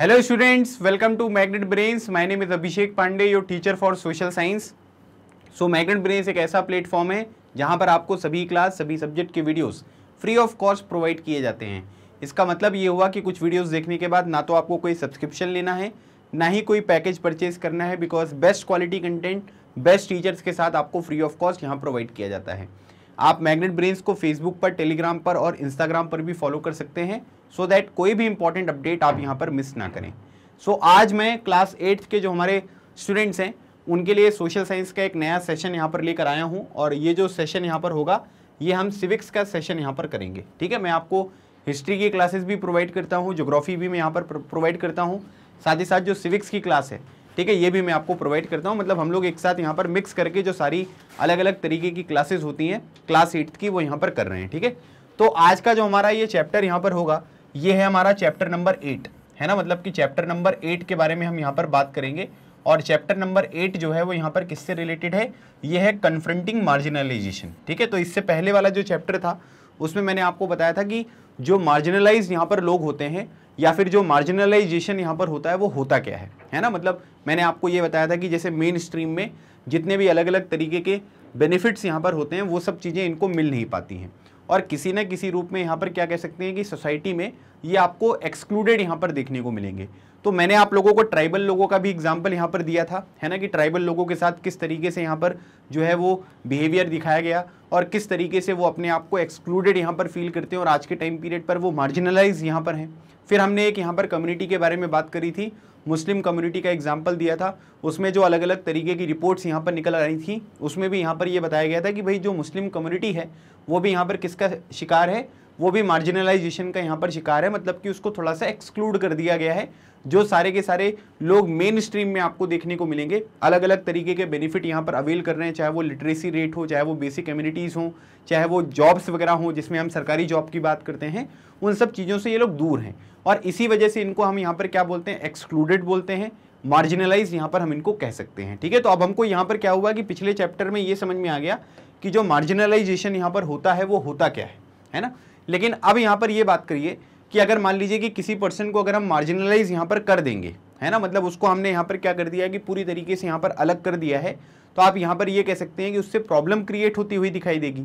Hello students welcome to Magnet Brains my name is Abhishek Pandey your teacher for social science so Magnet Brains एक ऐसा platform है जहां पर आपको सभी क्लास सभी सब्जेक्ट के videos free of cost provide किए जाते हैं इसका मतलब ये हुआ कि कुछ वीडियोस देखने के बाद ना तो आपको कोई सब्सक्रिप्शन लेना है ना ही कोई पैकेज परचेज करना है because best quality content best teachers के साथ आपको फ्री ऑफ कॉस्ट यहाँ प्रोवाइड किया जाता है आप मैग्नेट ब्रेन्स को फेसबुक पर टेलीग्राम पर और इंस्टाग्राम पर भी फॉलो कर सकते हैं सो so दैट कोई भी इंपॉर्टेंट अपडेट आप यहाँ पर मिस ना करें सो so, आज मैं क्लास एट्थ के जो हमारे स्टूडेंट्स हैं उनके लिए सोशल साइंस का एक नया सेशन यहाँ पर लेकर आया हूँ और ये जो सेशन यहाँ पर होगा ये हम सिविक्स का सेशन यहाँ पर करेंगे ठीक है मैं आपको हिस्ट्री की क्लासेस भी प्रोवाइड करता हूँ जोग्राफी भी मैं यहाँ पर प्रोवाइड करता हूँ साथ ही साथ जो सिविक्स की क्लास है ठीक है ये भी मैं आपको प्रोवाइड करता हूँ मतलब हम लोग एक साथ यहाँ पर मिक्स करके जो सारी अलग अलग तरीके की क्लासेज होती हैं क्लास एट्थ की वो यहाँ पर कर रहे हैं ठीक है तो आज का जो हमारा ये चैप्टर यहाँ पर होगा ये है हमारा चैप्टर नंबर एट है ना मतलब कि चैप्टर नंबर एट के बारे में हम यहाँ पर बात करेंगे और चैप्टर नंबर एट जो है वो यहाँ पर किससे रिलेटेड है ये है कन्फ्रंटिंग मार्जिनलाइजेशन ठीक है तो इससे पहले वाला जो चैप्टर था उसमें मैंने आपको बताया था कि जो मार्जिनलाइज यहाँ पर लोग होते हैं या फिर जो मार्जिनलाइजेशन यहाँ पर होता है वो होता क्या है है ना मतलब मैंने आपको ये बताया था कि जैसे मेन स्ट्रीम में जितने भी अलग अलग तरीके के बेनिफिट्स यहाँ पर होते हैं वो सब चीज़ें इनको मिल नहीं पाती हैं और किसी न किसी रूप में यहाँ पर क्या कह सकते हैं कि सोसाइटी में ये आपको एक्सक्लूडेड यहाँ पर देखने को मिलेंगे तो मैंने आप लोगों को ट्राइबल लोगों का भी एग्जाम्पल यहाँ पर दिया था है ना कि ट्राइबल लोगों के साथ किस तरीके से यहाँ पर जो है वो बिहेवियर दिखाया गया और किस तरीके से वो अपने आप को एक्सक्लूडेड यहाँ पर फील करते हैं और आज के टाइम पीरियड पर वो मार्जिनलाइज यहाँ पर हैं फिर हमने एक यहाँ पर कम्युनिटी के बारे में बात करी थी मुस्लिम कम्युनिटी का एग्जाम्पल दिया था उसमें जो अलग अलग तरीके की रिपोर्ट्स यहाँ पर निकल आ रही थी उसमें भी यहाँ पर यह बताया गया था कि भाई जो मुस्लिम कम्युनिटी है वो भी यहाँ पर किसका शिकार है वो भी मार्जिनलाइजेशन का यहाँ पर शिकार है मतलब कि उसको थोड़ा सा एक्सक्लूड कर दिया गया है जो सारे के सारे लोग मेन स्ट्रीम में आपको देखने को मिलेंगे अलग अलग तरीके के बेनिफिट यहाँ पर अवेल कर रहे हैं चाहे वो लिटरेसी रेट हो चाहे वो बेसिक कम्युनिटीज़ हों चाहे वो जॉब्स वगैरह हों जिसमें हम सरकारी जॉब की बात करते हैं उन सब चीज़ों से ये लोग दूर हैं और इसी वजह से इनको हम यहाँ पर क्या बोलते हैं एक्सक्लूडेड बोलते हैं मार्जिनलाइज यहाँ पर हम इनको कह सकते हैं ठीक है तो अब हमको यहाँ पर क्या हुआ कि पिछले चैप्टर में ये समझ में आ गया कि जो मार्जिनलाइजेशन यहाँ पर होता है वो होता क्या है है ना लेकिन अब यहाँ पर ये बात करिए कि अगर मान लीजिए कि किसी पर्सन को अगर हम मार्जिनलाइज यहाँ पर कर देंगे है ना मतलब उसको हमने यहाँ पर क्या कर दिया है कि पूरी तरीके से यहाँ पर अलग कर दिया है तो आप यहाँ पर ये कह सकते हैं कि उससे प्रॉब्लम क्रिएट होती हुई दिखाई देगी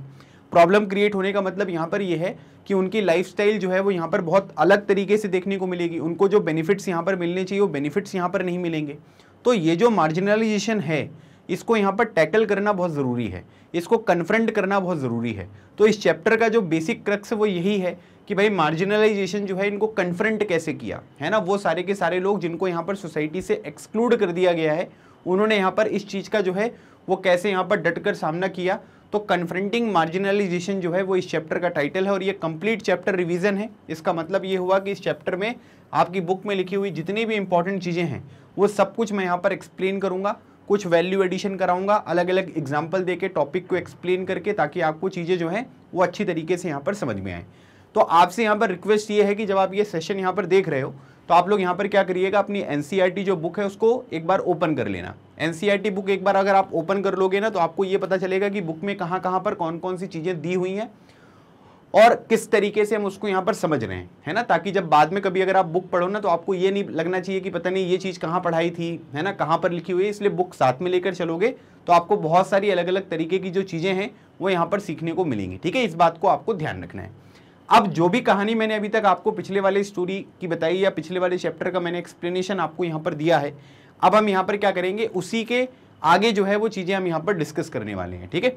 प्रॉब्लम क्रिएट होने का मतलब यहाँ पर यह है कि उनकी लाइफस्टाइल जो है वो यहाँ पर बहुत अलग तरीके से देखने को मिलेगी उनको जो बेनिफिट्स यहाँ पर मिलने चाहिए वो बेनिफिट्स यहाँ पर नहीं मिलेंगे तो ये जो मार्जिनलाइजेशन है इसको यहाँ पर टैकल करना बहुत ज़रूरी है इसको कन्फ्रंट करना बहुत ज़रूरी है तो इस चैप्टर का जो बेसिक क्रक्स है वो यही है कि भाई मार्जिनलाइजेशन जो है इनको कन्फ्रंट कैसे किया है ना वो सारे के सारे लोग जिनको यहाँ पर सोसाइटी से एक्सक्लूड कर दिया गया है उन्होंने यहाँ पर इस चीज़ का जो है वो कैसे यहाँ पर डटकर सामना किया तो कन्फ्रंटिंग मार्जिनलाइजेशन जो है वो इस चैप्टर का टाइटल है और ये कंप्लीट चैप्टर रिविज़न है इसका मतलब ये हुआ कि इस चैप्टर में आपकी बुक में लिखी हुई जितनी भी इंपॉर्टेंट चीज़ें हैं वो सब कुछ मैं यहाँ पर एक्सप्लेन करूँगा कुछ वैल्यू एडिशन कराऊंगा अलग अलग एग्जाम्पल देके टॉपिक को एक्सप्लेन करके ताकि आपको चीज़ें जो हैं वो अच्छी तरीके से यहाँ पर समझ में आए तो आपसे यहाँ पर रिक्वेस्ट ये है कि जब आप ये सेशन यहाँ पर देख रहे हो तो आप लोग यहाँ पर क्या करिएगा अपनी एन e जो बुक है उसको एक बार ओपन कर लेना एन बुक e एक बार अगर आप ओपन कर लोगे ना तो आपको ये पता चलेगा कि बुक में कहाँ कहाँ पर कौन कौन सी चीज़ें दी हुई हैं और किस तरीके से हम उसको यहाँ पर समझ रहे हैं है ना ताकि जब बाद में कभी अगर आप बुक पढ़ो ना तो आपको ये नहीं लगना चाहिए कि पता नहीं ये चीज़ कहाँ पढ़ाई थी है ना कहाँ पर लिखी हुई है इसलिए बुक साथ में लेकर चलोगे तो आपको बहुत सारी अलग अलग तरीके की जो चीज़ें हैं वो यहाँ पर सीखने को मिलेंगी ठीक है इस बात को आपको ध्यान रखना है अब जो भी कहानी मैंने अभी तक आपको पिछले वाले स्टोरी की बताई या पिछले वाले चैप्टर का मैंने एक्सप्लेनेशन आपको यहाँ पर दिया है अब हम यहाँ पर क्या करेंगे उसी के आगे जो है वो चीज़ें हम यहाँ पर डिस्कस करने वाले हैं ठीक है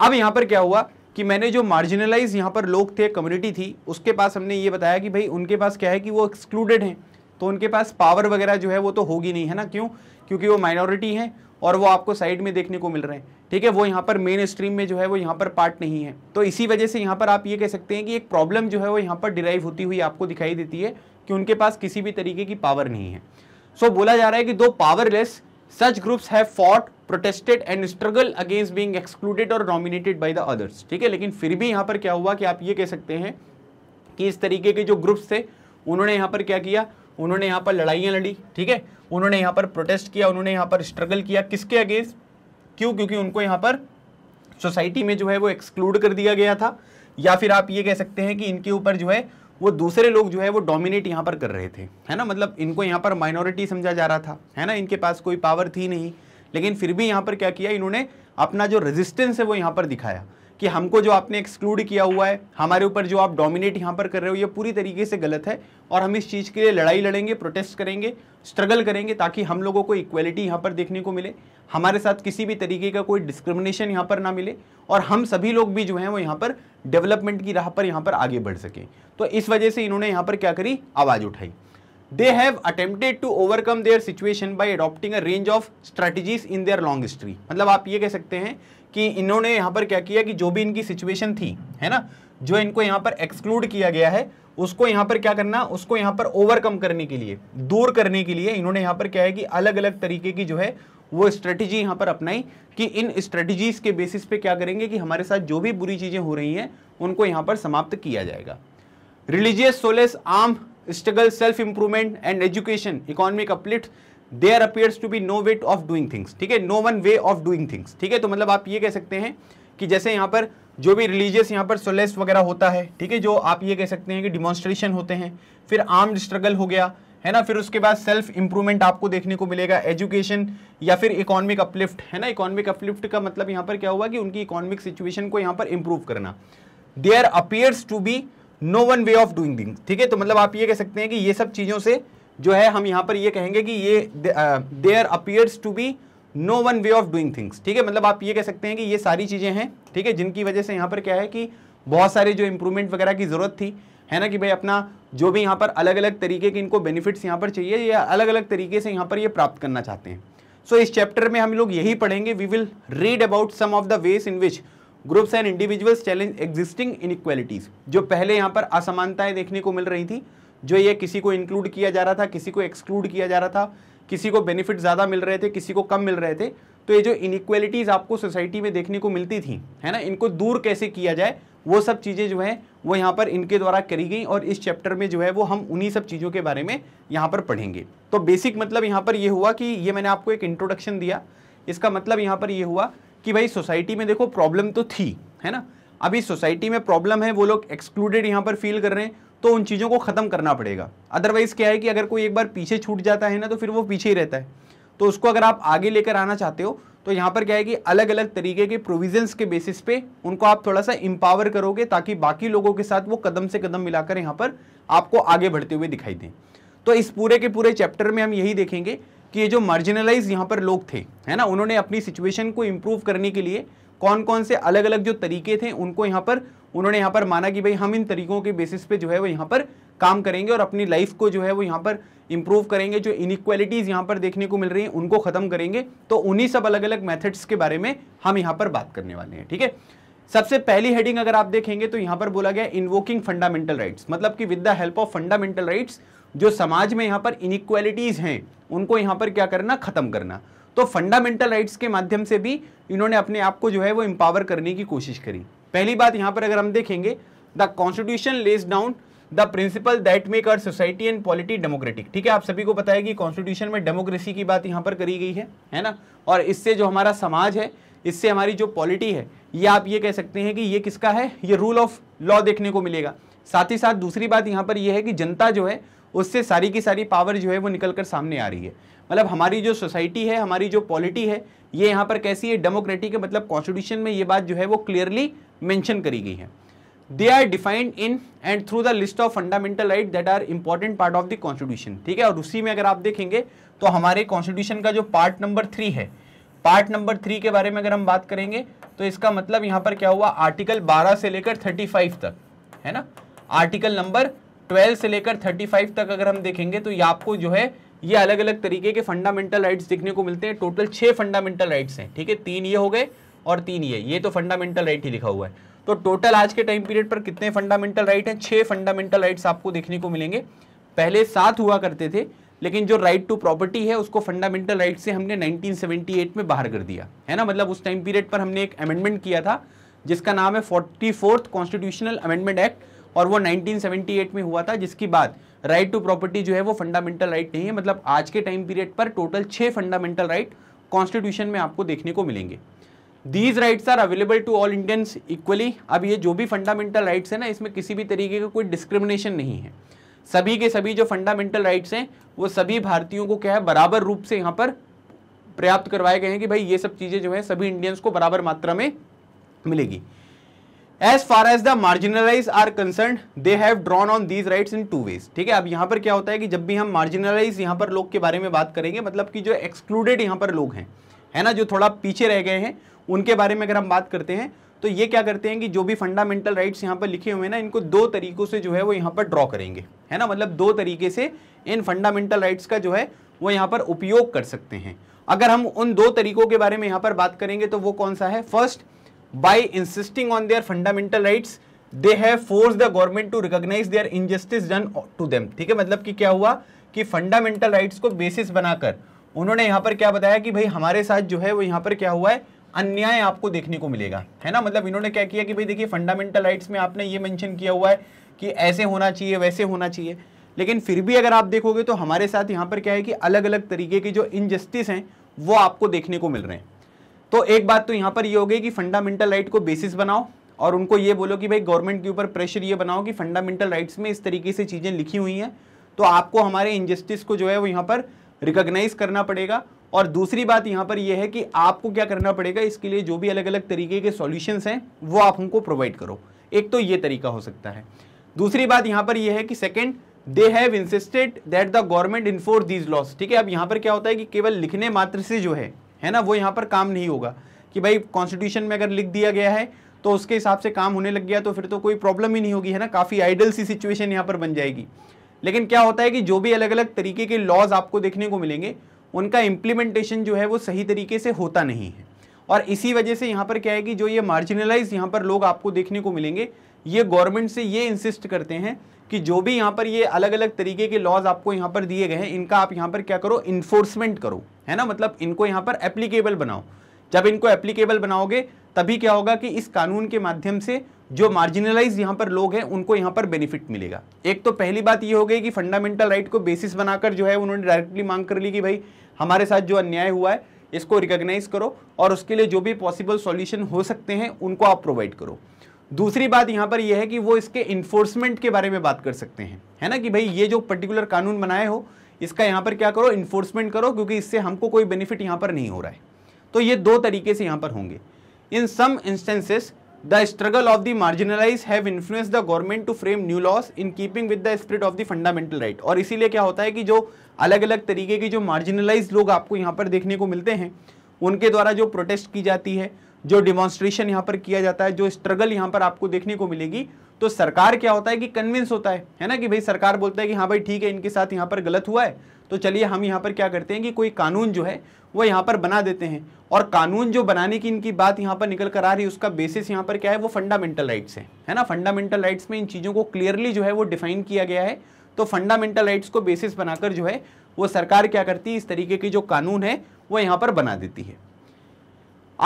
अब यहाँ पर क्या हुआ कि मैंने जो मार्जिनलाइज यहाँ पर लोग थे कम्युनिटी थी उसके पास हमने ये बताया कि भाई उनके पास क्या है कि वो एक्सक्लूडेड हैं तो उनके पास पावर वगैरह जो है वो तो होगी नहीं है ना क्यों क्योंकि वो माइनॉरिटी हैं और वो आपको साइड में देखने को मिल रहे हैं ठीक है वो यहाँ पर मेन स्ट्रीम में जो है वो यहाँ पर पार्ट नहीं है तो इसी वजह से यहाँ पर आप ये कह सकते हैं कि एक प्रॉब्लम जो है वो यहाँ पर डिराइव होती हुई आपको दिखाई देती है कि उनके पास किसी भी तरीके की पावर नहीं है सो so, बोला जा रहा है कि दो powerless such groups have fought protested and struggle against being excluded और नॉमिनेटेड बाई द अदर्स ठीक है लेकिन फिर भी यहाँ पर क्या हुआ कि आप ये कह सकते हैं कि इस तरीके के जो ग्रुप्स थे उन्होंने यहाँ पर क्या किया उन्होंने यहाँ पर लड़ाइयाँ लड़ी ठीक है उन्होंने यहाँ पर प्रोटेस्ट किया उन्होंने यहाँ पर स्ट्रगल किया किसके अगेंस्ट क्यों क्योंकि उनको यहाँ पर सोसाइटी में जो है वो एक्सक्लूड कर दिया गया था या फिर आप ये कह सकते हैं कि इनके ऊपर जो है वो दूसरे लोग जो है वो डोमिनेट यहाँ पर कर रहे थे है ना मतलब इनको यहाँ पर माइनॉरिटी समझा जा रहा था है ना इनके पास कोई पावर थी नहीं लेकिन फिर भी यहाँ पर क्या किया इन्होंने अपना जो रेजिस्टेंस है वो यहाँ पर दिखाया कि हमको जो आपने एक्सक्लूड किया हुआ है हमारे ऊपर जो आप डोमिनेट यहाँ पर कर रहे हो ये पूरी तरीके से गलत है और हम इस चीज़ के लिए लड़ाई लड़ेंगे प्रोटेस्ट करेंगे स्ट्रगल करेंगे ताकि हम लोगों को इक्वलिटी यहाँ पर देखने को मिले हमारे साथ किसी भी तरीके का कोई डिस्क्रिमिनेशन यहाँ पर ना मिले और हम सभी लोग भी जो हैं वो यहाँ पर डेवलपमेंट की राह पर यहाँ पर आगे बढ़ सकें तो इस वजह से इन्होंने यहाँ पर क्या करी आवाज़ उठाई they have attempted to overcome their situation by adopting a range of strategies in their long history मतलब आप ये कह सकते हैं कि इन्होंने यहाँ पर क्या किया कि जो भी इनकी सिचुएशन थी है ना जो इनको यहाँ पर एक्सक्लूड किया गया है उसको यहाँ पर क्या करना उसको यहाँ पर ओवरकम करने के लिए दूर करने के लिए इन्होंने यहाँ पर क्या है कि अलग अलग तरीके की जो है वो स्ट्रेटजी यहाँ पर अपनाई कि इन स्ट्रेटजीज के बेसिस पे क्या करेंगे कि हमारे साथ जो भी बुरी चीज़ें हो रही हैं उनको यहाँ पर समाप्त किया जाएगा रिलीजियस सोलेस आम struggle self improvement and education economic uplift, there appears to be no way of doing things ठीक है no one way of doing things ठीक है तो मतलब आप ये कह सकते हैं कि जैसे यहाँ पर जो भी रिलीजियस यहाँ पर सोलेस वगैरह होता है ठीक है जो आप ये कह सकते हैं कि डिमॉन्स्ट्रेशन होते हैं फिर आर्म्ड स्ट्रगल हो गया है ना फिर उसके बाद सेल्फ इंप्रूवमेंट आपको देखने को मिलेगा एजुकेशन या फिर इकोनॉमिक अपलिफ्ट है ना इकोनॉमिक अपलिफ्ट का मतलब यहाँ पर क्या हुआ कि उनकी इकोनॉमिक सिचुएशन को यहाँ पर इम्प्रूव करना there appears to be no one way of doing thing ठीक है तो मतलब आप ये कह सकते हैं कि ये सब चीज़ों से जो है हम यहां पर ये कहेंगे कि ये there appears to be no one way of doing things ठीक है मतलब आप ये कह सकते हैं कि ये सारी चीज़ें हैं ठीक है जिनकी वजह से यहाँ पर क्या है कि बहुत सारे जो इंप्रूवमेंट वगैरह की ज़रूरत थी है ना कि भाई अपना जो भी यहाँ पर अलग अलग तरीके के इनको बेनिफिट्स यहाँ पर चाहिए या अलग अलग तरीके से यहाँ पर ये प्राप्त करना चाहते हैं सो so, इस चैप्टर में हम लोग यही पढ़ेंगे we will read about some of the ways in which groups and individuals challenge existing inequalities जो पहले यहाँ पर असमानताएं देखने को मिल रही थी जो ये किसी को इंक्लूड किया जा रहा था किसी को एक्सक्लूड किया जा रहा था किसी को बेनिफिट ज़्यादा मिल रहे थे किसी को कम मिल रहे थे तो ये जो इनक्वेलिटीज़ आपको सोसाइटी में देखने को मिलती थी है ना इनको दूर कैसे किया जाए वो सब चीज़ें जो है वो यहाँ पर इनके द्वारा करी गई और इस चैप्टर में जो है वो हम उन्हीं सब चीज़ों के बारे में यहाँ पर पढ़ेंगे तो बेसिक मतलब यहाँ पर ये यह हुआ कि ये मैंने आपको एक इंट्रोडक्शन दिया इसका मतलब यहाँ पर ये यह हुआ कि भाई सोसाइटी में देखो प्रॉब्लम तो थी है ना अभी सोसाइटी में प्रॉब्लम है वो लोग एक्सक्लूडेड यहाँ पर फील कर रहे हैं तो उन चीज़ों को ख़त्म करना पड़ेगा अदरवाइज़ क्या है कि अगर कोई एक बार पीछे छूट जाता है ना तो फिर वो पीछे ही रहता है तो उसको अगर आप आगे लेकर आना चाहते हो तो यहाँ पर क्या है कि अलग अलग तरीके के प्रोविजंस के बेसिस पे उनको आप थोड़ा सा इम्पावर करोगे ताकि बाकी लोगों के साथ वो कदम से कदम मिलाकर यहाँ पर आपको आगे बढ़ते हुए दिखाई दें तो इस पूरे के पूरे चैप्टर में हम यही देखेंगे कि ये जो मार्जिनलाइज यहाँ पर लोग थे है ना उन्होंने अपनी सिचुएशन को इम्प्रूव करने के लिए कौन कौन से अलग अलग जो तरीके थे उनको यहाँ पर उन्होंने यहाँ पर माना कि भाई हम इन तरीकों के बेसिस पे जो है वो यहाँ पर काम करेंगे और अपनी लाइफ को जो है वो यहाँ पर इम्प्रूव करेंगे जो इनक्वालिटीज़ यहाँ पर देखने को मिल रही हैं उनको ख़त्म करेंगे तो उन्हीं सब अलग अलग मैथड्स के बारे में हम यहाँ पर बात करने वाले हैं ठीक है सबसे पहली हेडिंग अगर आप देखेंगे तो यहाँ पर बोला गया इन्वोकिंग फंडामेंटल राइट्स मतलब कि with the help of fundamental rights जो समाज में यहाँ पर इनिक्वेलिटीज हैं उनको यहाँ पर क्या करना ख़त्म करना तो फंडामेंटल राइट्स के माध्यम से भी इन्होंने अपने आप को जो है वो एम्पावर करने की कोशिश करी पहली बात यहाँ पर अगर हम देखेंगे the constitution lays down the principle that make our society and polity democratic ठीक है आप सभी को पता है कि कॉन्स्टिट्यूशन में डेमोक्रेसी की बात यहाँ पर करी गई है है ना और इससे जो हमारा समाज है इससे हमारी जो पॉलिटी है ये आप ये कह सकते हैं कि ये किसका है ये रूल ऑफ लॉ देखने को मिलेगा साथ ही साथ दूसरी बात यहाँ पर यह है कि जनता जो है उससे सारी की सारी पावर जो है वो निकल कर सामने आ रही है मतलब हमारी जो सोसाइटी है हमारी जो पॉलिटी है ये यहाँ पर कैसी है डेमोक्रेटिक है मतलब कॉन्स्टिट्यूशन में ये बात जो है वो क्लियरली मैंशन करी गई है they are defined in and through the list of fundamental right that are important part of the constitution ठीक है और उसी में अगर आप देखेंगे तो हमारे कॉन्स्टिट्यूशन का जो पार्ट नंबर थ्री है पार्ट नंबर थ्री के बारे में अगर हम बात करेंगे तो इसका मतलब यहाँ पर क्या हुआ आर्टिकल बारह से लेकर थर्टी फाइव तक है ना आर्टिकल नंबर ट्वेल्व से लेकर थर्टी फाइव तक अगर हम देखेंगे तो ये आपको जो है ये अलग अलग तरीके के फंडामेंटल राइट्स देखने को मिलते हैं टोटल छः फंडामेंटल राइट्स हैं ठीक है तीन ये हो गए और तीन ये ये तो फंडामेंटल राइट ही लिखा हुआ है तो टोटल आज के टाइम पीरियड पर कितने फंडामेंटल राइट हैं छः फंडामेंटल राइट्स आपको देखने को मिलेंगे पहले सात हुआ करते थे लेकिन जो राइट टू प्रॉपर्टी है उसको फंडामेंटल राइट से हमने 1978 में बाहर कर दिया है ना मतलब उस टाइम पीरियड पर हमने एक अमेंडमेंट किया था जिसका नाम है forty fourth constitutional amendment act और वो 1978 में हुआ था जिसकी बाद राइट टू प्रॉपर्टी जो है वो फंडामेंटल राइट नहीं है मतलब आज के टाइम पीरियड पर टोटल छः फंडामेंटल राइट कॉन्स्टिट्यूशन में आपको देखने को मिलेंगे these rights are available to all Indians equally अब ये जो भी फंडामेंटल राइट्स है ना इसमें किसी भी तरीके का कोई डिस्क्रिमिनेशन नहीं है सभी के सभी जो फंडामेंटल राइट्स हैं वो सभी भारतीयों को क्या है बराबर रूप से यहाँ पर पर्याप्त करवाए गए हैं कि भाई ये सब चीज़ें जो है सभी इंडियंस को बराबर मात्रा में मिलेगी as far as the marginalise are concern they have drawn on these rights in two ways ठीक है अब यहाँ पर क्या होता है कि जब भी हम मार्जिनलाइज यहाँ पर लोग के बारे में बात करेंगे मतलब कि जो एक्सक्लूडेड यहाँ पर लोग हैं है ना जो थोड़ा पीछे रह गए हैं उनके बारे में अगर हम बात करते हैं तो ये क्या करते हैं कि जो भी फंडामेंटल राइट्स यहाँ पर लिखे हुए हैं ना इनको दो तरीकों से जो है वो यहाँ पर ड्रॉ करेंगे है ना मतलब दो तरीके से इन फंडामेंटल राइट्स का जो है वो यहाँ पर उपयोग कर सकते हैं अगर हम उन दो तरीकों के बारे में यहाँ पर बात करेंगे तो वो कौन सा है first by insisting on their fundamental rights they have force the government to recognise their injustice done to them ठीक है मतलब कि क्या हुआ कि फंडामेंटल राइट्स को बेसिस बनाकर उन्होंने यहाँ पर क्या बताया कि भाई हमारे साथ जो है वो यहाँ पर क्या हुआ है अन्याय आपको देखने को मिलेगा है ना मतलब इन्होंने क्या किया कि भाई देखिए फंडामेंटल राइट्स में आपने ये मेंशन किया हुआ है कि ऐसे होना चाहिए वैसे होना चाहिए लेकिन फिर भी अगर आप देखोगे तो हमारे साथ यहाँ पर क्या है कि अलग अलग तरीके के जो इनजस्टिस हैं वो आपको देखने को मिल रहे हैं तो एक बात तो यहाँ पर ये यह हो गई कि फंडामेंटल राइट को बेसिस बनाओ और उनको ये बोलो कि भाई गवर्नमेंट के ऊपर प्रेशर ये बनाओ कि फंडामेंटल राइट्स में इस तरीके से चीज़ें लिखी हुई हैं तो आपको हमारे इनजस्टिस को जो है वो यहाँ पर रिकॉग्नाइज करना पड़ेगा और दूसरी बात यहाँ पर यह है कि आपको क्या करना पड़ेगा इसके लिए जो भी अलग अलग तरीके के सॉल्यूशंस हैं वो आप हमको प्रोवाइड करो एक तो ये तरीका हो सकता है दूसरी बात यहाँ पर यह है कि second they have insisted that the government enforce these laws ठीक है अब यहाँ पर क्या होता है कि केवल लिखने मात्र से जो है है ना वो यहाँ पर काम नहीं होगा कि भाई कॉन्स्टिट्यूशन में अगर लिख दिया गया है तो उसके हिसाब से काम होने लग गया तो फिर तो कोई प्रॉब्लम ही नहीं होगी है ना काफ़ी आइडल सी सिचुएशन यहाँ पर बन जाएगी लेकिन क्या होता है कि जो भी अलग अलग तरीके के लॉज आपको देखने को मिलेंगे उनका इम्प्लीमेंटेशन जो है वो सही तरीके से होता नहीं है और इसी वजह से यहाँ पर क्या है कि जो ये मार्जिनलाइज यहाँ पर लोग आपको देखने को मिलेंगे ये गवर्नमेंट से ये इंसिस्ट करते हैं कि जो भी यहाँ पर ये अलग अलग तरीके के लॉज आपको यहाँ पर दिए गए हैं इनका आप यहाँ पर क्या करो इन्फोर्समेंट करो है ना मतलब इनको यहाँ पर एप्लीकेबल बनाओ जब इनको एप्लीकेबल बनाओगे तभी क्या होगा कि इस कानून के माध्यम से जो मार्जिनलाइज यहाँ पर लोग हैं उनको यहाँ पर बेनिफिट मिलेगा एक तो पहली बात ये हो गई कि फंडामेंटल राइट को बेसिस बनाकर जो है उन्होंने डायरेक्टली मांग कर ली कि भाई हमारे साथ जो अन्याय हुआ है इसको रिकॉग्नाइज करो और उसके लिए जो भी पॉसिबल सॉल्यूशन हो सकते हैं उनको आप प्रोवाइड करो दूसरी बात यहाँ पर यह है कि वो इसके इन्फोर्समेंट के बारे में बात कर सकते हैं है ना कि भाई ये जो पर्टिकुलर कानून बनाए हो इसका यहाँ पर क्या करो इन्फोर्समेंट करो क्योंकि इससे हमको कोई बेनिफिट यहाँ पर नहीं हो रहा है तो ये दो तरीके से यहाँ पर होंगे in some instances the struggle of the marginalise have influence the government to frame new laws in keeping with the spirit of the fundamental right और इसीलिए क्या होता है कि जो अलग अलग तरीके के जो मार्जिनलाइज लोग आपको यहाँ पर देखने को मिलते हैं उनके द्वारा जो प्रोटेस्ट की जाती है जो डिमॉन्स्ट्रेशन यहाँ पर किया जाता है जो स्ट्रगल यहाँ पर आपको देखने को मिलेगी तो सरकार क्या होता है कि कन्विंस होता है है ना कि भाई सरकार बोलता है कि हाँ भाई ठीक है इनके साथ यहाँ पर गलत हुआ है तो चलिए हम यहाँ पर क्या करते हैं कि कोई कानून जो है वो यहाँ पर बना देते हैं और कानून जो बनाने की इनकी बात यहाँ पर निकल कर आ रही है उसका बेसिस यहाँ पर क्या है वो फंडामेंटल राइट्स है है ना फंडामेंटल राइट्स में इन चीज़ों को क्लियरली जो है वो डिफाइन किया गया है तो फंडामेंटल राइट्स को बेसिस बनाकर जो है वो सरकार क्या करती है इस तरीके की जो कानून है वो यहाँ पर बना देती है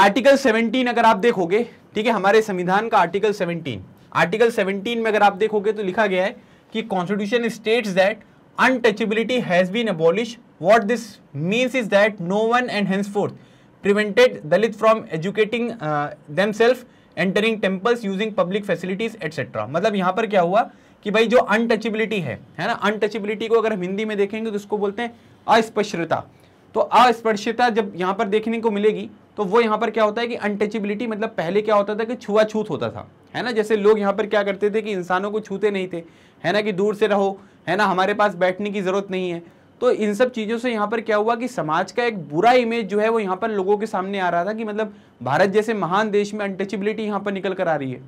आर्टिकल 17 अगर आप देखोगे ठीक है हमारे संविधान का आर्टिकल 17 आर्टिकल 17 में अगर आप देखोगे तो लिखा गया है कि constitution states that untouchability has been abolish what this means is that no one and henceforth prevented Dalit from educating themselves entering temples using public facilities etcetera मतलब यहाँ पर क्या हुआ कि भाई जो अनटचेबिलिटी है है ना अनटचेबिलिटी को अगर हम हिंदी में देखेंगे तो इसको बोलते हैं अस्पृश्यता तो अस्पृश्यता जब यहाँ पर देखने को मिलेगी तो वो यहाँ पर क्या होता है कि अनटचेबिलिटी मतलब पहले क्या होता था कि छुआछूत होता था है ना जैसे लोग यहाँ पर क्या करते थे कि इंसानों को छूते नहीं थे है ना कि दूर से रहो है ना हमारे पास बैठने की ज़रूरत नहीं है तो इन सब चीज़ों से यहाँ पर क्या हुआ कि समाज का एक बुरा इमेज जो है वो यहाँ पर लोगों के सामने आ रहा था कि मतलब भारत जैसे महान देश में अनटचेबिलिटी यहाँ पर निकल कर आ रही है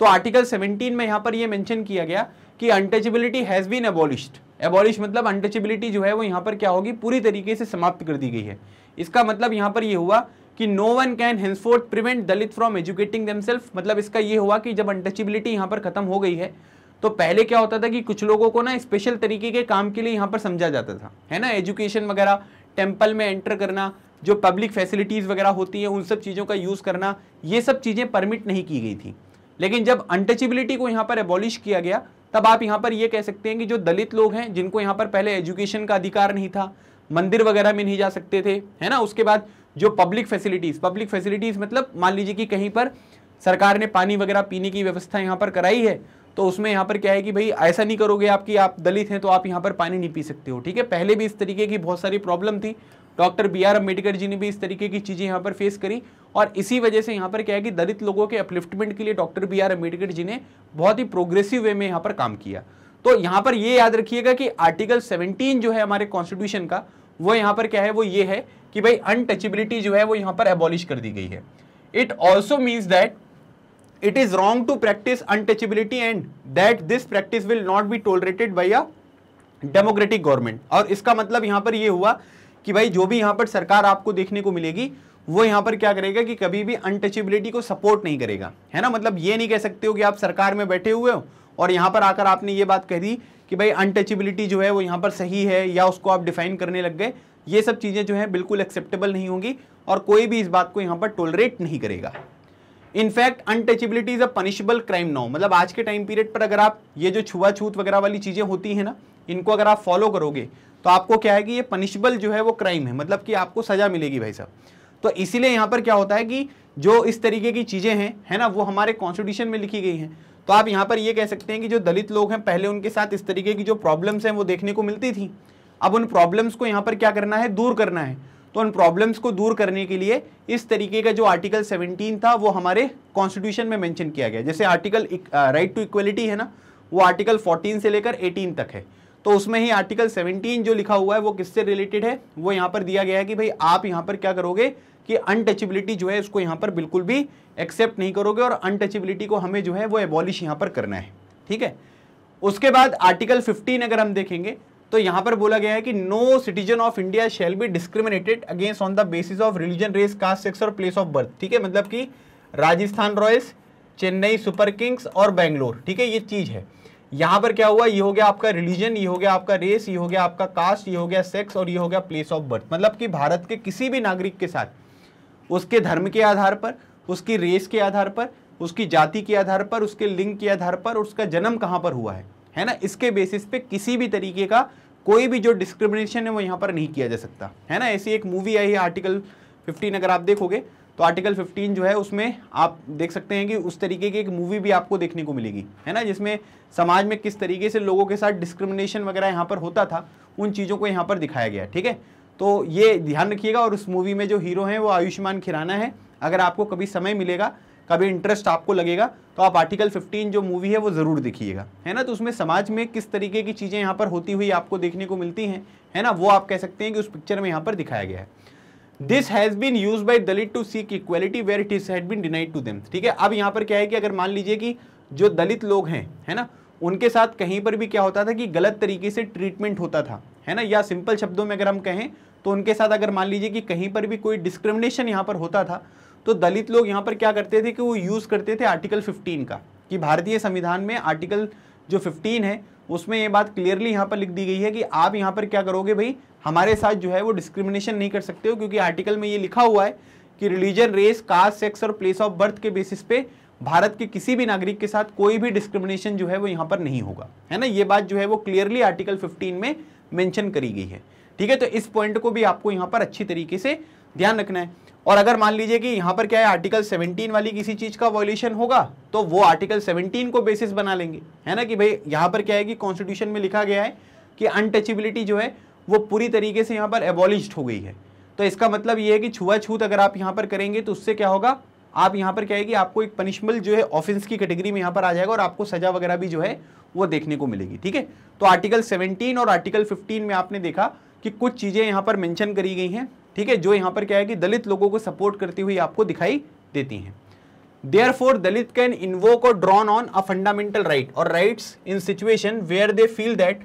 तो आर्टिकल 17 में यहाँ पर ये मेंशन किया गया कि untouchability has been abolished abolish मतलब अनटचेबिलिटी जो है वो यहाँ पर क्या होगी पूरी तरीके से समाप्त कर दी गई है इसका मतलब यहाँ पर ये यह हुआ कि no one can henceforth prevent Dalit from educating themselves मतलब इसका ये हुआ कि जब अनटचेबिलिटी यहाँ पर खत्म हो गई है तो पहले क्या होता था कि कुछ लोगों को ना स्पेशल तरीके के काम के लिए यहाँ पर समझा जाता था है ना एजुकेशन वगैरह टेम्पल में एंटर करना जो पब्लिक फैसिलिटीज़ वगैरह होती हैं उन सब चीज़ों का यूज़ करना ये सब चीज़ें परमिट नहीं की गई थी लेकिन जब अनटचेबिलिटी को यहाँ पर एबॉलिश किया गया तब आप यहाँ पर ये कह सकते हैं कि जो दलित लोग हैं जिनको यहाँ पर पहले एजुकेशन का अधिकार नहीं था मंदिर वगैरह में नहीं जा सकते थे है ना उसके बाद जो पब्लिक फैसिलिटीज़ पब्लिक फैसिलिटीज़ मतलब मान लीजिए कि कहीं पर सरकार ने पानी वगैरह पीने की व्यवस्था यहाँ पर कराई है तो उसमें यहाँ पर क्या है कि भाई ऐसा नहीं करोगे आपकी आप दलित हैं तो आप यहाँ पर पानी नहीं पी सकते हो ठीक है पहले भी इस तरीके की बहुत सारी प्रॉब्लम थी doctor B R Ambedkar ji ने भी इस तरीके की चीज़ें यहाँ पर फेस करी और इसी वजह से यहाँ पर क्या है कि दलित लोगों के अपलिफ्टमेंट के लिए doctor B R Ambedkar ji ने बहुत ही प्रोग्रेसिव वे में यहाँ पर काम किया तो यहाँ पर ये याद रखिएगा कि आर्टिकल 17 जो है हमारे कॉन्स्टिट्यूशन का वो यहाँ पर क्या है वो ये है कि भाई अनटचेबिलिटी जो है वो यहां पर एबॉलिश कर दी गई है it also means that it is wrong to practise untouchability and that this practice will not be tolerated by a democratic government और इसका मतलब यहां पर यह हुआ कि भाई जो भी यहां पर सरकार आपको देखने को मिलेगी वो यहां पर क्या करेगा कि कभी भी अनटचेबिलिटी को सपोर्ट नहीं करेगा है ना मतलब ये नहीं कह सकते हो कि आप सरकार में बैठे हुए हो और यहां पर आकर आपने ये बात कह दी कि भाई अनटचेबिलिटी जो है वो यहां पर सही है या उसको आप डिफाइन करने लग गए ये सब चीज़ें जो हैं बिल्कुल एक्सेप्टेबल नहीं होंगी और कोई भी इस बात को यहाँ पर टोलरेट नहीं करेगा in fact untouchability is a punishable crime now मतलब आज के टाइम पीरियड पर अगर आप ये जो छुआछूत वगैरह वाली चीज़ें होती हैं ना इनको अगर आप फॉलो करोगे तो आपको क्या है कि ये पनिशेबल जो है वो क्राइम है मतलब कि आपको सज़ा मिलेगी भाई साहब तो इसीलिए यहाँ पर क्या होता है कि जो इस तरीके की चीज़ें हैं है ना वो हमारे कॉन्स्टिट्यूशन में लिखी गई हैं तो आप यहाँ पर ये कह सकते हैं कि जो दलित लोग हैं पहले उनके साथ इस तरीके की जो प्रॉब्लम्स हैं वो देखने को मिलती थी अब उन प्रॉब्लम्स को यहाँ पर क्या करना है दूर करना है तो उन प्रॉब्लम्स को दूर करने के लिए इस तरीके का जो आर्टिकल 17 था वो हमारे कॉन्स्टिट्यूशन में मेंशन किया गया जैसे आर्टिकल राइट टू इक्वलिटी है ना वो आर्टिकल 14 से लेकर 18 तक है तो उसमें ही आर्टिकल 17 जो लिखा हुआ है वो किससे रिलेटेड है वो यहाँ पर दिया गया है कि भाई आप यहाँ पर क्या करोगे कि अनटचेबिलिटी जो है उसको यहाँ पर बिल्कुल भी एक्सेप्ट नहीं करोगे और अनटचबिलिटी को हमें जो है वो एबॉलिश यहाँ पर करना है ठीक है उसके बाद आर्टिकल फिफ्टीन अगर हम देखेंगे तो यहां पर बोला गया है कि no citizen of India shall be discriminated against on the basis of religion race caste sex और प्लेस ऑफ बर्थ ठीक है मतलब कि Rajasthan Royals Chennai Super Kings और बैंगलोर ठीक है ये चीज़ है यहां पर क्या हुआ ये हो गया आपका रिलीजन ये हो गया आपका रेस ये हो गया आपका कास्ट ये हो गया सेक्स और ये हो गया प्लेस ऑफ बर्थ मतलब कि भारत के किसी भी नागरिक के साथ उसके धर्म के आधार पर उसकी रेस के आधार पर उसकी जाति के आधार पर उसके लिंग के आधार पर उसका जन्म कहां पर हुआ है है ना इसके बेसिस पे किसी भी तरीके का कोई भी जो डिस्क्रिमिनेशन है वो यहाँ पर नहीं किया जा सकता है ना ऐसी एक मूवी आई है आर्टिकल फिफ्टीन अगर आप देखोगे तो आर्टिकल 15 जो है उसमें आप देख सकते हैं कि उस तरीके की एक मूवी भी आपको देखने को मिलेगी है ना जिसमें समाज में किस तरीके से लोगों के साथ डिस्क्रिमिनेशन वगैरह यहाँ पर होता था उन चीज़ों को यहाँ पर दिखाया गया ठीक है तो ये ध्यान रखिएगा और उस मूवी में जो हीरो हैं वो आयुष्मान खिराना है अगर आपको कभी समय मिलेगा का भी इंटरेस्ट आपको लगेगा तो आप आर्टिकल 15 जो मूवी है वो ज़रूर देखिएगा है ना तो उसमें समाज में किस तरीके की चीज़ें यहाँ पर होती हुई आपको देखने को मिलती हैं है ना वो आप कह सकते हैं कि उस पिक्चर में यहाँ पर दिखाया गया है this has been use by Dalit to seek equality where it is had been denied to them ठीक है अब यहाँ पर क्या है कि अगर मान लीजिए कि जो दलित लोग हैं है ना उनके साथ कहीं पर भी क्या होता था कि गलत तरीके से ट्रीटमेंट होता था है ना या सिंपल शब्दों में अगर हम कहें तो उनके साथ अगर मान लीजिए कि कहीं पर भी कोई डिस्क्रिमिनेशन यहाँ पर होता था तो दलित लोग यहाँ पर क्या करते थे कि वो यूज़ करते थे आर्टिकल 15 का कि भारतीय संविधान में आर्टिकल जो 15 है उसमें ये बात क्लियरली यहाँ पर लिख दी गई है कि आप यहाँ पर क्या करोगे भाई हमारे साथ जो है वो डिस्क्रिमिनेशन नहीं कर सकते हो क्योंकि आर्टिकल में ये लिखा हुआ है कि रिलीजन रेस कास्ट सेक्स और प्लेस ऑफ बर्थ के बेसिस पे भारत के किसी भी नागरिक के साथ कोई भी डिस्क्रिमिनेशन जो है वो यहाँ पर नहीं होगा है ना ये बात जो है वो क्लियरली आर्टिकल 15 में मेंशन करी गई है ठीक है तो इस पॉइंट को भी आपको यहाँ पर अच्छी तरीके से ध्यान रखना है और अगर मान लीजिए कि यहाँ पर क्या है आर्टिकल 17 वाली किसी चीज़ का वॉयलेशन होगा तो वो आर्टिकल 17 को बेसिस बना लेंगे है ना कि भाई यहाँ पर क्या है कि कॉन्स्टिट्यूशन में लिखा गया है कि अनटचेबिलिटी जो है वो पूरी तरीके से यहाँ पर एबॉलिश्ड हो गई है तो इसका मतलब ये है कि छुआछूत अगर आप यहाँ पर करेंगे तो उससे क्या होगा आप यहाँ पर क्या है कि आपको एक पनिशमेंट जो है ऑफेंस की कैटेगरी में यहाँ पर आ जाएगा और आपको सजा वगैरह भी जो है वो देखने को मिलेगी ठीक है तो आर्टिकल सेवनटीन और आर्टिकल फिफ्टीन में आपने देखा कि कुछ चीज़ें यहाँ पर मेंशन करी गई हैं ठीक है जो यहाँ पर क्या है कि दलित लोगों को सपोर्ट करती हुई आपको दिखाई देती हैं therefore Dalit can invoke और drawn on a fundamental right और rights in situation where they feel that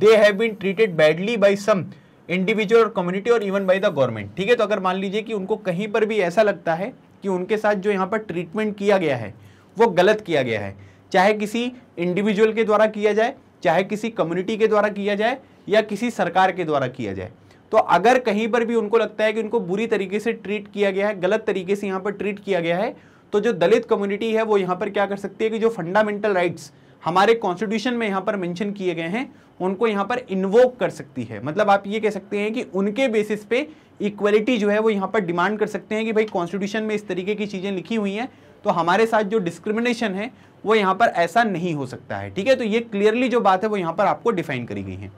they have been treated badly by some individual और कम्युनिटी और इवन बाई द गवर्नमेंट ठीक है तो अगर मान लीजिए कि उनको कहीं पर भी ऐसा लगता है कि उनके साथ जो यहाँ पर ट्रीटमेंट किया गया है वो गलत किया गया है चाहे किसी इंडिविजुअल के द्वारा किया जाए चाहे किसी कम्युनिटी के द्वारा किया जाए या किसी सरकार के द्वारा किया जाए तो अगर कहीं पर भी उनको लगता है कि उनको बुरी तरीके से ट्रीट किया गया है गलत तरीके से यहाँ पर ट्रीट किया गया है तो जो दलित कम्युनिटी है वो यहाँ पर क्या कर सकती है कि जो फंडामेंटल राइट्स हमारे कॉन्स्टिट्यूशन में यहाँ पर मेंशन किए गए हैं उनको यहाँ पर इन्वोक कर सकती है मतलब आप ये कह सकते हैं कि उनके बेसिस पे इक्वलिटी जो है वो यहाँ पर डिमांड कर सकते हैं कि भाई कॉन्स्टिट्यूशन में इस तरीके की चीज़ें लिखी हुई हैं तो हमारे साथ जो डिस्क्रिमिनेशन है वो यहाँ पर ऐसा नहीं हो सकता है ठीक है तो ये क्लियरली जो बात है वो यहाँ पर आपको डिफाइन करी गई है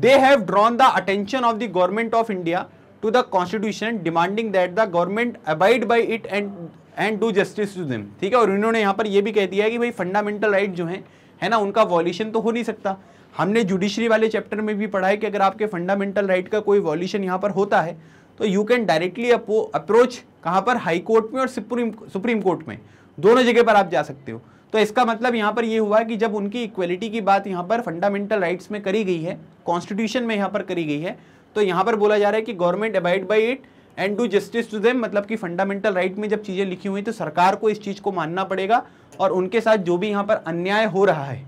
they have drawn the attention of the government of India to the constitution demanding that the government abide by it and and do justice to them ठीक है और इन्होंने यहाँ पर यह भी कह दिया है कि भाई फंडामेंटल राइट जो है है ना उनका वॉल्यूशन तो हो नहीं सकता हमने जुडिशरी वाले चैप्टर में भी पढ़ा है कि अगर आपके फंडामेंटल राइट का कोई वॉल्यूशन यहाँ पर होता है तो यू कैन डायरेक्टली अप्रोच कहाँ पर हाई कोर्ट में और सुप्रीम सुप्रीम कोर्ट में दोनों जगह पर आप जा सकते हो तो इसका मतलब यहाँ पर ये हुआ कि जब उनकी इक्वलिटी की बात यहाँ पर फंडामेंटल राइट्स में करी गई है कॉन्स्टिट्यूशन में यहाँ पर करी गई है तो यहाँ पर बोला जा रहा है कि government abide by it and do justice to them मतलब कि फंडामेंटल राइट में जब चीज़ें लिखी हुई तो सरकार को इस चीज़ को मानना पड़ेगा और उनके साथ जो भी यहाँ पर अन्याय हो रहा है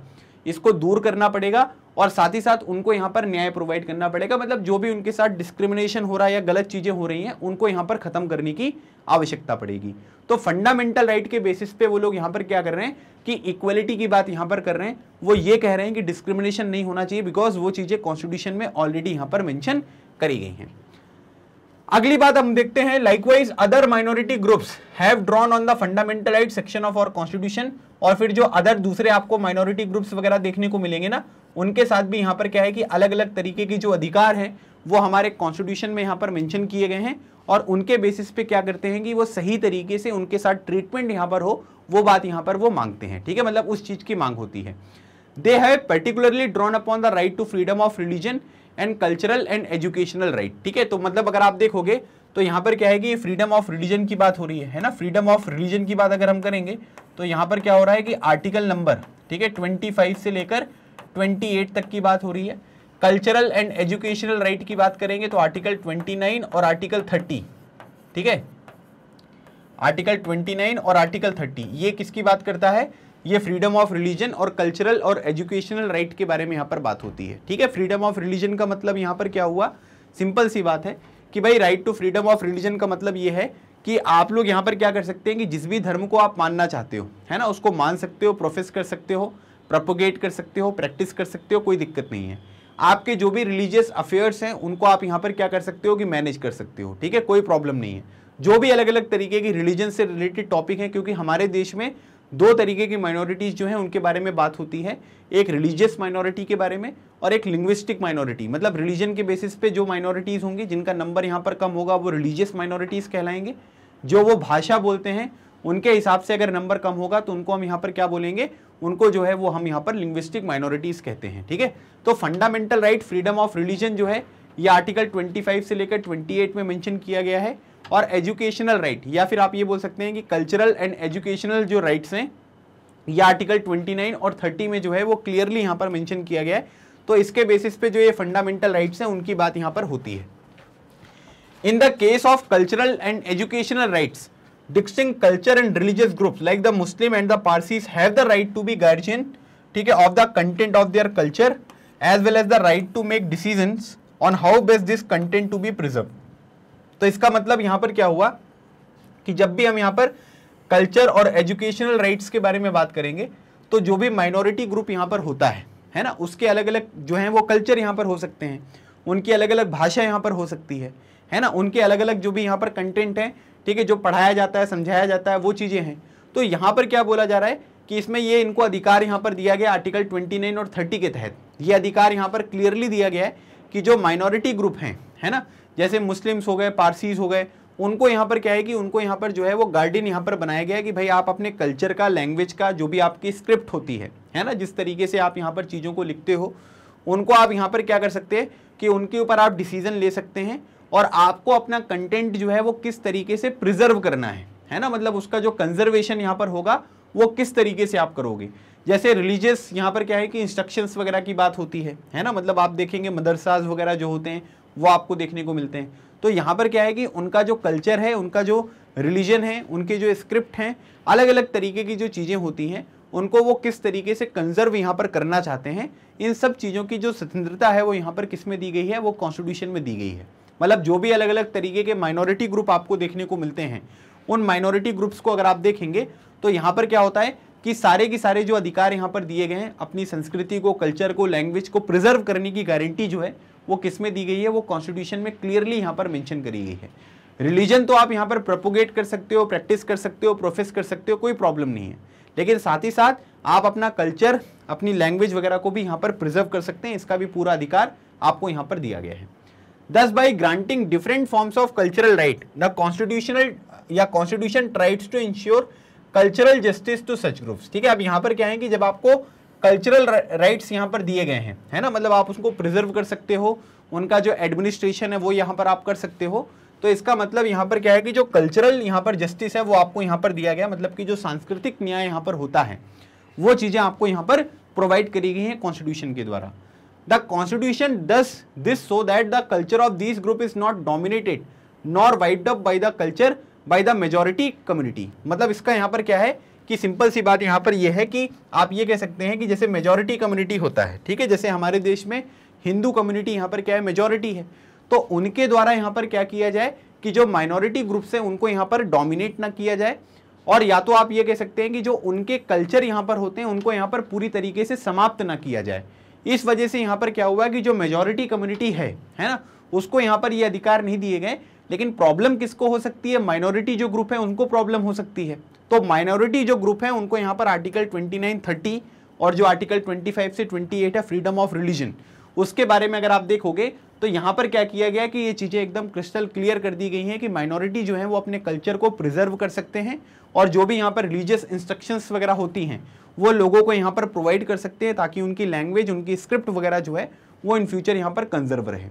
इसको दूर करना पड़ेगा और साथ ही साथ उनको यहाँ पर न्याय प्रोवाइड करना पड़ेगा मतलब जो भी उनके साथ डिस्क्रिमिनेशन हो रहा है या गलत चीज़ें हो रही हैं उनको यहाँ पर ख़त्म करने की आवश्यकता पड़ेगी तो फंडामेंटल राइट right के बेसिस पे वो लोग यहाँ पर क्या कर रहे हैं कि इक्वलिटी की बात यहाँ पर कर रहे हैं वो ये कह रहे हैं कि डिस्क्रिमिनेशन नहीं होना चाहिए बिकॉज वो चीज़ें कॉन्स्टिट्यूशन में ऑलरेडी यहाँ पर मैंशन करी गई हैं अगली बात हम देखते हैं likewise other minority groups have drawn on the fundamental right section of our constitution और फिर जो अदर दूसरे आपको माइनॉरिटी ग्रुप्स वगैरह देखने को मिलेंगे ना उनके साथ भी यहाँ पर क्या है कि अलग अलग तरीके के जो अधिकार हैं वो हमारे कॉन्स्टिट्यूशन में यहाँ पर मैंशन किए गए हैं और उनके बेसिस पे क्या करते हैं कि वो सही तरीके से उनके साथ ट्रीटमेंट यहाँ पर हो वो बात यहाँ पर वो मांगते हैं ठीक है मतलब उस चीज़ की मांग होती है they have particularly drawn upon the right to freedom of religion and cultural and educational right ठीक है तो मतलब अगर आप देखोगे तो यहाँ पर क्या है कि फ्रीडम ऑफ रिलीजन की बात हो रही है है ना फ्रीडम ऑफ रिलीजन की बात अगर हम करेंगे तो यहाँ पर क्या हो रहा है कि आर्टिकल नंबर ठीक है ट्वेंटी फाइव से लेकर 28 तक की बात हो रही है कल्चरल एंड एजुकेशनल राइट की बात करेंगे तो आर्टिकल 29 और आर्टिकल 30 ठीक है आर्टिकल 29 और आर्टिकल 30 ये किसकी बात करता है ये फ्रीडम ऑफ रिलीजन और कल्चरल और एजुकेशनल राइट के बारे में यहाँ पर बात होती है ठीक है फ्रीडम ऑफ रिलीजन का मतलब यहाँ पर क्या हुआ सिंपल सी बात है कि भाई right to freedom of religion का मतलब ये है कि आप लोग यहाँ पर क्या कर सकते हैं कि जिस भी धर्म को आप मानना चाहते हो है ना उसको मान सकते हो प्रोफेस कर सकते हो प्रपोगेट कर सकते हो प्रैक्टिस कर सकते हो कोई दिक्कत नहीं है आपके जो भी रिलीजियस अफेयर्स हैं उनको आप यहाँ पर क्या कर सकते हो कि मैनेज कर सकते हो ठीक है कोई प्रॉब्लम नहीं है जो भी अलग अलग तरीके की रिलीजन से रिलेटेड टॉपिक हैं क्योंकि हमारे देश में दो तरीके की माइनॉरिटीज़ जो हैं उनके बारे में बात होती है एक रिलीजियस माइनॉरिटी के बारे में और एक लिंग्विस्टिक माइनॉरिटी मतलब रिलीजन के बेसिस पे जो माइनॉरिटीज़ होंगी जिनका नंबर यहाँ पर कम होगा वो रिलीजियस माइनॉरिटीज़ कहलाएंगे जो वो भाषा बोलते हैं उनके हिसाब से अगर नंबर कम होगा तो उनको हम यहाँ पर क्या बोलेंगे उनको जो है वो हम यहाँ पर लिंग्विस्टिक माइनॉरिटीज़ कहते हैं ठीक है तो fundamental right freedom of religion जो है ये आर्टिकल 25 से लेकर 28 में मेंशन किया गया है और एजुकेशनल राइट right, या फिर आप ये बोल सकते हैं कि कल्चरल एंड एजुकेशनल जो राइट्स हैं ये आर्टिकल 29 और 30 में जो है वो क्लियरली यहाँ पर मेंशन किया गया है तो इसके बेसिस पे जो ये फंडामेंटल राइट्स हैं उनकी बात यहाँ पर होती है in the case of cultural and educational rights distinct culture and religious group like the Muslim and the Parsis have the right to be guardian ठीक है of the content of their culture as well as the right to make decision on how best this content to be preserve तो इसका मतलब यहाँ पर क्या हुआ कि जब भी हम यहाँ पर कल्चर और एजुकेशनल राइट्स के बारे में बात करेंगे तो जो भी माइनॉरिटी ग्रुप यहाँ पर होता है है ना उसके अलग अलग जो हैं वो कल्चर यहाँ पर हो सकते हैं उनकी अलग अलग भाषा यहाँ पर हो सकती है है ना उनके अलग अलग जो भी यहाँ पर कंटेंट हैं ठीक है जो पढ़ाया जाता है समझाया जाता है वो चीज़ें हैं तो यहाँ पर क्या बोला जा रहा है कि इसमें ये इनको अधिकार यहाँ पर दिया गया आर्टिकल 29 और 30 के तहत ये अधिकार यहाँ पर क्लियरली दिया गया है कि जो माइनॉरिटी ग्रुप हैं है ना जैसे मुस्लिम्स हो गए पारसीज हो गए उनको यहाँ पर क्या है कि उनको यहाँ पर जो है वो गार्डियन यहाँ पर बनाया गया है कि भाई आप अपने कल्चर का लैंग्वेज का जो भी आपकी स्क्रिप्ट होती है है ना जिस तरीके से आप यहाँ पर चीज़ों को लिखते हो उनको आप यहाँ पर क्या कर सकते हैं कि उनके ऊपर आप डिसीजन ले सकते हैं और आपको अपना कंटेंट जो है वो किस तरीके से प्रिजर्व करना है है ना मतलब उसका जो कंजर्वेशन यहाँ पर होगा वो किस तरीके से आप करोगे जैसे रिलीजियस यहाँ पर क्या है कि इंस्ट्रक्शंस वगैरह की बात होती है है ना मतलब आप देखेंगे मदरसाज वगैरह जो होते हैं वो आपको देखने को मिलते हैं तो यहाँ पर क्या है कि उनका जो कल्चर है उनका जो रिलीजन है उनके जो स्क्रिप्ट हैं अलग अलग तरीके की जो चीज़ें होती हैं उनको वो किस तरीके से कंजर्व यहाँ पर करना चाहते हैं इन सब चीज़ों की जो स्वतंत्रता है वो यहाँ पर किस में दी गई है वो कॉन्स्टिट्यूशन में दी गई है मतलब जो भी अलग अलग तरीके के माइनॉरिटी ग्रुप आपको देखने को मिलते हैं उन माइनॉरिटी ग्रुप्स को अगर आप देखेंगे तो यहाँ पर क्या होता है कि सारे के सारे जो अधिकार यहाँ पर दिए गए हैं अपनी संस्कृति को कल्चर को लैंग्वेज को प्रिजर्व करने की गारंटी जो है वो किस में दी गई है वो कॉन्स्टिट्यूशन में क्लियरली यहाँ पर मैंशन करी गई है रिलीजन तो आप यहाँ पर प्रोपोगेट कर सकते हो प्रैक्टिस कर सकते हो प्रोफेस कर सकते हो कोई प्रॉब्लम नहीं है लेकिन साथ ही साथ आप अपना कल्चर अपनी लैंग्वेज वगैरह को भी यहाँ पर प्रिजर्व कर सकते हैं इसका भी पूरा अधिकार आपको यहाँ पर दिया गया है Thus, by granting different forms of cultural right, the constitutional या constitution tries to ensure cultural justice to such groups ठीक है अब यहाँ पर क्या है कि जब आपको कल्चरल राइट्स यहाँ पर दिए गए हैं है ना मतलब आप उसको प्रिजर्व कर सकते हो उनका जो एडमिनिस्ट्रेशन है वो यहाँ पर आप कर सकते हो तो इसका मतलब यहाँ पर क्या है कि जो कल्चरल यहाँ पर जस्टिस है वो आपको यहाँ पर दिया गया मतलब कि जो सांस्कृतिक न्याय यहाँ पर होता है वो चीज़ें आपको यहाँ पर प्रोवाइड करी गई हैं कॉन्स्टिट्यूशन के द्वारा the constitution does this so that the culture of this group is not dominated nor wiped up by the culture by the majority community मतलब इसका यहाँ पर क्या है कि सिंपल सी बात यहाँ पर यह है कि आप ये कह सकते हैं कि जैसे मेजोरिटी कम्युनिटी होता है ठीक है जैसे हमारे देश में हिंदू कम्युनिटी यहाँ पर क्या है मेजोरिटी है तो उनके द्वारा यहाँ पर क्या किया जाए कि जो माइनॉरिटी ग्रुप्स हैं उनको यहाँ पर डोमिनेट ना किया जाए और या तो आप ये कह सकते हैं कि जो उनके कल्चर यहाँ पर होते हैं उनको यहाँ पर पूरी तरीके से समाप्त ना किया जाए इस वजह से यहाँ पर क्या हुआ कि जो मेजोरिटी कम्युनिटी है है ना उसको यहाँ पर ये अधिकार नहीं दिए गए लेकिन प्रॉब्लम किसको हो सकती है माइनॉरिटी जो ग्रुप है उनको प्रॉब्लम हो सकती है तो माइनॉरिटी जो ग्रुप है उनको यहाँ पर आर्टिकल ट्वेंटी नाइन और जो आर्टिकल ट्वेंटी से ट्वेंटी है फ्रीडम ऑफ रिलीजन उसके बारे में अगर आप देखोगे तो यहाँ पर क्या किया गया कि ये चीज़ें एकदम क्रिस्टल क्लियर कर दी गई हैं कि माइनॉरिटी जो है वो अपने कल्चर को प्रिजर्व कर सकते हैं और जो भी यहाँ पर रिलीजियस इंस्ट्रक्शंस वगैरह होती हैं वो लोगों को यहाँ पर प्रोवाइड कर सकते हैं ताकि उनकी लैंग्वेज उनकी स्क्रिप्ट वगैरह जो है वो इन फ्यूचर यहाँ पर कंजर्व रहे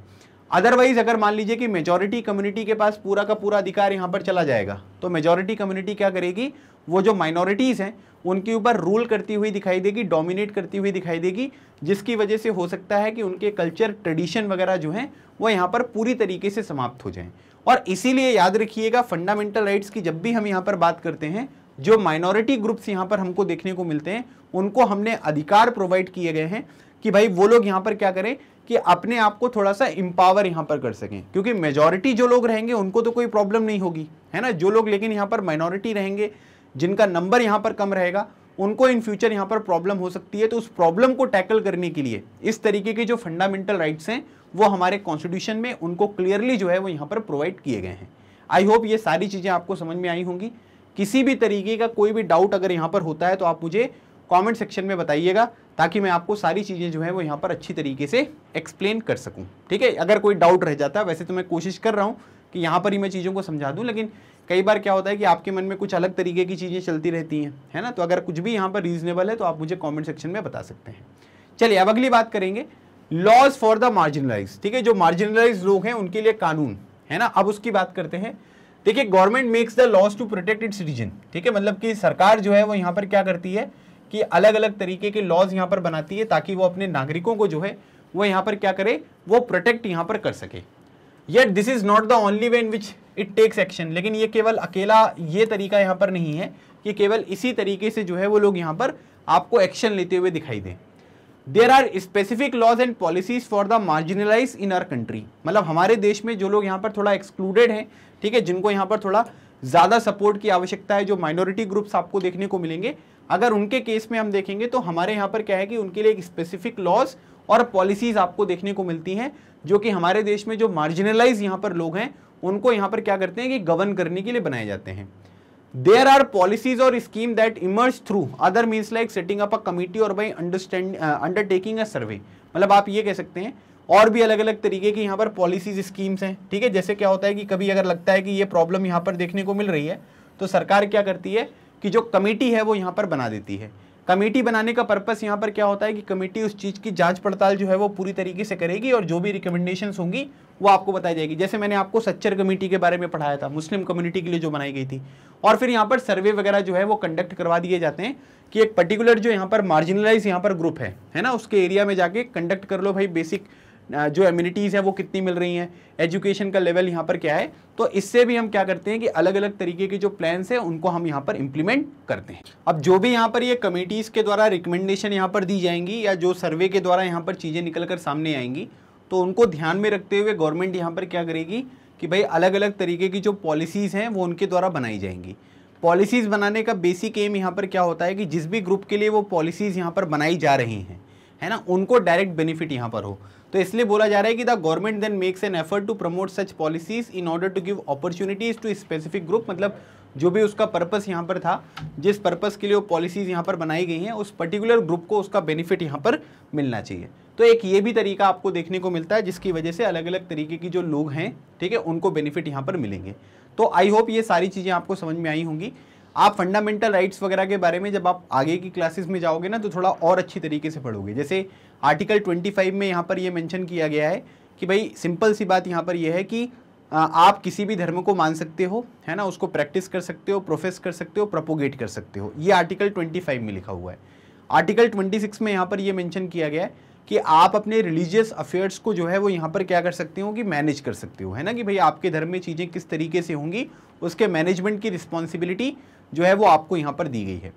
अदरवाइज अगर मान लीजिए कि मेजॉरिटी कम्युनिटी के पास पूरा का पूरा अधिकार यहाँ पर चला जाएगा तो मेजॉरिटी कम्युनिटी क्या करेगी वो जो माइनॉरिटीज़ हैं उनके ऊपर रूल करती हुई दिखाई देगी डोमिनेट करती हुई दिखाई देगी जिसकी वजह से हो सकता है कि उनके कल्चर ट्रेडिशन वगैरह जो हैं वो यहाँ पर पूरी तरीके से समाप्त हो जाएँ और इसीलिए याद रखिएगा फंडामेंटल राइट्स की जब भी हम यहाँ पर बात करते हैं जो माइनॉरिटी ग्रुप्स यहाँ पर हमको देखने को मिलते हैं उनको हमने अधिकार प्रोवाइड किए गए हैं कि भाई वो लोग यहाँ पर क्या करें कि अपने आप को थोड़ा सा इम्पावर यहाँ पर कर सकें क्योंकि मेजॉरिटी जो लोग रहेंगे उनको तो कोई प्रॉब्लम नहीं होगी है ना जो लोग लेकिन यहाँ पर माइनॉरिटी रहेंगे जिनका नंबर यहाँ पर कम रहेगा उनको इन फ्यूचर यहाँ पर प्रॉब्लम हो सकती है तो उस प्रॉब्लम को टैकल करने के लिए इस तरीके के जो फंडामेंटल राइट्स हैं वो हमारे कॉन्स्टिट्यूशन में उनको क्लियरली जो है वो यहाँ पर प्रोवाइड किए गए हैं आई होप ये सारी चीज़ें आपको समझ में आई होंगी किसी भी तरीके का कोई भी डाउट अगर यहाँ पर होता है तो आप मुझे कॉमेंट सेक्शन में बताइएगा ताकि मैं आपको सारी चीज़ें जो है वो यहाँ पर अच्छी तरीके से एक्सप्लेन कर सकूँ ठीक है अगर कोई डाउट रह जाता है वैसे तो मैं कोशिश कर रहा हूँ कि यहाँ पर ही मैं चीज़ों को समझा दूँ लेकिन कई बार क्या होता है कि आपके मन में कुछ अलग तरीके की चीज़ें चलती रहती हैं है ना तो अगर कुछ भी यहाँ पर रीजनेबल है तो आप मुझे कॉमेंट सेक्शन में बता सकते हैं चलिए अब अगली बात करेंगे लॉज फॉर द मार्जिनलाइज ठीक है जो मार्जिनलाइज लोग हैं उनके लिए कानून है ना अब उसकी बात करते हैं देखिए government makes the laws to protect it citizen ठीक है मतलब कि सरकार जो है वो यहाँ पर क्या करती है कि अलग अलग तरीके के लॉज यहाँ पर बनाती है ताकि वो अपने नागरिकों को जो है वो यहाँ पर क्या करे वो प्रोटेक्ट यहाँ पर कर सके yet this is not the only way in which it takes action लेकिन ये केवल अकेला ये तरीका यहाँ पर नहीं है कि केवल इसी तरीके से जो है वो लोग यहाँ पर आपको एक्शन लेते हुए दिखाई दें there are specific laws and policies for the marginalise in our country मतलब हमारे देश में जो लोग यहाँ पर थोड़ा एक्सक्लूडेड हैं ठीक है जिनको यहाँ पर थोड़ा ज़्यादा सपोर्ट की आवश्यकता है जो माइनॉरिटी ग्रुप्स आपको देखने को मिलेंगे अगर उनके केस में हम देखेंगे तो हमारे यहाँ पर क्या है कि उनके लिए एक स्पेसिफिक लॉज और पॉलिसीज आपको देखने को मिलती हैं जो कि हमारे देश में जो मार्जिनलाइज यहाँ पर लोग हैं उनको यहाँ पर क्या करते हैं कि गवर्न करने के लिए बनाए जाते हैं देयर आर पॉलिसीज और scheme that emerge through other means like setting up a committee और by understand undertaking a survey मतलब आप ये कह सकते हैं और भी अलग अलग तरीके की यहाँ पर पॉलिसीज स्कीम्स हैं ठीक है जैसे क्या होता है कि कभी अगर लगता है कि ये प्रॉब्लम यहाँ पर देखने को मिल रही है तो सरकार क्या करती है कि जो कमेटी है वो यहाँ पर बना देती है कमेटी बनाने का पर्पस यहाँ पर क्या होता है कि कमेटी उस चीज़ की जांच पड़ताल जो है वो पूरी तरीके से करेगी और जो भी रिकमेंडेशन होंगी वो आपको बताई जाएगी जैसे मैंने आपको सच्चर कमेटी के बारे में पढ़ाया था मुस्लिम कम्युनिटी के लिए जो बनाई गई थी और फिर यहाँ पर सर्वे वगैरह जो है वो कंडक्ट करवा दिए जाते हैं कि एक पर्टिकुलर जो यहाँ पर मार्जिनलाइज यहाँ पर ग्रुप है है ना उसके एरिया में जाके कंडक्ट कर लो भाई बेसिक जो एम्यूनिटीज़ हैं वो कितनी मिल रही हैं एजुकेशन का लेवल यहाँ पर क्या है तो इससे भी हम क्या करते हैं कि अलग अलग तरीके के जो प्लान्स हैं उनको हम यहाँ पर इम्प्लीमेंट करते हैं अब जो भी यहाँ पर ये यह कमेटीज़ के द्वारा रिकमेंडेशन यहाँ पर दी जाएंगी या जो सर्वे के द्वारा यहाँ पर चीज़ें निकल कर सामने आएंगी तो उनको ध्यान में रखते हुए गवर्नमेंट यहाँ पर क्या करेगी कि भाई अलग अलग तरीके की जो पॉलिसीज़ हैं वो उनके द्वारा बनाई जाएंगी पॉलिसीज़ बनाने का बेसिक एम यहाँ पर क्या होता है कि जिस भी ग्रुप के लिए वो पॉलिसीज़ यहाँ पर बनाई जा रही हैं है ना उनको डायरेक्ट बेनिफिट यहाँ पर हो तो इसलिए बोला जा रहा है कि the government then makes an effort to promote such policies in order to give opportunities to specific group मतलब जो भी उसका पर्पस यहाँ पर था जिस पर्पस के लिए वो पॉलिसीज यहाँ पर बनाई गई हैं उस पर्टिकुलर ग्रुप को उसका बेनिफिट यहाँ पर मिलना चाहिए तो एक ये भी तरीका आपको देखने को मिलता है जिसकी वजह से अलग अलग तरीके की जो लोग हैं ठीक है उनको बेनिफिट यहाँ पर मिलेंगे तो आई होप ये सारी चीज़ें आपको समझ में आई होंगी आप फंडामेंटल राइट्स वगैरह के बारे में जब आप आगे की क्लासेस में जाओगे ना तो थोड़ा और अच्छी तरीके से पढ़ोगे जैसे आर्टिकल 25 में यहाँ पर ये यह मेंशन किया गया है कि भाई सिंपल सी बात यहाँ पर यह है कि आप किसी भी धर्म को मान सकते हो है ना उसको प्रैक्टिस कर सकते हो प्रोफेस कर सकते हो प्रोपोगेट कर सकते हो ये आर्टिकल 25 में लिखा हुआ है आर्टिकल 26 में यहाँ पर ये यह मेंशन किया गया है कि आप अपने रिलीजियस अफेयर्स को जो है वो यहाँ पर क्या कर सकते हो कि मैनेज कर सकते हो है ना कि भाई आपके धर्म में चीज़ें किस तरीके से होंगी उसके मैनेजमेंट की रिस्पॉन्सिबिलिटी जो है वो आपको यहाँ पर दी गई है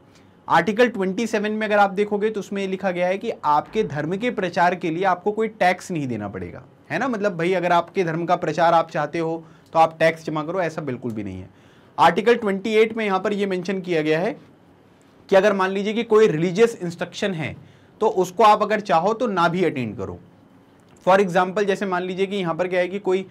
आर्टिकल 27 में अगर आप देखोगे तो उसमें लिखा गया है कि आपके धर्म के प्रचार के लिए आपको कोई टैक्स नहीं देना पड़ेगा है ना मतलब भाई अगर आपके धर्म का प्रचार आप चाहते हो तो आप टैक्स जमा करो ऐसा बिल्कुल भी नहीं है आर्टिकल 28 में यहाँ पर यह मेंशन किया गया है कि अगर मान लीजिए कि कोई रिलीजियस इंस्ट्रक्शन है तो उसको आप अगर चाहो तो ना भी अटेंड करो फॉर एग्जाम्पल जैसे मान लीजिए कि यहाँ पर क्या है कि कोई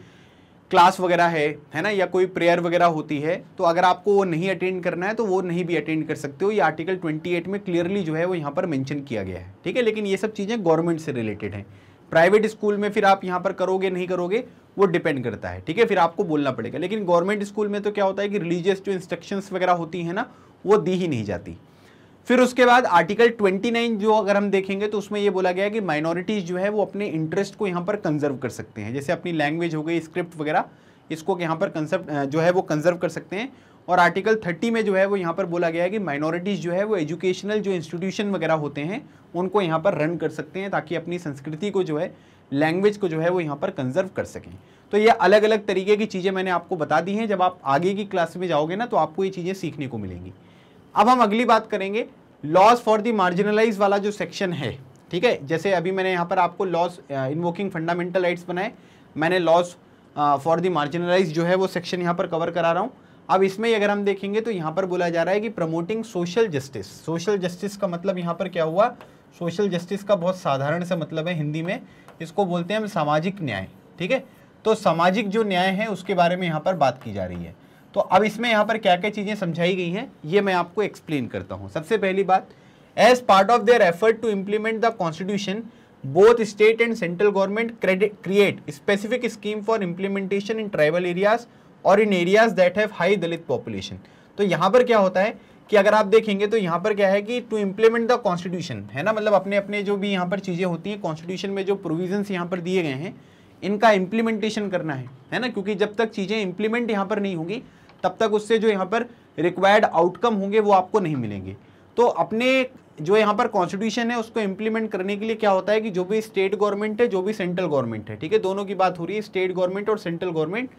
क्लास वगैरह है है ना या कोई प्रेयर वगैरह होती है तो अगर आपको वो नहीं अटेंड करना है तो वो नहीं भी अटेंड कर सकते हो ये आर्टिकल 28 में क्लियरली जो है वो यहाँ पर मेंशन किया गया है ठीक है लेकिन ये सब चीज़ें गवर्नमेंट से रिलेटेड हैं प्राइवेट स्कूल में फिर आप यहाँ पर करोगे नहीं करोगे वो डिपेंड करता है ठीक है फिर आपको बोलना पड़ेगा लेकिन गवर्नमेंट स्कूल में तो क्या होता है कि रिलीजियस जो इंस्ट्रक्शंस वगैरह होती हैं ना वो दी ही नहीं जाती फिर उसके बाद आर्टिकल 29 जो अगर हम देखेंगे तो उसमें ये बोला गया है कि माइनॉरिटीज जो है वो अपने इंटरेस्ट को यहाँ पर कंजर्व कर सकते हैं जैसे अपनी लैंग्वेज हो गई स्क्रिप्ट वगैरह इसको यहाँ पर कंसेप्ट जो है वो कंजर्व कर सकते हैं और आर्टिकल 30 में जो है वो यहाँ पर बोला गया है कि माइनॉरिटीज़ जो है वो एजुकेशनल जो इंस्टीट्यूशन वगैरह होते हैं उनको यहाँ पर रन कर सकते हैं ताकि अपनी संस्कृति को जो है लैंग्वेज को जो है वो यहाँ पर कंजर्व कर सकें तो ये अलग अलग तरीके की चीज़ें मैंने आपको बता दी हैं जब आप आगे की क्लास में जाओगे ना तो आपको ये चीज़ें सीखने को मिलेंगी अब हम अगली बात करेंगे लॉस फॉर दी मार्जिनलाइज वाला जो सेक्शन है ठीक है जैसे अभी मैंने यहाँ पर आपको लॉस इन्वोकिंग फंडामेंटल राइट्स बनाए मैंने लॉस फॉर दी मार्जिनलाइज जो है वो सेक्शन यहाँ पर कवर करा रहा हूँ अब इसमें अगर हम देखेंगे तो यहाँ पर बोला जा रहा है कि promoting social justice social justice का मतलब यहाँ पर क्या हुआ सोशल जस्टिस का बहुत साधारण सा मतलब है हिंदी में इसको बोलते हैं हम सामाजिक न्याय ठीक है तो सामाजिक जो न्याय है उसके बारे में यहाँ पर बात की जा रही है तो अब इसमें यहाँ पर क्या क्या चीज़ें समझाई गई हैं ये मैं आपको एक्सप्लेन करता हूँ सबसे पहली बात as part of their effort to implement the constitution both state and central government create specific scheme for for in tribal areas और in areas that have high Dalit population तो यहाँ पर क्या होता है कि अगर आप देखेंगे तो यहाँ पर क्या है कि टू इम्प्लीमेंट द कॉन्स्टिट्यूशन है ना मतलब अपने अपने जो भी यहाँ पर चीज़ें होती हैं कॉन्स्टिट्यूशन में जो प्रोविजन यहाँ पर दिए गए हैं इनका इम्प्लीमेंटेशन करना है है ना क्योंकि जब तक चीज़ें इम्प्लीमेंट यहाँ पर नहीं होंगी तब तक उससे जो यहाँ पर रिक्वायर्ड आउटकम होंगे वो आपको नहीं मिलेंगे तो अपने जो यहाँ पर कॉन्स्टिट्यूशन है उसको इम्प्लीमेंट करने के लिए क्या होता है कि जो भी स्टेट गवर्नमेंट है जो भी सेंट्रल गवर्नमेंट है ठीक है दोनों की बात हो रही है स्टेट गवर्नमेंट और सेंट्रल गवर्नमेंट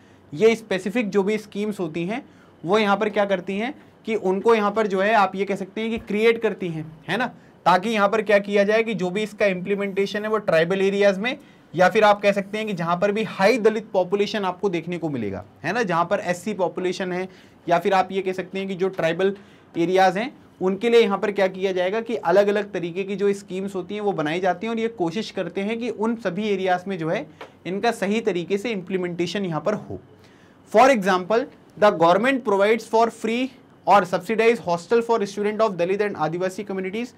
ये स्पेसिफिक जो भी स्कीम्स होती हैं वो यहाँ पर क्या करती हैं कि उनको यहाँ पर जो है आप ये कह सकते हैं कि क्रिएट करती हैं है ना ताकि यहाँ पर क्या किया जाए कि जो भी इसका इम्प्लीमेंटेशन है वो ट्राइबल एरियाज में या फिर आप कह सकते हैं कि जहाँ पर भी हाई दलित पॉपुलेशन आपको देखने को मिलेगा है ना जहाँ पर एससी पॉपुलेशन है या फिर आप ये कह सकते हैं कि जो ट्राइबल एरियाज़ हैं उनके लिए यहाँ पर क्या किया जाएगा कि अलग अलग तरीके की जो स्कीम्स होती हैं वो बनाई जाती हैं और ये कोशिश करते हैं कि उन सभी एरियाज़ में जो है इनका सही तरीके से इम्प्लीमेंटेशन यहाँ पर हो for example the government provides for free और subsidise hostel for student of Dalit and Adivasi communities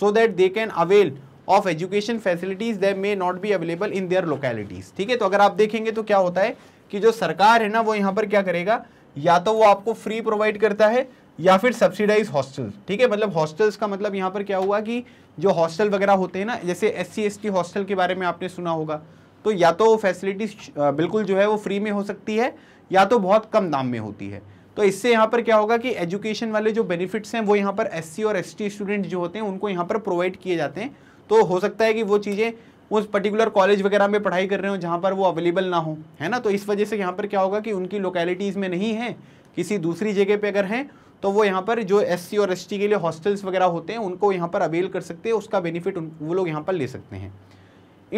so that they can avail of education facilities they may not be available in their localities ठीक है तो अगर आप देखेंगे तो क्या होता है कि जो सरकार है ना वो यहाँ पर क्या करेगा या तो वो आपको फ्री प्रोवाइड करता है या फिर सब्सिडाइज हॉस्टल ठीक है मतलब हॉस्टल्स का मतलब यहाँ पर क्या हुआ कि जो हॉस्टल वगैरह होते हैं ना जैसे S C S T hostel के बारे में आपने सुना होगा तो या तो फैसिलिटीज बिल्कुल जो है वो फ्री में हो सकती है या तो बहुत कम दाम में होती है तो इससे यहाँ पर क्या होगा कि एजुकेशन वाले जो बेनिफिट्स हैं वो यहाँ पर एस और एस स्टूडेंट जो होते हैं उनको यहाँ पर प्रोवाइड किए जाते हैं तो हो सकता है कि वो चीज़ें उस पर्टिकुलर कॉलेज वगैरह में पढ़ाई कर रहे हो जहाँ पर वो अवेलेबल ना हो है ना तो इस वजह से यहाँ पर क्या होगा कि उनकी लोकेलिटीज़ में नहीं है किसी दूसरी जगह पे अगर हैं तो वो यहाँ पर जो एस और एस के लिए हॉस्टल्स वगैरह होते हैं उनको यहाँ पर अवेल कर सकते हैं उसका बेनिफिट वो लोग यहाँ पर ले सकते हैं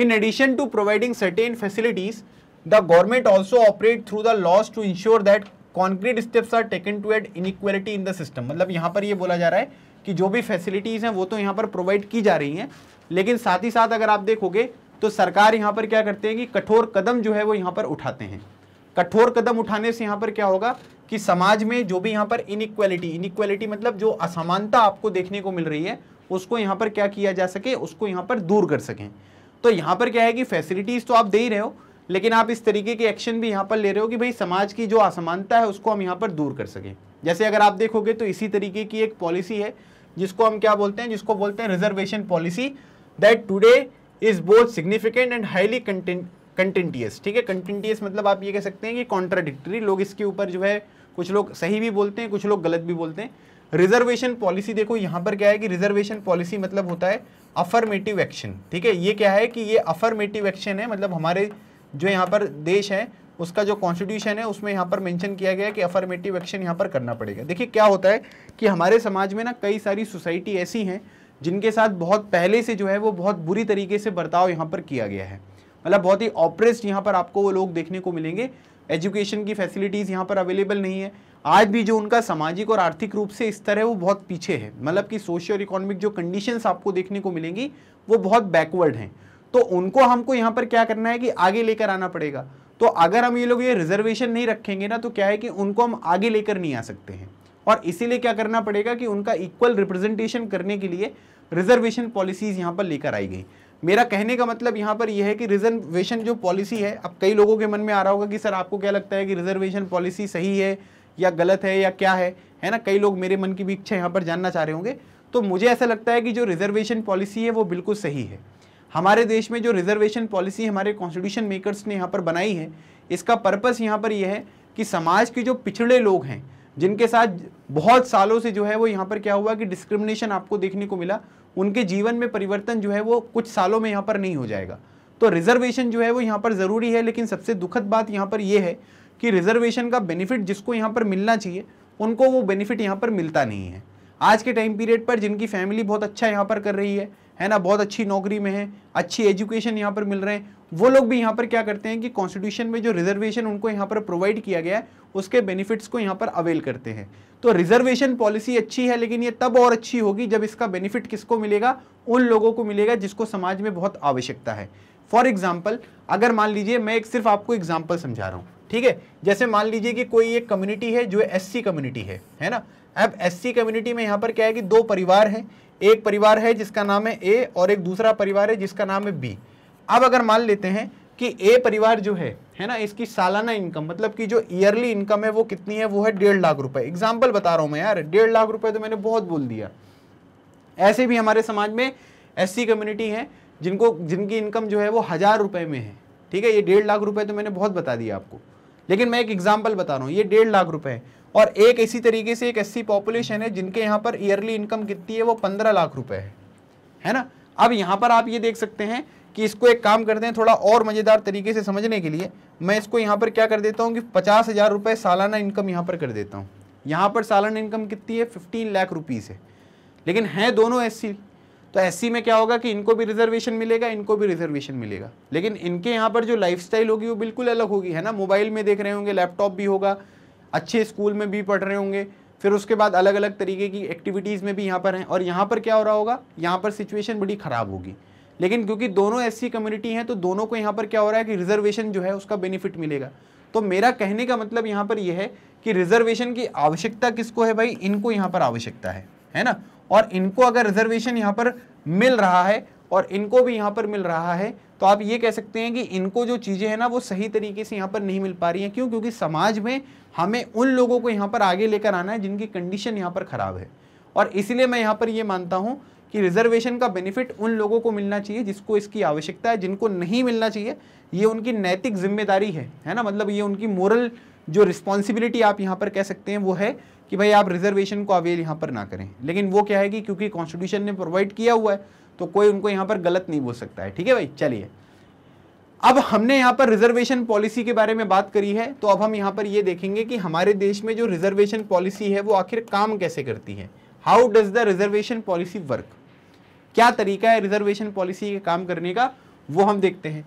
in addition to providing certain facilities the government also operate through the laws to ensure that concrete steps are taken to end inequality in the system मतलब यहाँ पर ये बोला जा रहा है कि जो भी फैसिलिटीज़ हैं वो तो यहाँ पर प्रोवाइड की जा रही हैं लेकिन साथ ही साथ अगर आप देखोगे तो सरकार यहाँ पर क्या करते हैं कि कठोर कदम जो है वो यहाँ पर उठाते हैं कठोर कदम उठाने से यहाँ पर क्या होगा कि समाज में जो भी यहाँ पर इनइक्वलिटी इनइक्वलिटी मतलब जो असमानता आपको देखने को मिल रही है उसको यहाँ पर क्या किया जा सके उसको यहाँ पर दूर कर सकें तो यहाँ पर क्या है कि फैसिलिटीज़ तो आप दे ही रहे हो लेकिन आप इस तरीके के एक्शन भी यहाँ पर ले रहे हो कि भाई समाज की जो असमानता है उसको हम यहाँ पर दूर कर सकें जैसे अगर आप देखोगे तो इसी तरीके की एक पॉलिसी है जिसको हम क्या बोलते हैं जिसको बोलते हैं reservation policy that today is both significant and highly contentious ठीक है कंटेंटियस मतलब आप ये कह सकते हैं कि कॉन्ट्राडिक्टरी लोग इसके ऊपर जो है कुछ लोग सही भी बोलते हैं कुछ लोग गलत भी बोलते हैं रिजर्वेशन पॉलिसी देखो यहाँ पर क्या है कि रिजर्वेशन पॉलिसी मतलब होता है अफर्मेटिव एक्शन ठीक है ये क्या है कि ये अफर्मेटिव एक्शन है मतलब हमारे जो यहाँ पर देश है उसका जो कॉन्स्टिट्यूशन है उसमें यहाँ पर मेंशन किया गया है कि अफर्मेटिव एक्शन यहाँ पर करना पड़ेगा देखिए क्या होता है कि हमारे समाज में ना कई सारी सोसाइटी ऐसी हैं जिनके साथ बहुत पहले से जो है वो बहुत बुरी तरीके से बर्ताव यहाँ पर किया गया है मतलब बहुत ही ऑप्रेस्ड यहाँ पर आपको वो लोग देखने को मिलेंगे एजुकेशन की फैसिलिटीज़ यहाँ पर अवेलेबल नहीं है आज भी जो उनका सामाजिक और आर्थिक रूप से स्तर है वो बहुत पीछे है मतलब कि सोशियो इकोनॉमिक जो कंडीशंस आपको देखने को मिलेंगी वो बहुत बैकवर्ड हैं तो उनको हमको यहाँ पर क्या करना है कि आगे लेकर आना पड़ेगा तो अगर हम ये लोग ये रिजर्वेशन नहीं रखेंगे ना तो क्या है कि उनको हम आगे लेकर नहीं आ सकते हैं और इसीलिए क्या करना पड़ेगा कि उनका इक्वल रिप्रेजेंटेशन करने के लिए रिजर्वेशन पॉलिसीज यहाँ पर लेकर आई गई मेरा कहने का मतलब यहाँ पर यह है कि रिजर्वेशन जो पॉलिसी है अब कई लोगों के मन में आ रहा होगा कि सर आपको क्या लगता है कि रिजर्वेशन पॉलिसी सही है या गलत है या क्या है है ना कई लोग मेरे मन की भी इच्छा यहाँ पर जानना चाह रहे होंगे तो मुझे ऐसा लगता है कि जो रिजर्वेशन पॉलिसी है वो बिल्कुल सही है हमारे देश में जो रिजर्वेशन पॉलिसी हमारे कॉन्स्टिट्यूशन मेकर्स ने यहाँ पर बनाई है इसका पर्पस यहाँ पर यह है कि समाज के जो पिछड़े लोग हैं जिनके साथ बहुत सालों से जो है वो यहाँ पर क्या हुआ कि डिस्क्रिमिनेशन आपको देखने को मिला उनके जीवन में परिवर्तन जो है वो कुछ सालों में यहाँ पर नहीं हो जाएगा तो रिजर्वेशन जो है वो यहाँ पर ज़रूरी है लेकिन सबसे दुखद बात यहाँ पर ये है कि रिजर्वेशन का बेनिफिट जिसको यहाँ पर मिलना चाहिए उनको वो बेनिफिट यहाँ पर मिलता नहीं है आज के टाइम पीरियड पर जिनकी फैमिली बहुत अच्छा यहाँ पर कर रही है है ना बहुत अच्छी नौकरी में है अच्छी एजुकेशन यहाँ पर मिल रहे हैं वो लोग भी यहाँ पर क्या करते हैं कि कॉन्स्टिट्यूशन में जो रिजर्वेशन उनको यहाँ पर प्रोवाइड किया गया है उसके बेनिफिट्स को यहाँ पर अवेल करते हैं तो रिजर्वेशन पॉलिसी अच्छी है लेकिन ये तब और अच्छी होगी जब इसका बेनिफिट किसको मिलेगा उन लोगों को मिलेगा जिसको समाज में बहुत आवश्यकता है फॉर एग्जाम्पल अगर मान लीजिए मैं एक सिर्फ आपको एग्जाम्पल समझा रहा हूँ ठीक है जैसे मान लीजिए कि कोई एक कम्युनिटी है जो एस कम्युनिटी है है ना अब एस कम्युनिटी में यहाँ पर क्या है कि दो परिवार हैं एक परिवार है जिसका नाम है ए और एक दूसरा परिवार है जिसका नाम है बी अब अगर मान लेते हैं कि ए परिवार जो है है ना इसकी सालाना इनकम मतलब कि जो ईयरली इनकम है वो कितनी है वो है डेढ़ लाख रुपए एग्जाम्पल बता रहा हूँ मैं यार डेढ़ लाख रुपए तो मैंने बहुत बोल दिया ऐसे भी हमारे समाज में ऐसी कम्युनिटी है जिनको जिनकी इनकम जो है वो हज़ार रुपये में है ठीक है ये डेढ़ लाख रुपए तो मैंने बहुत बता दिया आपको लेकिन मैं एक एग्जाम्पल बता रहा हूँ ये डेढ़ लाख रुपए है और एक इसी तरीके से एक ऐसी पॉपुलेशन है जिनके यहाँ पर ईयरली इनकम कितनी है वो पंद्रह लाख रुपए है है ना अब यहाँ पर आप ये देख सकते हैं कि इसको एक काम करते हैं थोड़ा और मज़ेदार तरीके से समझने के लिए मैं इसको यहाँ पर क्या कर देता हूँ कि पचास हज़ार रुपये सालाना इनकम यहाँ पर कर देता हूँ यहाँ पर सालाना इनकम कितनी है फिफ्टीन लाख रुपीज़ है लेकिन हैं दोनों एस तो एस में क्या होगा कि इनको भी रिजर्वेशन मिलेगा इनको भी रिजर्वेशन मिलेगा लेकिन इनके यहाँ पर जो लाइफ होगी वो बिल्कुल अलग होगी है ना मोबाइल में देख रहे होंगे लैपटॉप भी होगा अच्छे स्कूल में भी पढ़ रहे होंगे फिर उसके बाद अलग अलग तरीके की एक्टिविटीज़ में भी यहाँ पर हैं और यहाँ पर क्या हो रहा होगा यहाँ पर सिचुएशन बड़ी ख़राब होगी लेकिन क्योंकि दोनों एस कम्युनिटी हैं तो दोनों को यहाँ पर क्या हो रहा है कि रिजर्वेशन जो है उसका बेनिफिट मिलेगा तो मेरा कहने का मतलब यहाँ पर यह है कि रिजर्वेशन की आवश्यकता किसको है भाई इनको यहाँ पर आवश्यकता है है ना और इनको अगर रिजर्वेशन यहाँ पर मिल रहा है और इनको भी यहाँ पर मिल रहा है तो आप ये कह सकते हैं कि इनको जो चीज़ें हैं ना वो सही तरीके से यहाँ पर नहीं मिल पा रही हैं क्यों क्योंकि समाज में हमें उन लोगों को यहाँ पर आगे लेकर आना है जिनकी कंडीशन यहाँ पर ख़राब है और इसलिए मैं यहाँ पर ये मानता हूँ कि रिजर्वेशन का बेनिफिट उन लोगों को मिलना चाहिए जिसको इसकी आवश्यकता है जिनको नहीं मिलना चाहिए ये उनकी नैतिक जिम्मेदारी है है ना मतलब ये उनकी मोरल जो रिस्पॉन्सिबिलिटी आप यहाँ पर कह सकते हैं वो है कि भाई आप रिजर्वेशन को अवेल यहाँ पर ना करें लेकिन वो क्या है कि क्योंकि कॉन्स्टिट्यूशन ने प्रोवाइड किया हुआ है तो कोई उनको यहाँ पर गलत नहीं बोल सकता है ठीक है भाई चलिए अब हमने यहाँ पर रिजर्वेशन पॉलिसी के बारे में बात करी है तो अब हम यहाँ पर ये देखेंगे कि हमारे देश में जो रिजर्वेशन पॉलिसी है वो आखिर काम कैसे करती है how does the reservation policy work क्या तरीका है रिजर्वेशन पॉलिसी के काम करने का वो हम देखते हैं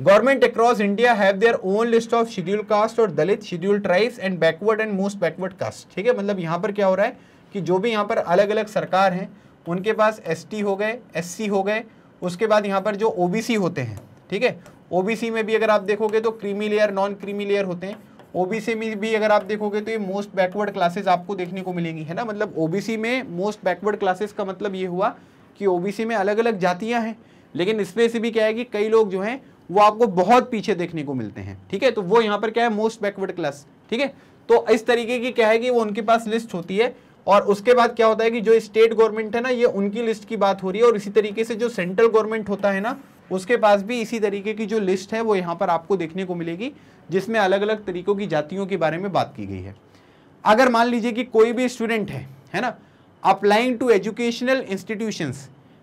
government across India have their own list of schedule caste और Dalit schedule tribes and backward and most backward caste ठीक है मतलब यहाँ पर क्या हो रहा है कि जो भी यहाँ पर अलग अलग सरकार हैं उनके पास एस हो गए एस हो गए उसके बाद यहाँ पर जो ओबीसी होते हैं ठीक है ओबीसी में भी अगर आप देखोगे तो creamy layer non creamy layer होते हैं ओबीसी में भी अगर आप देखोगे तो ये मोस्ट बैकवर्ड क्लासेस आपको देखने को मिलेंगी है ना मतलब ओबीसी में मोस्ट बैकवर्ड क्लासेस का मतलब ये हुआ कि ओबीसी में अलग अलग जातियाँ हैं लेकिन इसमें से भी क्या है कि कई लोग जो हैं वो आपको बहुत पीछे देखने को मिलते हैं ठीक है तो वो यहाँ पर क्या है मोस्ट बैकवर्ड क्लास ठीक है तो इस तरीके की क्या है कि वो उनके पास लिस्ट होती है और उसके बाद क्या होता है कि जो स्टेट गवर्नमेंट है ना ये उनकी लिस्ट की बात हो रही है और इसी तरीके से जो सेंट्रल गवर्नमेंट होता है ना उसके पास भी इसी तरीके की जो लिस्ट है वो यहाँ पर आपको देखने को मिलेगी जिसमें अलग अलग तरीकों की जातियों के बारे में बात की गई है अगर मान लीजिए कि कोई भी स्टूडेंट है है ना applying to educational institution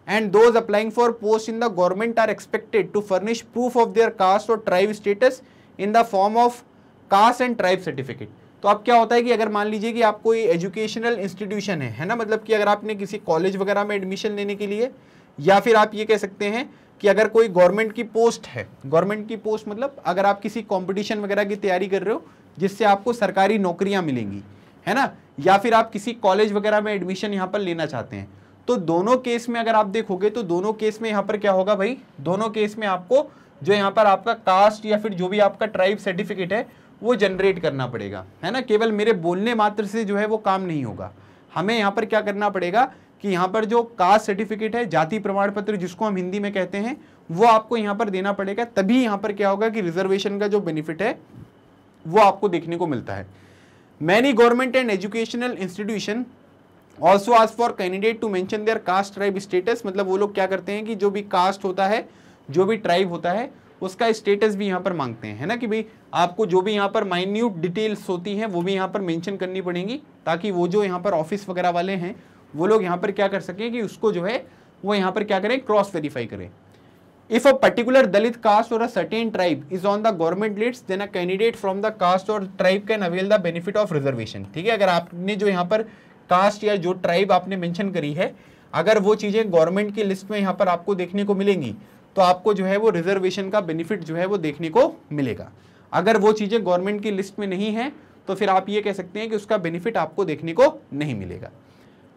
and those applying for post in the government are expected to furnish proof of their caste और tribe status in the form of caste and tribe certificate तो अब क्या होता है कि अगर मान लीजिए कि आप कोई एजुकेशनल इंस्टीट्यूशन है है ना मतलब कि अगर आपने किसी कॉलेज वगैरह में एडमिशन लेने के लिए या फिर आप ये कह सकते हैं कि अगर कोई गवर्नमेंट की पोस्ट है गवर्नमेंट की पोस्ट मतलब अगर आप किसी कंपटीशन वगैरह की तैयारी कर रहे हो जिससे आपको सरकारी नौकरियां मिलेंगी है ना या फिर आप किसी कॉलेज वगैरह में एडमिशन यहाँ पर लेना चाहते हैं तो दोनों केस में अगर आप देखोगे तो दोनों केस में यहाँ पर क्या होगा भाई दोनों केस में आपको जो यहाँ पर आपका कास्ट या फिर जो भी आपका ट्राइब सर्टिफिकेट है वो जनरेट करना पड़ेगा है ना केवल मेरे बोलने मात्र से जो है वो काम नहीं होगा हमें यहाँ पर क्या करना पड़ेगा कि यहाँ पर जो कास्ट सर्टिफिकेट है जाति प्रमाण पत्र जिसको हम हिंदी में कहते हैं वो आपको यहाँ पर देना पड़ेगा तभी यहाँ पर क्या होगा कि रिजर्वेशन का जो बेनिफिट है वो आपको देखने को मिलता है many government and educational institution also ask for candidate to mention their caste tribe status मतलब वो लोग क्या करते हैं कि जो भी कास्ट होता है जो भी ट्राइब होता है उसका स्टेटस भी यहाँ पर मांगते हैं है ना कि भाई आपको जो भी यहाँ पर माइन्यूट डिटेल्स होती हैं वो भी यहाँ पर मेंशन करनी पड़ेंगी ताकि वो जो यहाँ पर ऑफिस वगैरह वाले हैं वो लोग यहाँ पर क्या कर सकें कि उसको जो है वो यहाँ पर क्या करें क्रॉस वेरीफाई करें if a particular Dalit caste और a certain tribe is on the government list, then a candidate from the caste और tribe can avail the benefit of reservation ठीक है अगर आपने जो यहाँ पर कास्ट या जो ट्राइब आपने मेंशन करी है अगर वो चीज़ें गवर्नमेंट की लिस्ट में यहाँ पर आपको देखने को मिलेंगी तो आपको जो है वो रिजर्वेशन का बेनिफिट जो है वो देखने को मिलेगा अगर वो चीज़ें गवर्नमेंट की लिस्ट में नहीं हैं तो फिर आप ये कह सकते हैं कि उसका बेनिफिट आपको देखने को नहीं मिलेगा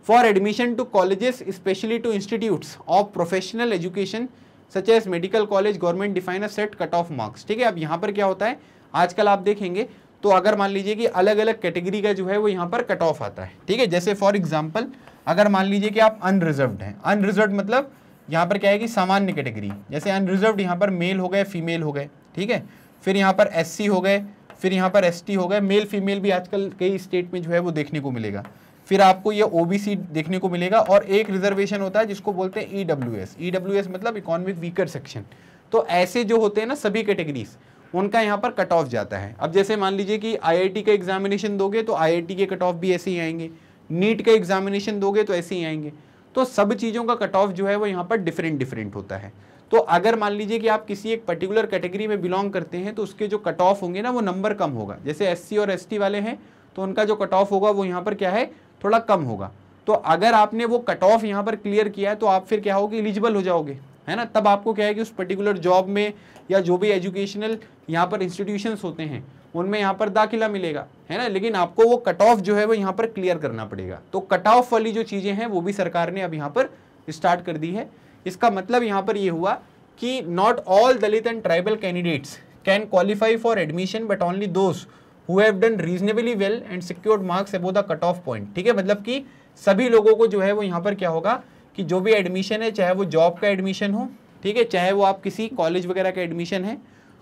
for admission to colleges specially to institutes of professional education such as medical college government define a set cut off marks ठीक है अब यहाँ पर क्या होता है आजकल आप देखेंगे तो अगर मान लीजिए कि अलग अलग कैटेगरी का जो है वो यहाँ पर कट ऑफ आता है ठीक है जैसे फॉर एग्जाम्पल अगर मान लीजिए कि आप अनरिजर्व हैं अनरिजर्व मतलब यहाँ पर क्या है कि सामान्य कैटेगरी जैसे अनरिजर्व यहाँ पर मेल हो गए फीमेल हो गए ठीक है फिर यहाँ पर एस हो गए फिर यहाँ पर एस हो गए मेल फीमेल भी आजकल कई स्टेट में जो है वो देखने को मिलेगा फिर आपको ये ओबीसी देखने को मिलेगा और एक रिजर्वेशन होता है जिसको बोलते हैं ईडब्ल्यूएस e ईडब्ल्यूएस e मतलब इकोनॉमिक वीकर सेक्शन तो ऐसे जो होते हैं ना सभी कैटेगरीज उनका यहाँ पर कट ऑफ जाता है अब जैसे मान लीजिए कि आईआईटी का एग्जामिनेशन दोगे तो आईआईटी के कट ऑफ भी ऐसे ही आएंगे नीट का एग्जामिनेशन दोगे तो ऐसे ही आएंगे तो सब चीज़ों का कट ऑफ जो है वो यहाँ पर डिफरेंट डिफरेंट होता है तो अगर मान लीजिए कि आप किसी एक पर्टिकुलर कैटेगरी में बिलोंग करते हैं तो उसके जो कट ऑफ होंगे ना वो नंबर कम होगा जैसे एससी और एसटी वाले हैं तो उनका जो कट ऑफ होगा वो यहाँ पर क्या है थोड़ा कम होगा तो अगर आपने वो कट ऑफ यहाँ पर क्लियर किया है तो आप फिर क्या होगे एलिजिबल हो जाओगे है ना तब आपको क्या है कि उस पर्टिकुलर जॉब में या जो भी एजुकेशनल यहाँ पर इंस्टीट्यूशंस होते हैं उनमें यहाँ पर दाखिला मिलेगा है ना लेकिन आपको वो कट ऑफ जो है वो यहाँ पर क्लियर करना पड़ेगा तो कट ऑफ वाली जो चीज़ें हैं वो भी सरकार ने अब यहाँ पर स्टार्ट कर दी है इसका मतलब यहाँ पर ये यह हुआ कि not all Dalit and tribal candidates can qualify for admission but only those who have done reasonably well and secured marks above the cut off point ठीक है मतलब कि सभी लोगों को जो है वो यहाँ पर क्या होगा कि जो भी एडमिशन है चाहे वो जॉब का एडमिशन हो ठीक है चाहे वो आप किसी कॉलेज वगैरह का एडमिशन है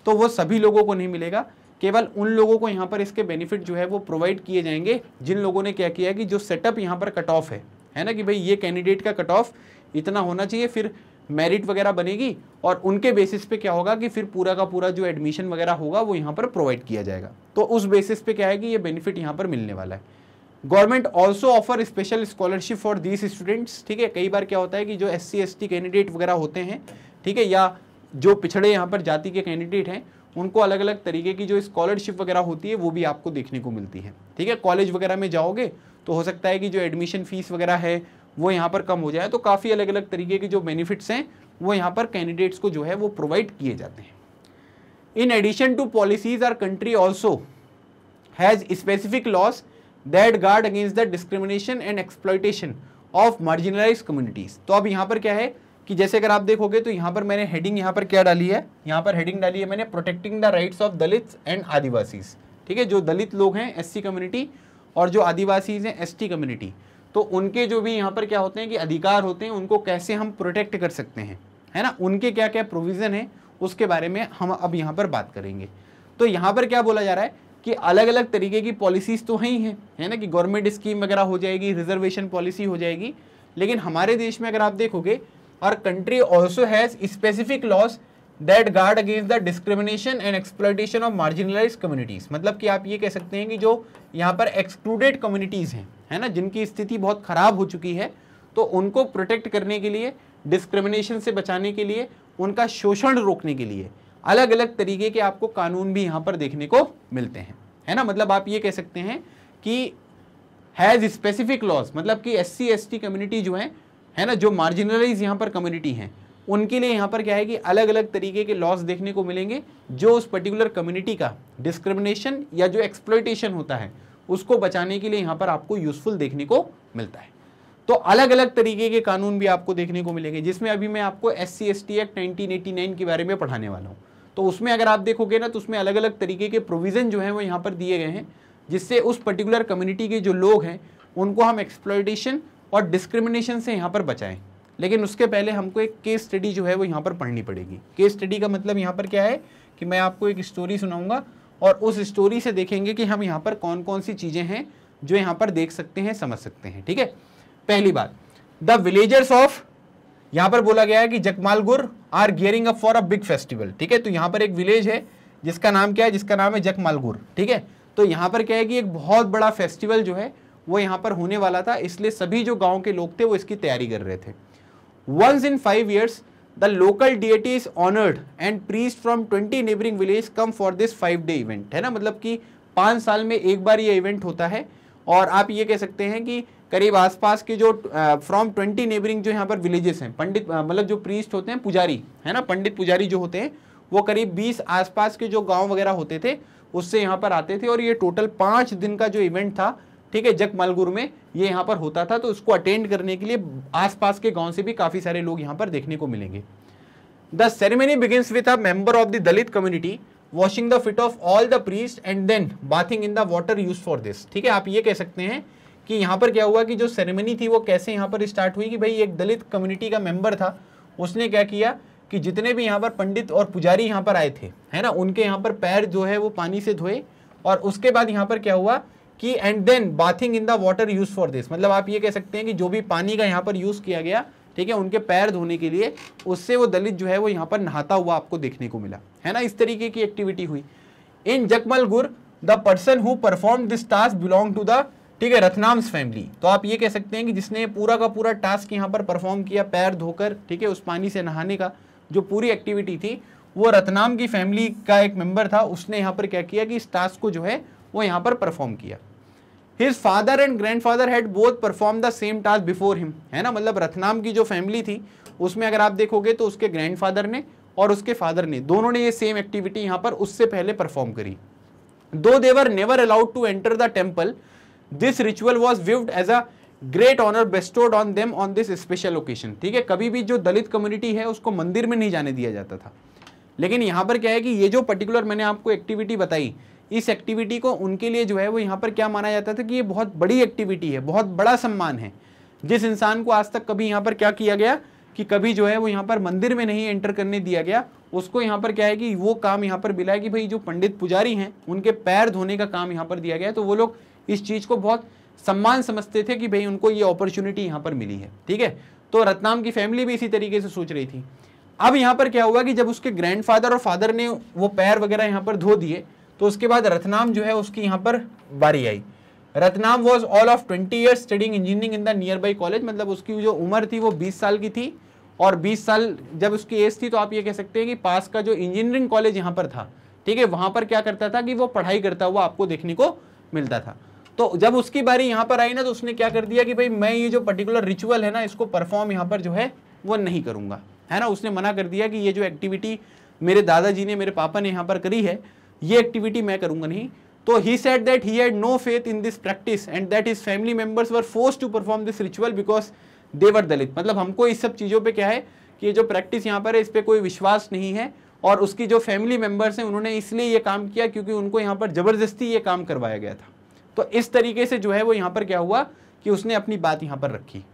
तो वो सभी लोगों को नहीं मिलेगा केवल उन लोगों को यहाँ पर इसके बेनिफिट जो है वो प्रोवाइड किए जाएंगे जिन लोगों ने क्या किया कि जो सेटअप यहाँ पर कट ऑफ है है ना कि भाई ये कैंडिडेट का कट ऑफ इतना होना चाहिए फिर मेरिट वगैरह बनेगी और उनके बेसिस पे क्या होगा कि फिर पूरा का पूरा जो एडमिशन वगैरह होगा वो यहाँ पर प्रोवाइड किया जाएगा तो उस बेसिस पे क्या है कि ये बेनिफिट यहाँ पर मिलने वाला है government also offer special scholarship for these students ठीक है कई बार क्या होता है कि जो एस सी कैंडिडेट वगैरह होते हैं ठीक है या जो पिछड़े यहाँ पर जाति के कैंडिडेट हैं उनको अलग अलग तरीके की जो स्कॉलरशिप वगैरह होती है वो भी आपको देखने को मिलती है ठीक है कॉलेज वगैरह में जाओगे तो हो सकता है कि जो एडमिशन फीस वगैरह है वो यहाँ पर कम हो जाए तो काफ़ी अलग अलग तरीके के जो बेनिफिट्स हैं वो यहाँ पर कैंडिडेट्स को जो है वो प्रोवाइड किए जाते हैं in addition to policies our country also has specific laws that guard against the discrimination and exploitation of marginalise communities तो अब यहाँ पर क्या है कि जैसे अगर आप देखोगे तो यहाँ पर मैंने हेडिंग यहाँ पर क्या डाली है यहाँ पर हेडिंग डाली है मैंने protecting the rights of Dalit and Adivasis ठीक है जो दलित लोग हैं एससी कम्युनिटी और जो आदिवासीज हैं एसटी कम्युनिटी तो उनके जो भी यहाँ पर क्या होते हैं कि अधिकार होते हैं उनको कैसे हम प्रोटेक्ट कर सकते हैं है ना उनके क्या क्या प्रोविज़न है उसके बारे में हम अब यहाँ पर बात करेंगे तो यहाँ पर क्या बोला जा रहा है कि अलग अलग तरीके की पॉलिसीज़ तो हैं ही है ना कि गवर्नमेंट स्कीम वगैरह हो जाएगी रिजर्वेशन पॉलिसी हो जाएगी लेकिन हमारे देश में अगर आप देखोगे our country also has specific laws that guard against the discrimination and exploitation of marginalise communities मतलब कि आप ये कह सकते हैं कि जो यहाँ पर एक्सक्लूडेड कम्युनिटीज़ हैं है ना जिनकी स्थिति बहुत ख़राब हो चुकी है तो उनको प्रोटेक्ट करने के लिए डिस्क्रिमिनेशन से बचाने के लिए उनका शोषण रोकने के लिए अलग अलग तरीके के आपको कानून भी यहाँ पर देखने को मिलते हैं है ना मतलब आप ये कह सकते हैं कि हैज़ स्पेसिफिक लॉज मतलब कि S C S T community जो है है ना जो मार्जिनलाइज यहाँ पर कम्युनिटी हैं उनके लिए यहाँ पर क्या है कि अलग अलग तरीके के लॉज देखने को मिलेंगे जो उस पर्टिकुलर कम्युनिटी का डिस्क्रिमिनेशन या जो एक्सप्लोइटेशन होता है उसको बचाने के लिए यहाँ पर आपको यूजफुल देखने को मिलता है तो अलग अलग तरीके के कानून भी आपको देखने को मिलेंगे जिसमें अभी मैं आपको S C S T act nineteen के बारे में पढ़ाने वाला हूँ तो उसमें अगर आप देखोगे ना तो उसमें अलग अलग तरीके के प्रोविज़न जो हैं वो यहाँ पर दिए गए हैं जिससे उस पर्टिकुलर कम्युनिटी के जो लोग हैं उनको हम एक्सप्लोइटेशन और डिस्क्रिमिनेशन से यहाँ पर बचाएं लेकिन उसके पहले हमको एक केस स्टडी जो है वो यहाँ पर पढ़नी पड़ेगी केस स्टडी का मतलब यहाँ पर क्या है कि मैं आपको एक स्टोरी सुनाऊंगा और उस स्टोरी से देखेंगे कि हम यहाँ पर कौन कौन सी चीज़ें हैं जो यहाँ पर देख सकते हैं समझ सकते हैं ठीक है पहली बात द विलेजर्स ऑफ यहाँ पर बोला गया है कि Jakmalgur are gearing up for a big festival ठीक है तो यहाँ पर एक विलेज है जिसका नाम क्या है जिसका नाम है जकमालगुर ठीक है तो यहाँ पर क्या है कि एक बहुत बड़ा फेस्टिवल जो है वो यहाँ पर होने वाला था इसलिए सभी जो गाँव के लोग थे वो इसकी तैयारी कर रहे थे once in five years local deity is honoured and priest from twenty neighbouring village come for this five day event है ना मतलब कि पाँच साल में एक बार ये इवेंट होता है और आप ये कह सकते हैं कि करीब आसपास के जो फ्रॉम ट्वेंटी नेबरिंग जो यहाँ पर विलेजेस हैं पंडित मतलब जो प्रीस्ट होते हैं पुजारी है ना पंडित पुजारी जो होते हैं वो करीब बीस आसपास के जो गांव वगैरह होते थे उससे यहाँ पर आते थे और ये टोटल पाँच दिन का जो इवेंट था ठीक है जकमालगुर में ये यहाँ पर होता था तो उसको अटेंड करने के लिए आसपास के गांव से भी काफ़ी सारे लोग यहाँ पर देखने को मिलेंगे the ceremony begin with a member of the Dalit community washing the feet of all the priest and then bathing in the water use for this ठीक है आप ये कह सकते हैं कि यहाँ पर क्या हुआ कि जो सेरेमनी थी वो कैसे यहाँ पर स्टार्ट हुई कि भाई एक दलित कम्युनिटी का मेंबर था उसने क्या किया कि जितने भी यहाँ पर पंडित और पुजारी यहाँ पर आए थे है ना उनके यहाँ पर पैर जो है वो पानी से धोए और उसके बाद यहाँ पर क्या हुआ कि and then bathing in the water use for this मतलब आप ये कह सकते हैं कि जो भी पानी का यहाँ पर यूज किया गया ठीक है उनके पैर धोने के लिए उससे वो दलित जो है वो यहाँ पर नहाता हुआ आपको देखने को मिला है ना इस तरीके की एक्टिविटी हुई इन गुर the person who perform this task belong to the ठीक है रथनाम्स फैमिली तो आप ये कह सकते हैं कि जिसने पूरा का पूरा टास्क यहाँ पर परफॉर्म किया पैर धोकर ठीक है उस पानी से नहाने का जो पूरी एक्टिविटी थी वो रतनाम की फैमिली का एक मेंबर था उसने यहाँ पर क्या किया कि इस टास्क को जो है वो यहाँ पर परफॉर्म किया his father and father had both perform the same task before him है ना मतलब रथनाम की जो फैमिली थी उसमें अगर आप देखोगे तो उसके ग्रैंड फादर ने और उसके फादर ने दोनों ने ये सेम एक्टिविटी यहाँ पर उससे पहले परफॉर्म करी though they were never allowed to enter the temple this ritual was viewed as a great honour bestowed on them on this special occasion ठीक है कभी भी जो दलित कम्युनिटी है उसको मंदिर में नहीं जाने दिया जाता था लेकिन यहाँ पर क्या है कि ये जो पर्टिकुलर मैंने आपको एक्टिविटी बताई इस एक्टिविटी को उनके लिए जो है वो यहाँ पर क्या माना जाता था कि ये बहुत बड़ी एक्टिविटी है बहुत बड़ा सम्मान है जिस इंसान को आज तक कभी यहाँ पर क्या किया गया कि कभी जो है वो यहाँ पर मंदिर में नहीं एंटर करने दिया गया उसको यहाँ पर क्या है कि वो काम यहाँ पर मिला है कि भाई जो पंडित पुजारी हैं उनके पैर धोने का काम यहाँ पर दिया गया तो वो लोग इस चीज़ को बहुत सम्मान समझते थे कि भाई उनको ये अपॉर्चुनिटी यहाँ पर मिली है ठीक है तो रतनाम की फैमिली भी इसी तरीके से सोच रही थी अब यहाँ पर क्या हुआ कि जब उसके ग्रैंडफादर और फादर ने वो पैर वगैरह यहाँ पर धो दिए तो उसके बाद रतनाम जो है उसकी यहाँ पर बारी आई Ratnam was all of twenty years studying engineering in the nearby college मतलब उसकी जो उम्र थी वो बीस साल की थी और बीस साल जब उसकी एज थी तो आप ये कह सकते हैं कि पास का जो इंजीनियरिंग कॉलेज यहाँ पर था ठीक है वहाँ पर क्या करता था कि वो पढ़ाई करता हुआ आपको देखने को मिलता था तो जब उसकी बारी यहाँ पर आई ना तो उसने क्या कर दिया कि भाई मैं ये जो पर्टिकुलर रिचुअल है ना इसको परफॉर्म यहाँ पर जो है वो नहीं करूँगा है ना उसने मना कर दिया कि ये जो एक्टिविटी मेरे दादाजी ने मेरे पापा ने यहाँ पर करी है ये एक्टिविटी मैं करूंगा नहीं तो he said that he had no faith in this practice and that his family members were force to perform this ritual because they were Dalit मतलब हमको इस सब चीज़ों पे क्या है कि ये जो प्रैक्टिस यहाँ पर है इस पर कोई विश्वास नहीं है और उसकी जो फैमिली मेम्बर्स हैं उन्होंने इसलिए ये काम किया क्योंकि उनको यहाँ पर ज़बरदस्ती ये काम करवाया गया था तो इस तरीके से जो है वो यहाँ पर क्या हुआ कि उसने अपनी बात यहाँ पर रखी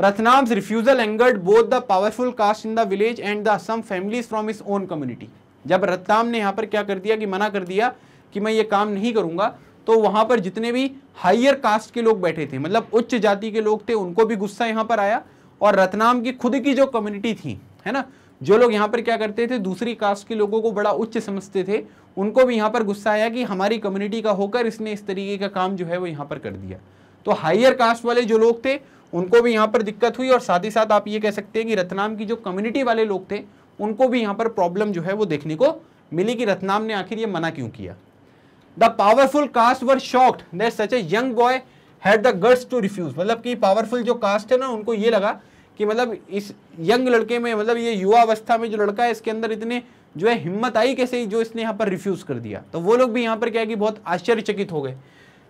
Rathnam's refusal angered both the powerful caste in the village and the some families from his own community जब रत्ताम ने यहाँ पर क्या कर दिया कि मना कर दिया कि मैं ये काम नहीं करूँगा तो वहाँ पर जितने भी हाइयर कास्ट के लोग बैठे थे मतलब उच्च जाति के लोग थे उनको भी गुस्सा यहाँ पर आया और रतनाम की खुद की जो कम्युनिटी थी है ना जो लोग यहाँ पर क्या करते थे दूसरी कास्ट के लोगों को बड़ा उच्च समझते थे उनको भी यहाँ पर गुस्सा आया कि हमारी कम्युनिटी का होकर इसने इस तरीके का काम जो है वो यहाँ पर कर दिया तो हाइयर कास्ट वाले जो लोग थे उनको भी यहाँ पर दिक्कत हुई और साथ ही साथ आप ये कह सकते हैं कि रतनाम की जो कम्युनिटी वाले लोग थे उनको भी यहाँ पर प्रॉब्लम जो है वो देखने को मिली कि रतनाम ने आखिर ये मना क्यों किया the powerful caste were shocked such a young boy had the guts to refuse मतलब कि पावरफुल जो कास्ट है ना उनको ये लगा कि मतलब इस यंग लड़के में मतलब ये युवा अवस्था में जो लड़का है इसके अंदर इतने जो है हिम्मत आई कैसे जो इसने यहाँ पर रिफ्यूज कर दिया तो वो लोग भी यहाँ पर क्या है कि बहुत आश्चर्यचकित हो गए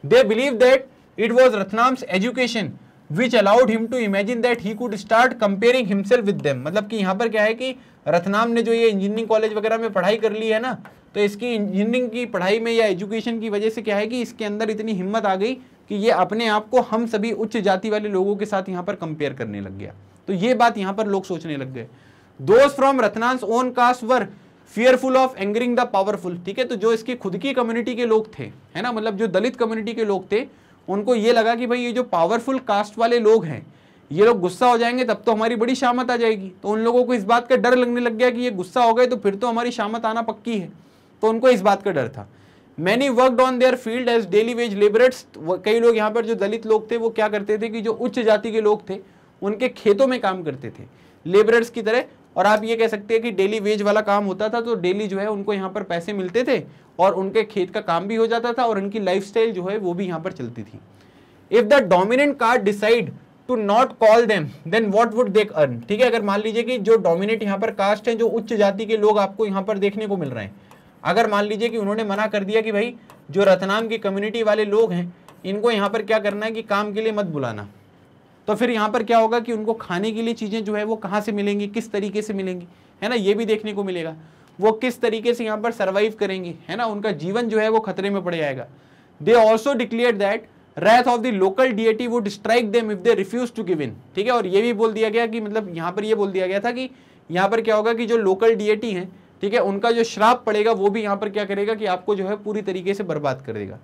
they believe that it was Ratnam's education which allowed him to imagine that he could start comparing himself with them मतलब कि यहाँ पर क्या है कि रत्नाम ने जो ये इंजीनियरिंग कॉलेज वगैरह में पढ़ाई कर ली है ना तो इसकी इंजीनियरिंग की पढ़ाई में या एजुकेशन की वजह से क्या है कि इसके अंदर इतनी हिम्मत आ गई कि ये अपने आप को हम सभी उच्च जाति वाले लोगों के साथ यहाँ पर कंपेयर करने लग गया तो ये बात यहाँ पर लोग सोचने लग गए those from Ratnam's own caste were fearful of angering the powerful ठीक है तो जो इसकी खुद की कम्युनिटी के लोग थे है ना मतलब जो दलित कम्युनिटी के लोग थे उनको ये लगा कि भाई ये जो पावरफुल कास्ट वाले लोग हैं ये लोग गुस्सा हो जाएंगे तब तो हमारी बड़ी शामत आ जाएगी तो उन लोगों को इस बात का डर लगने लग गया कि ये गुस्सा हो गए तो फिर तो हमारी शामत आना पक्की है तो उनको इस बात का डर था many worked on their field as daily wage labourers कई लोग यहाँ पर जो दलित लोग थे वो क्या करते थे कि जो उच्च जाति के लोग थे उनके खेतों में काम करते थे लेबरर्स की तरह और आप ये कह सकते हैं कि डेली वेज वाला काम होता था तो डेली जो है उनको यहाँ पर पैसे मिलते थे और उनके खेत का काम भी हो जाता था और उनकी लाइफ जो है वो भी यहाँ पर चलती थी if the dominant caste decide to not call them then what would they earn ठीक है अगर मान लीजिए कि जो डोमिनेट यहाँ पर कास्ट है जो उच्च जाति के लोग आपको यहाँ पर देखने को मिल रहे हैं अगर मान लीजिए कि उन्होंने मना कर दिया कि भाई जो रतनाम की कम्युनिटी वाले लोग हैं इनको यहाँ पर क्या करना है कि काम के लिए मत बुलाना तो फिर यहाँ पर क्या होगा कि उनको खाने के लिए चीज़ें जो है वो कहाँ से मिलेंगी किस तरीके से मिलेंगी है ना ये भी देखने को मिलेगा वो किस तरीके से यहाँ पर सर्वाइव करेंगी है ना उनका जीवन जो है वो खतरे में पड़ जाएगा they also declare that wrath of the local deity would strike them if they refuse to give in ठीक है और ये भी बोल दिया गया कि मतलब यहाँ पर ये बोल दिया गया था कि यहाँ पर क्या होगा कि जो लोकल डीएटी हैं ठीक है उनका जो श्राप पड़ेगा वो भी यहाँ पर क्या करेगा कि आपको जो है पूरी तरीके से बर्बाद कर देगा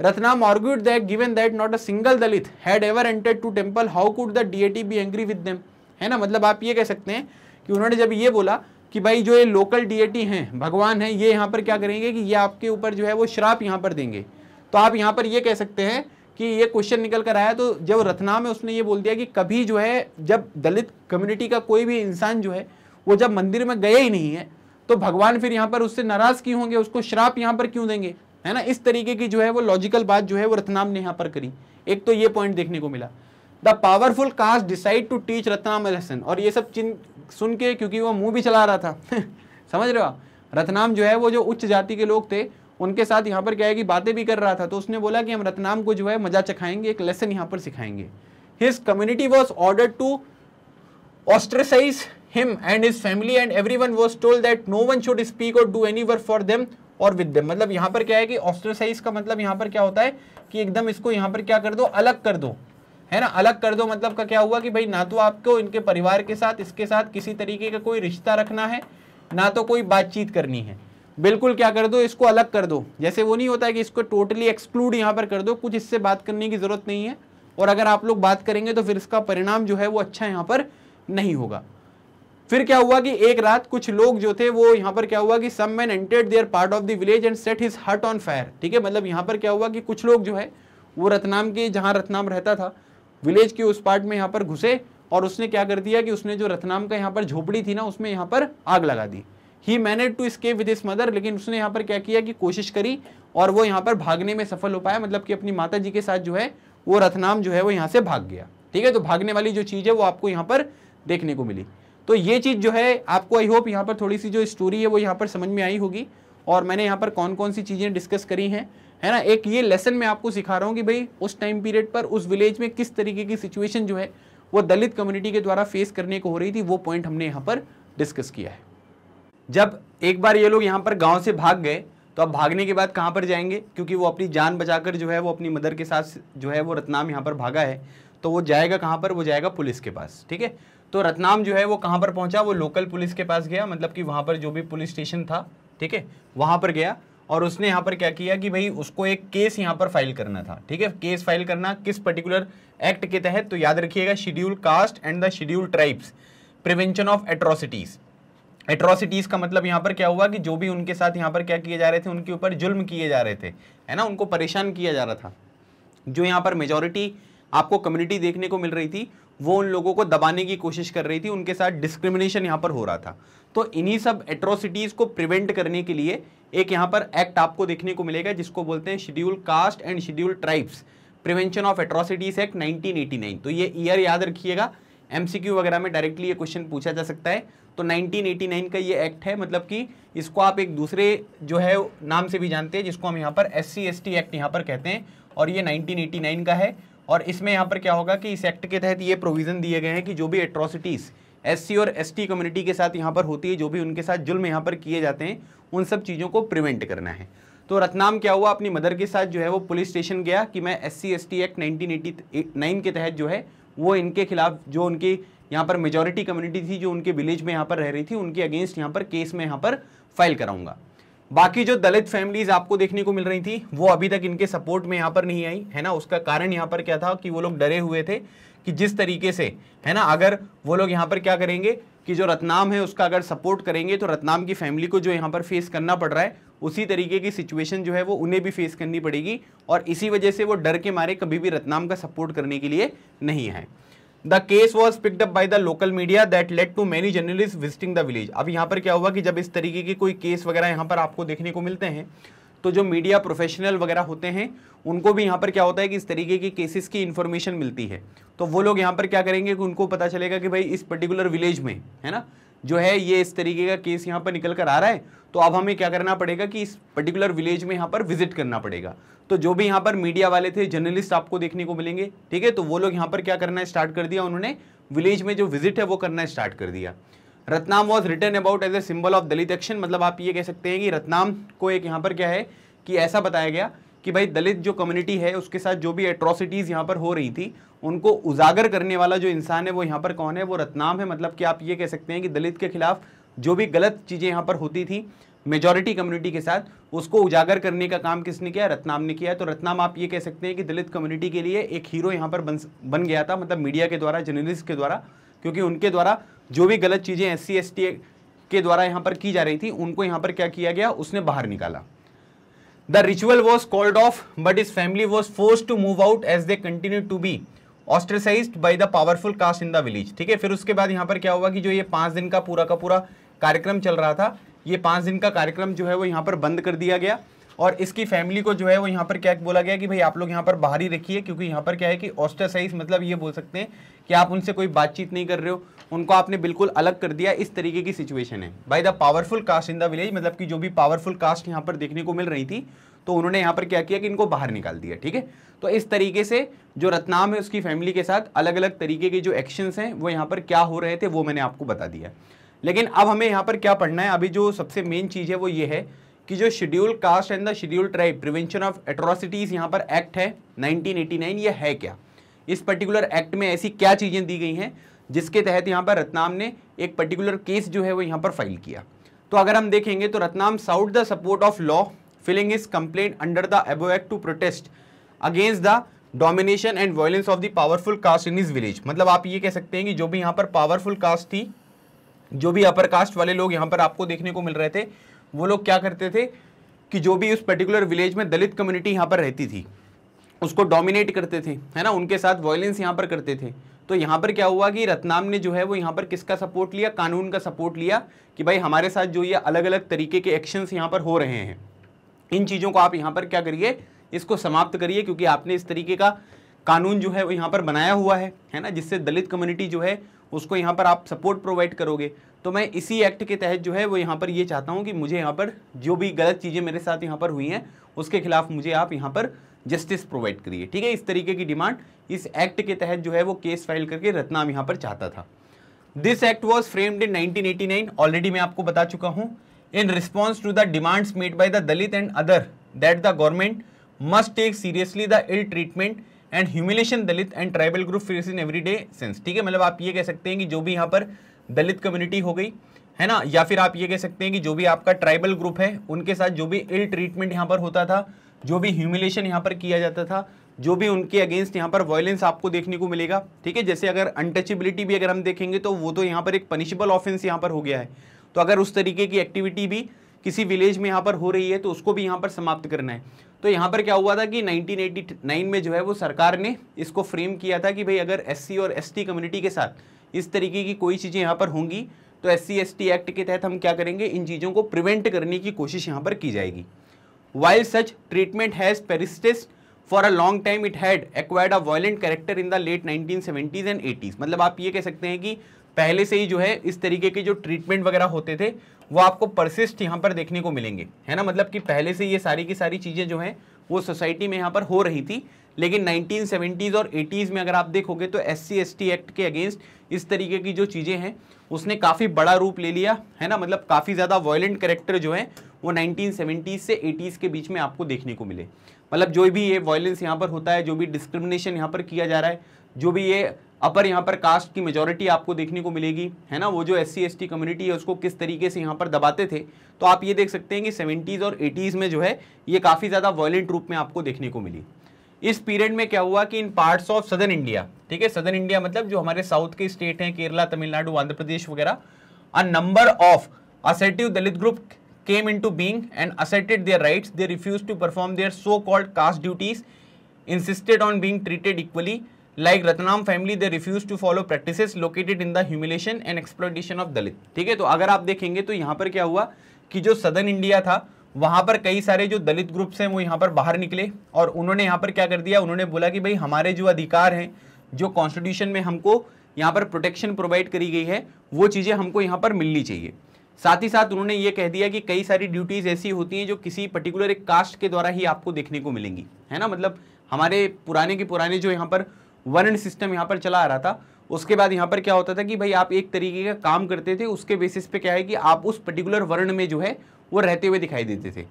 Ratnam argued that not that not a single Dalit had ever entered to temple, how could the deity be angry with them? है ना मतलब आप ये कह सकते हैं कि उन्होंने जब ये बोला कि भाई जो ये लोकल डीएटी हैं भगवान हैं ये यहाँ पर क्या करेंगे कि ये आपके ऊपर जो है वो श्राप यहाँ पर देंगे तो आप यहाँ पर ये कह सकते हैं कि ये क्वेश्चन निकल कर आया तो जब रत्ना में उसने ये बोल दिया कि कभी जो है जब दलित कम्युनिटी का कोई भी इंसान जो है वो जब मंदिर में गए ही नहीं है तो भगवान फिर यहाँ पर उससे नाराज़ क्यों होंगे उसको श्राप यहाँ पर क्यों देंगे है ना इस तरीके की जो है वो लॉजिकल बात जो है वो रत्नाम ने यहाँ पर करी एक तो ये पॉइंट देखने को मिला the powerful caste decide to teach Rathnam lesson और ये सब चिन्ह सुन के क्योंकि वो मुंह भी चला रहा था समझ रहे हो आप रत्नाम जो है वो जो उच्च जाति के लोग थे उनके साथ यहाँ पर क्या है कि बातें भी कर रहा था तो उसने बोला कि हम रत्नाम को जो है मजा चखाएंगे एक लेसन यहाँ पर सिखाएंगे his community was order to ostracise him and his family and every one was told that no one should speak or do any work for them or with them मतलब यहां पर क्या है कि ऑस्ट्रोसाइज का मतलब यहां पर क्या होता है कि एकदम इसको यहां पर क्या कर दो अलग कर दो है ना अलग कर दो मतलब का क्या हुआ कि भाई ना तो आपको इनके परिवार के साथ इसके साथ किसी तरीके का कोई रिश्ता रखना है ना तो कोई बातचीत करनी है बिल्कुल क्या कर दो इसको अलग कर दो जैसे वो नहीं होता है कि इसको टोटली एक्सक्लूड यहाँ पर कर दो कुछ इससे बात करने की ज़रूरत नहीं है और अगर आप लोग बात करेंगे तो फिर इसका परिणाम जो है वो अच्छा यहाँ पर नहीं होगा फिर क्या हुआ कि एक रात कुछ लोग जो थे वो यहाँ पर क्या हुआ कि some man entered their part of the village and set his hut on fire ठीक है मतलब यहाँ पर क्या हुआ कि कुछ लोग जो है वो रतनाम के जहाँ रतनाम रहता था विलेज के उस पार्ट में यहाँ पर घुसे और उसने क्या कर दिया कि उसने जो रतनाम का यहाँ पर झोपड़ी थी ना उसमें यहाँ पर आग लगा दी ही manage to escape with his mother लेकिन उसने यहाँ पर क्या किया कि कोशिश करी और वो यहाँ पर भागने में सफल हो पाया मतलब कि अपनी माता जी के साथ जो है वो रतनाम जो है वो यहाँ से भाग गया ठीक है तो भागने वाली जो चीज़ है वो आपको यहाँ पर देखने को मिली तो ये चीज़ जो है आपको आई होप यहाँ पर थोड़ी सी जो स्टोरी है वो यहाँ पर समझ में आई होगी और मैंने यहाँ पर कौन कौन सी चीज़ें डिस्कस करी हैं है ना एक ये लेसन मैं आपको सिखा रहा हूँ कि भाई उस टाइम पीरियड पर उस विलेज में किस तरीके की सिचुएशन जो है वो दलित कम्युनिटी के द्वारा फेस करने को हो रही थी वो पॉइंट हमने यहाँ पर डिस्कस किया है जब एक बार ये लोग यहाँ पर गाँव से भाग गए तो अब भागने के बाद कहाँ पर जाएंगे क्योंकि वो अपनी जान बचाकर जो है वो अपनी मदर के साथ जो है वो रतनाम यहाँ पर भागा है तो वो जाएगा कहाँ पर वो जाएगा पुलिस के पास ठीक है तो रतनाम जो है वो कहाँ पर पहुँचा वो लोकल पुलिस के पास गया मतलब कि वहाँ पर जो भी पुलिस स्टेशन था ठीक है वहाँ पर गया और उसने यहाँ पर क्या किया कि भाई उसको एक केस यहाँ पर फाइल करना था ठीक है केस फाइल करना किस पर्टिकुलर एक्ट के तहत तो याद रखिएगा schedule caste and the schedule tribes prevention of atrocities atrocities का मतलब यहाँ पर क्या हुआ कि जो भी उनके साथ यहाँ पर क्या किए जा रहे थे उनके ऊपर जुल्म किए जा रहे थे है ना उनको परेशान किया जा रहा था जो यहाँ पर मेजोरिटी आपको कम्युनिटी देखने को मिल रही थी वो उन लोगों को दबाने की कोशिश कर रही थी उनके साथ डिस्क्रिमिनेशन यहाँ पर हो रहा था तो इन्हीं सब एट्रोसिटीज़ को प्रिवेंट करने के लिए एक यहाँ पर एक्ट आपको देखने को मिलेगा जिसको बोलते हैं schedule caste and schedule tribes prevention of atrocities act nineteen तो ये ईयर याद रखिएगा एम वगैरह में डायरेक्टली ये क्वेश्चन पूछा जा सकता है तो 1989 का ये एक्ट है मतलब कि इसको आप एक दूसरे जो है नाम से भी जानते हैं जिसको हम यहाँ पर एस सी एक्ट यहाँ पर कहते हैं और ये 1989 का है और इसमें यहाँ पर क्या होगा कि इस एक्ट के तहत ये प्रोविज़न दिए गए हैं कि जो भी एट्रोसिटीज़ एससी और एसटी कम्युनिटी के साथ यहाँ पर होती है जो भी उनके साथ जुल्म यहाँ पर किए जाते हैं उन सब चीज़ों को प्रिवेंट करना है तो रतनाम क्या हुआ अपनी मदर के साथ जो है वो पुलिस स्टेशन गया कि मैं S C S act nineteen के तहत जो है वो इनके खिलाफ जो उनके यहाँ पर मेजॉरिटी कम्युनिटी थी जो उनके विलेज में यहाँ पर रह रही थी उनके अगेंस्ट यहाँ पर केस में यहाँ पर फाइल कराऊंगा बाकी जो दलित फैमिलीज आपको देखने को मिल रही थी वो अभी तक इनके सपोर्ट में यहाँ पर नहीं आई है ना उसका कारण यहाँ पर क्या था कि वो लोग डरे हुए थे कि जिस तरीके से है ना अगर वो लोग यहाँ पर क्या करेंगे कि जो रतनाम है उसका अगर सपोर्ट करेंगे तो रतनाम की फैमिली को जो यहाँ पर फेस करना पड़ रहा है उसी तरीके की सिचुएशन जो है वो उन्हें भी फेस करनी पड़ेगी और इसी वजह से वो डर के मारे कभी भी रतनाम का सपोर्ट करने के लिए नहीं है the case was picked up by the local media that led to many journalist visiting the village अब यहाँ पर क्या हुआ कि जब इस तरीके के कोई केस वगैरह यहाँ पर आपको देखने को मिलते हैं तो जो मीडिया प्रोफेशनल वगैरह होते हैं उनको भी यहाँ पर क्या होता है कि इस तरीके के केसेस की इन्फॉर्मेशन मिलती है तो वो लोग यहाँ पर क्या करेंगे कि उनको पता चलेगा कि भाई इस पर्टिकुलर विलेज में है ना जो है ये इस तरीके का केस यहाँ पर निकल कर आ रहा है तो अब हमें क्या करना पड़ेगा कि इस पर्टिकुलर विलेज में यहाँ पर विजिट करना पड़ेगा तो जो भी यहाँ पर मीडिया वाले थे जर्नलिस्ट आपको देखने को मिलेंगे ठीक है तो वो लोग यहाँ पर क्या करना स्टार्ट कर दिया उन्होंने विलेज में जो विजिट है वो करना स्टार्ट कर दिया Rathnam was written about as a symbol of Dalit action मतलब आप ये कह सकते हैं कि रतनाम को एक यहाँ पर क्या है कि ऐसा बताया गया कि भाई दलित जो कम्युनिटी है उसके साथ जो भी एट्रोसिटीज़ यहाँ पर हो रही थी उनको उजागर करने वाला जो इंसान है वो यहाँ पर कौन है वो रतनाम है मतलब कि आप ये कह सकते हैं कि दलित के खिलाफ जो भी गलत चीज़ें यहाँ पर होती थी मेजॉरिटी कम्युनिटी के साथ उसको उजागर करने का काम किसने किया रत्नाम ने किया तो रत्नाम आप ये कह सकते हैं कि दलित कम्युनिटी के लिए एक हीरो यहाँ पर बन बन गया था मतलब मीडिया के द्वारा जर्नलिस्ट के द्वारा क्योंकि उनके द्वारा जो भी गलत चीज़ें एस सी के द्वारा यहाँ पर की जा रही थी उनको यहाँ पर क्या किया गया उसने बाहर निकाला the ritual was called off but his family was force to move out as they continue to be ostracise by the powerful caste in the village ठीक है फिर उसके बाद यहाँ पर क्या हुआ कि जो ये पाँच दिन का पूरा का पूरा कार्यक्रम चल रहा था ये पाँच दिन का कार्यक्रम जो है वो यहाँ पर बंद कर दिया गया और इसकी फैमिली को जो है वो यहाँ पर क्या बोला गया कि भाई आप लोग यहाँ पर बाहर ही रखिए क्योंकि यहाँ पर क्या है कि ऑस्टरसाइज मतलब ये बोल सकते हैं कि आप उनसे कोई बातचीत नहीं कर रहे हो उनको आपने बिल्कुल अलग कर दिया इस तरीके की सिचुएशन है by the powerful caste in the village मतलब कि जो भी पावरफुल कास्ट यहाँ पर देखने को मिल रही थी तो उन्होंने यहाँ पर क्या किया कि इनको बाहर निकाल दिया ठीक है तो इस तरीके से जो रत्नाम है उसकी फैमिली के साथ अलग अलग तरीके के जो एक्शंस हैं वो यहाँ पर क्या हो रहे थे वो मैंने आपको बता दिया लेकिन अब हमें यहाँ पर क्या पढ़ना है अभी जो सबसे मेन चीज़ है वो ये है कि जो schedule caste and the schedule tribe prevention of atrocities यहाँ पर एक्ट है 1989 ये है क्या इस पर्टिकुलर एक्ट में ऐसी क्या चीज़ें दी गई हैं जिसके तहत यहाँ पर रतनाम ने एक पर्टिकुलर केस जो है वो यहाँ पर फाइल किया तो अगर हम देखेंगे तो Rathnam sought the support of law filing his complaint under the above act to protest against the domination and violence of the powerful caste in his village मतलब आप ये कह सकते हैं कि जो भी यहाँ पर पावरफुल कास्ट थी जो भी अपर कास्ट वाले लोग यहाँ पर आपको देखने को मिल रहे थे वो लोग क्या करते थे कि जो भी उस पर्टिकुलर विलेज में दलित कम्युनिटी यहाँ पर रहती थी उसको डोमिनेट करते थे है ना उनके साथ वॉयलेंस यहाँ पर करते थे तो यहाँ पर क्या हुआ कि रतनाम ने जो है वो यहाँ पर किसका सपोर्ट लिया कानून का सपोर्ट लिया कि भाई हमारे साथ जो ये अलग अलग तरीके के एक्शंस यहाँ पर हो रहे हैं इन चीज़ों को आप यहाँ पर क्या करिए इसको समाप्त करिए क्योंकि आपने इस तरीके का कानून जो है वो यहाँ पर बनाया हुआ है है ना जिससे दलित कम्युनिटी जो है उसको यहाँ पर आप सपोर्ट प्रोवाइड करोगे तो मैं इसी एक्ट के तहत जो है वो यहाँ पर ये चाहता हूँ कि मुझे यहाँ पर जो भी गलत चीज़ें मेरे साथ यहाँ पर हुई हैं उसके खिलाफ मुझे आप यहाँ पर जस्टिस प्रोवाइड करिए ठीक है इस तरीके की डिमांड इस एक्ट के तहत जो है वो केस फाइल करके रत्नाम यहाँ पर चाहता था this act was framed in nineteen already मैं आपको बता चुका हूँ in response to the demands made by the Dalit and other that the government must take seriously the ill treatment and humiliation Dalit and tribal group face in every day sense ठीक है मतलब आप ये कह सकते हैं कि जो भी यहाँ पर दलित कम्युनिटी हो गई है ना या फिर आप ये कह सकते हैं कि जो भी आपका ट्राइबल ग्रुप है उनके साथ जो भी इल ट्रीटमेंट यहाँ पर होता था जो भी ह्यूमिलेशन यहाँ पर किया जाता था जो भी उनके अगेंस्ट यहाँ पर वायलेंस आपको देखने को मिलेगा ठीक है जैसे अगर अनटचेबिलिटी भी अगर हम देखेंगे तो वो तो यहाँ पर एक पनिशेबल ऑफेंस यहाँ पर हो गया है तो अगर उस तरीके की एक्टिविटी भी किसी विलेज में यहाँ पर हो रही है तो उसको भी यहाँ पर समाप्त करना है तो यहाँ पर क्या हुआ था कि 1989 में जो है वो सरकार ने इसको फ्रेम किया था कि भाई अगर एस और एस कम्युनिटी के साथ इस तरीके की कोई चीज़ें यहाँ पर होंगी तो एस सी एक्ट के तहत हम क्या करेंगे इन चीज़ों को प्रिवेंट करने की कोशिश यहाँ पर की जाएगी while such treatment has persisted for a long time it had acquired a violent character in the late seventies and eighties मतलब आप ये कह सकते हैं कि पहले से ही जो है इस तरीके के जो ट्रीटमेंट वगैरह होते थे वो आपको परसिस्ट यहाँ पर देखने को मिलेंगे है ना मतलब कि पहले से ये सारी की सारी चीज़ें जो हैं वो सोसाइटी में यहाँ पर हो रही थी लेकिन 1970s और 80s में अगर आप देखोगे तो एस सी एक्ट के अगेंस्ट इस तरीके की जो चीज़ें हैं उसने काफ़ी बड़ा रूप ले लिया है ना मतलब काफ़ी ज़्यादा वायलेंट करेक्टर जो है वो 1970s से 80s के बीच में आपको देखने को मिले मतलब जो भी ये वॉयलेंस यहाँ पर होता है जो भी डिस्क्रिमिनेशन यहाँ पर किया जा रहा है जो भी ये अपर यहाँ पर कास्ट की मेजोरिटी आपको देखने को मिलेगी है ना वो जो एस सी कम्युनिटी है उसको किस तरीके से यहाँ पर दबाते थे तो आप ये देख सकते हैं कि सेवेंटीज़ और एटीज़ में जो है ये काफ़ी ज़्यादा वायलेंट रूप में आपको देखने को मिली इस पीरियड में क्या हुआ कि in parts of southern India ठीक है सदर इंडिया मतलब जो हमारे साउथ के स्टेट हैं केरला तमिलनाडु आंध्र प्रदेश वगैरह a number of assertive Dalit group came in to being and असेटेड their rights they refuse to perform there so called cast duties insisted on being treated equally like रतनाम family they refuse to follow practice located in the humiliation and exploitation of दलित ठीक है तो अगर आप देखेंगे तो यहाँ पर क्या हुआ कि जो सदर्न इंडिया था वहाँ पर कई सारे जो दलित ग्रुप्स हैं वो यहाँ पर बाहर निकले और उन्होंने यहाँ पर क्या कर दिया उन्होंने बोला कि भाई हमारे जो अधिकार हैं जो कॉन्स्टिट्यूशन में हमको यहाँ पर प्रोटेक्शन प्रोवाइड करी गई है वो चीज़ें हमको यहाँ पर मिलनी चाहिए साथ ही साथ उन्होंने ये कह दिया कि कई सारी ड्यूटीज़ ऐसी होती हैं जो किसी पर्टिकुलर एक कास्ट के द्वारा ही आपको देखने को मिलेंगी है ना मतलब हमारे पुराने के पुराने जो यहाँ पर वन एंड सिस्टम यहाँ पर चला आ रहा था उसके बाद यहाँ पर क्या होता था कि भाई आप एक तरीके का काम करते थे उसके बेसिस पे क्या है कि आप उस पर्टिकुलर वर्ण में जो है वो रहते हुए दिखाई देते थे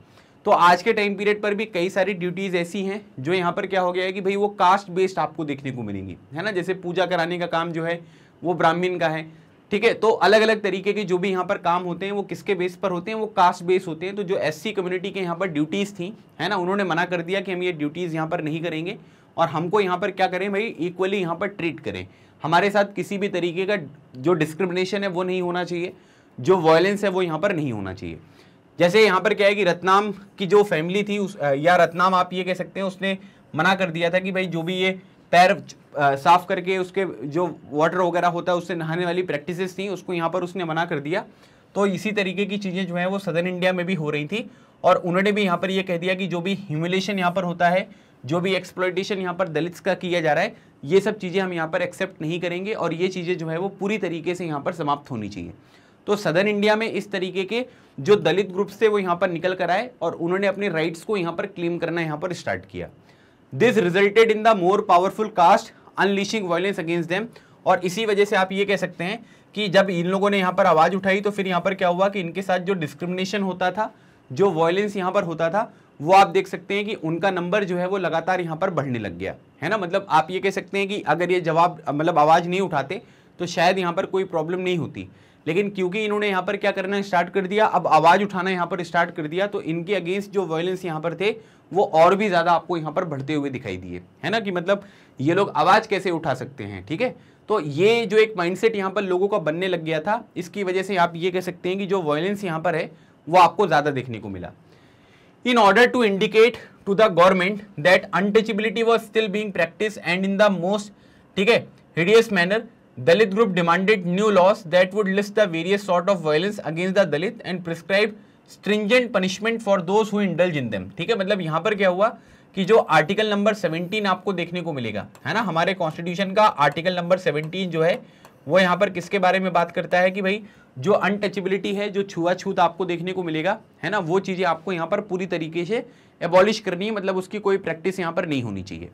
तो आज के टाइम पीरियड पर भी कई सारी ड्यूटीज़ ऐसी हैं जो यहाँ पर क्या हो गया है कि भाई वो कास्ट बेस्ड आपको देखने को मिलेंगी है ना जैसे पूजा कराने का काम जो है वो ब्राह्मीण का है ठीक है तो अलग अलग तरीके के जो भी यहाँ पर काम होते हैं वो किसके बेस पर होते हैं वो कास्ट बेस होते हैं तो जो एससी कम्युनिटी के यहाँ पर ड्यूटीज़ थी है ना उन्होंने मना कर दिया कि हम ये ड्यूटीज़ यहाँ पर नहीं करेंगे और हमको यहाँ पर क्या करें भाई इक्वली यहाँ पर ट्रीट करें हमारे साथ किसी भी तरीके का जो डिस्क्रिमिनेशन है वो नहीं होना चाहिए जो वॉयलेंस है वो यहाँ पर नहीं होना चाहिए जैसे यहाँ पर क्या है कि रत्नाम की जो फैमिली थी उस या रत्नाम आप ये कह सकते हैं उसने मना कर दिया था कि भाई जो भी ये पैर साफ करके उसके जो वाटर वगैरह होता है उससे नहाने वाली प्रैक्टिसेस थी उसको यहाँ पर उसने मना कर दिया तो इसी तरीके की चीज़ें जो हैं वो सदर्न इंडिया में भी हो रही थी और उन्होंने भी यहाँ पर ये कह दिया कि जो भी ह्यूमिलेशन यहाँ पर होता है जो भी एक्सप्लोइटेशन यहाँ पर दलित का किया जा रहा है ये सब चीज़ें हम यहाँ पर एक्सेप्ट नहीं करेंगे और ये चीज़ें जो है वो पूरी तरीके से यहाँ पर समाप्त होनी चाहिए तो सदर्न इंडिया में इस तरीके के जो दलित ग्रुप्स थे वो यहाँ पर निकल कर आए और उन्होंने अपने राइट्स को यहाँ पर क्लेम करना यहाँ पर स्टार्ट किया this resulted in the more powerful caste unleashing violence against them और इसी वजह से आप ये कह सकते हैं कि जब इन लोगों ने यहाँ पर आवाज़ उठाई तो फिर यहाँ पर क्या हुआ कि इनके साथ जो डिस्क्रिमिनेशन होता था जो वॉयलेंस यहाँ पर होता था वो आप देख सकते हैं कि उनका नंबर जो है वो लगातार यहाँ पर बढ़ने लग गया है ना मतलब आप ये कह सकते हैं कि अगर ये जवाब मतलब आवाज़ नहीं उठाते तो शायद यहाँ पर कोई प्रॉब्लम नहीं होती लेकिन क्योंकि इन्होंने यहाँ पर क्या करना स्टार्ट कर दिया अब आवाज़ उठाना यहाँ पर स्टार्ट कर दिया तो इनके अगेंस्ट जो वायलेंस यहाँ पर थे वो और भी ज़्यादा आपको यहाँ पर बढ़ते हुए दिखाई दिए है ना कि मतलब ये लोग आवाज़ कैसे उठा सकते हैं ठीक है तो ये जो एक माइंडसेट यहाँ पर लोगों का बनने लग गया था इसकी वजह से आप ये कह सकते हैं कि जो वायलेंस यहाँ पर है वो आपको ज़्यादा देखने को मिला in order to indicate to the government that untouchability was still being practiced and in the most ठीक है hideous manner Dalit group demanded new laws that would list the various sort of violence against the Dalit and prescribe stringent punishment for those who indulge in them ठीक है मतलब यहाँ पर क्या हुआ कि जो आर्टिकल नंबर 17 आपको देखने को मिलेगा है ना हमारे कॉन्स्टिट्यूशन का आर्टिकल नंबर 17 जो है वो यहाँ पर किसके बारे में बात करता है कि भाई जो अनटचेबिलिटी है जो छुआछूत आपको देखने को मिलेगा है ना वो चीज़ें आपको यहाँ पर पूरी तरीके से एबॉलिश करनी है मतलब उसकी कोई प्रैक्टिस यहाँ पर नहीं होनी चाहिए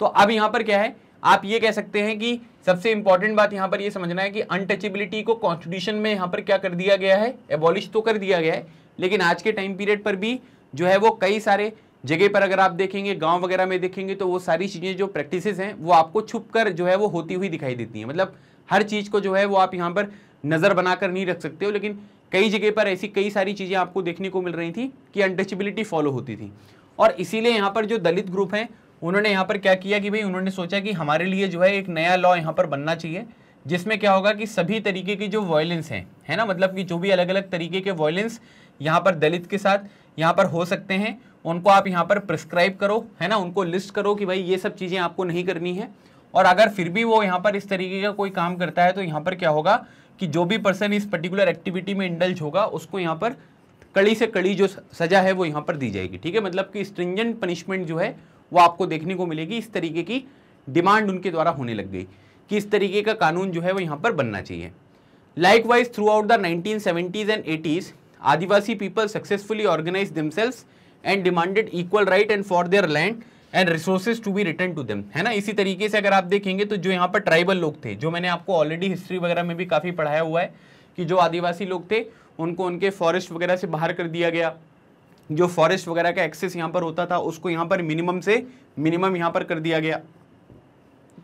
तो अब यहाँ पर क्या है आप ये कह सकते हैं कि सबसे इंपॉर्टेंट बात यहाँ पर ये समझना है कि अनटचेबिलिटी को कॉन्स्टिट्यूशन में यहाँ पर क्या कर दिया गया है एबॉलिश तो कर दिया गया है लेकिन आज के टाइम पीरियड पर भी जो है वो कई सारे जगह पर अगर आप देखेंगे गांव वगैरह में देखेंगे तो वो सारी चीज़ें जो प्रैक्टिसेस हैं वो आपको छुप कर जो है वो होती हुई दिखाई देती हैं मतलब हर चीज़ को जो है वो आप यहाँ पर नज़र बनाकर नहीं रख सकते हो लेकिन कई जगह पर ऐसी कई सारी चीज़ें आपको देखने को मिल रही थी कि अनटचबिलिटी फॉलो होती थी और इसीलिए यहाँ पर जो दलित ग्रुप हैं उन्होंने यहाँ पर क्या किया कि भाई उन्होंने सोचा कि हमारे लिए जो है एक नया लॉ यहाँ पर बनना चाहिए जिसमें क्या होगा कि सभी तरीके की जो वॉयलेंस हैं है ना मतलब कि जो भी अलग अलग तरीके के वॉयलेंस यहाँ पर दलित के साथ यहाँ पर हो सकते हैं उनको आप यहाँ पर प्रिस्क्राइब करो है ना उनको लिस्ट करो कि भाई ये सब चीज़ें आपको नहीं करनी है और अगर फिर भी वो यहाँ पर इस तरीके का कोई काम करता है तो यहाँ पर क्या होगा कि जो भी पर्सन इस पर्टिकुलर एक्टिविटी में इंडल्ज होगा उसको यहाँ पर कड़ी से कड़ी जो सज़ा है वो यहाँ पर दी जाएगी ठीक है मतलब कि स्ट्रिंजेंट पनिशमेंट जो है वो आपको देखने को मिलेगी इस तरीके की डिमांड उनके द्वारा होने लग गई कि इस तरीके का कानून जो है वो यहाँ पर बनना चाहिए likewise throughout the nineteen seventies and eighties Adivasi people successfully organise themselves and demanded equal right and for their land and resources to be return to them है ना इसी तरीके से अगर आप देखेंगे तो जो यहाँ पर ट्राइबल लोग थे जो मैंने आपको ऑलरेडी हिस्ट्री वगैरह में भी काफ़ी पढ़ाया हुआ है कि जो आदिवासी लोग थे उनको उनके फॉरेस्ट वगैरह से बाहर कर दिया गया जो फॉरेस्ट वगैरह का एक्सेस यहाँ पर होता था उसको यहाँ पर मिनिमम से मिनिमम यहाँ पर कर दिया गया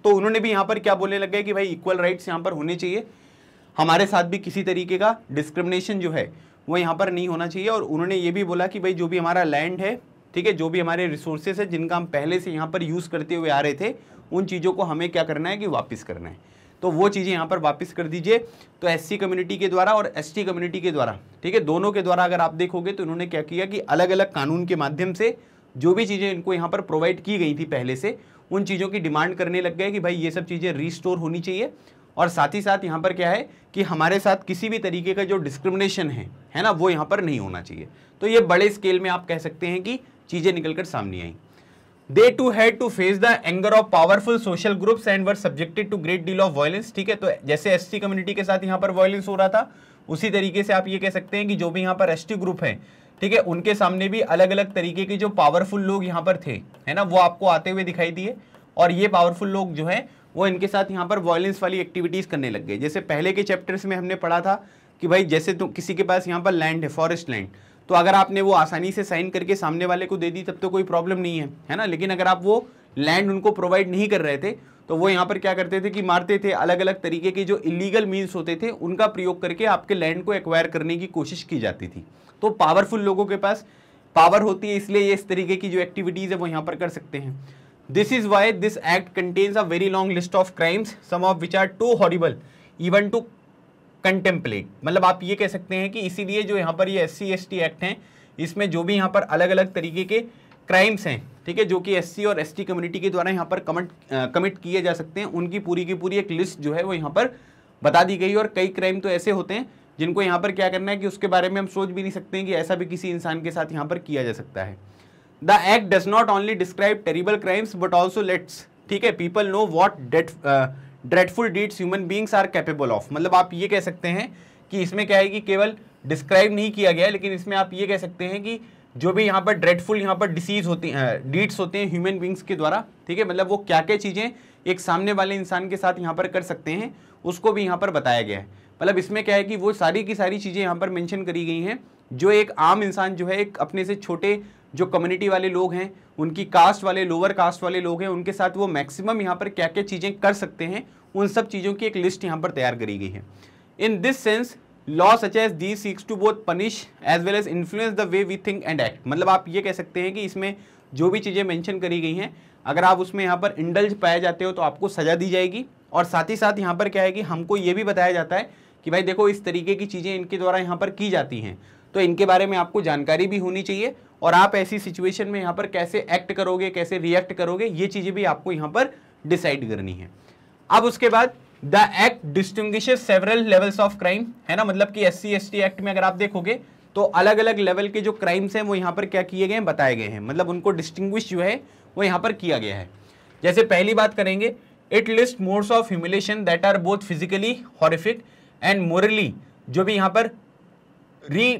तो उन्होंने भी यहाँ पर क्या बोलने लग गए कि भाई इक्वल राइट्स यहाँ पर होने चाहिए हमारे साथ भी किसी तरीके का डिस्क्रिमिनेशन जो है वो यहाँ पर नहीं होना चाहिए और उन्होंने ये भी बोला कि भाई जो भी हमारा लैंड है ठीक है जो भी हमारे रिसोर्सेस है जिनका हम पहले से यहाँ पर यूज़ करते हुए आ रहे थे उन चीज़ों को हमें क्या करना है कि वापस करना है तो वो चीज़ें यहाँ पर वापस कर दीजिए तो एससी कम्युनिटी के द्वारा और एसटी कम्युनिटी के द्वारा ठीक है दोनों के द्वारा अगर आप देखोगे तो इन्होंने क्या किया कि अलग अलग कानून के माध्यम से जो भी चीज़ें इनको यहाँ पर प्रोवाइड की गई थी पहले से उन चीज़ों की डिमांड करने लग गए कि भाई ये सब चीज़ें रिस्टोर होनी चाहिए और साथ ही साथ यहाँ पर क्या है कि हमारे साथ किसी भी तरीके का जो डिस्क्रिमिनेशन है है ना वो यहाँ पर नहीं होना चाहिए तो ये बड़े स्केल में आप कह सकते हैं कि चीज़ें निकलकर सामने आई they too had to face the anger of powerful social groups and were subjected to great deal of violence ठीक है तो जैसे एस कम्युनिटी के साथ यहाँ पर वायलेंस हो रहा था उसी तरीके से आप ये कह सकते हैं कि जो भी यहाँ पर एस ग्रुप है ठीक है उनके सामने भी अलग अलग तरीके के जो पावरफुल लोग यहाँ पर थे है ना वो आपको आते हुए दिखाई दिए और ये पावरफुल लोग जो है वो इनके साथ यहाँ पर वॉयलेंस वाली एक्टिविटीज़ करने लग गए जैसे पहले के चैप्टर्स में हमने पढ़ा था कि भाई जैसे तो किसी के पास यहाँ पर लैंड है फॉरेस्ट लैंड तो अगर आपने वो आसानी से साइन करके सामने वाले को दे दी तब तो कोई प्रॉब्लम नहीं है है ना लेकिन अगर आप वो लैंड उनको प्रोवाइड नहीं कर रहे थे तो वो यहाँ पर क्या करते थे कि मारते थे अलग अलग तरीके के जो इलीगल मीन्स होते थे उनका प्रयोग करके आपके लैंड को एक्वायर करने की कोशिश की जाती थी तो पावरफुल लोगों के पास पावर होती है इसलिए ये इस तरीके की जो एक्टिविटीज़ है वो यहाँ पर कर सकते हैं this is why this act contains a very long list of crimes some of which are too horrible even to contemplate मतलब आप ये कह सकते हैं कि इसीलिए जो यहाँ पर ये एस सी एक्ट हैं इसमें जो भी यहाँ पर अलग अलग तरीके के क्राइम्स हैं ठीक है जो कि एस और एस कम्युनिटी के द्वारा यहाँ पर कमेंट कमिट किए जा सकते हैं उनकी पूरी की पूरी एक लिस्ट जो है वो यहाँ पर बता दी गई और कई क्राइम तो ऐसे होते हैं जिनको यहाँ पर क्या करना है कि उसके बारे में हम सोच भी नहीं सकते हैं कि ऐसा भी किसी इंसान के साथ यहाँ पर किया जा सकता है the act does not only describe terrible crimes but also lets ठीक है people know what that dreadful deeds human beings are capable of मतलब आप ये कह सकते हैं कि इसमें क्या है कि केवल डिस्क्राइब नहीं किया गया लेकिन इसमें आप ये कह सकते हैं कि जो भी यहाँ पर ड्रेडफुल यहाँ पर डिसीज होती हैं डीड्स होते हैं ह्यूमन बींग्स के द्वारा ठीक है मतलब वो क्या क्या चीज़ें एक सामने वाले इंसान के साथ यहाँ पर कर सकते हैं उसको भी यहाँ पर बताया गया है मतलब इसमें क्या है कि वो सारी की सारी चीज़ें यहाँ पर मैंशन करी गई हैं जो एक आम इंसान जो है एक अपने से छोटे जो कम्युनिटी वाले लोग हैं उनकी कास्ट वाले लोअर कास्ट वाले लोग हैं उनके साथ वो मैक्सिमम यहाँ पर क्या क्या चीज़ें कर सकते हैं उन सब चीज़ों की एक लिस्ट यहाँ पर तैयार करी गई है in this sense law such as the seeks to both punish as well as influence the way we think and act मतलब आप ये कह सकते हैं कि इसमें जो भी चीज़ें मैंशन करी गई हैं अगर आप उसमें यहाँ पर इंडल्ज पाए जाते हो तो आपको सज़ा दी जाएगी और साथ ही साथ यहाँ पर क्या है कि हमको ये भी बताया जाता है कि भाई देखो इस तरीके की चीज़ें इनके द्वारा यहाँ पर की जाती हैं तो इनके बारे में आपको जानकारी भी होनी चाहिए और आप ऐसी सिचुएशन में यहाँ पर कैसे एक्ट करोगे कैसे रिएक्ट करोगे ये चीज़ें भी आपको यहाँ पर डिसाइड करनी है अब उसके बाद the act distinguish several levels of crime है ना मतलब कि एस सी एक्ट में अगर आप देखोगे तो अलग अलग लेवल के जो क्राइम्स हैं वो यहाँ पर क्या किए गए हैं बताए गए हैं मतलब उनको डिस्टिंग्विश जो है वो यहाँ पर किया गया है जैसे पहली बात करेंगे it list modes of humiliation that are both physically horrific and morally जो भी यहाँ पर री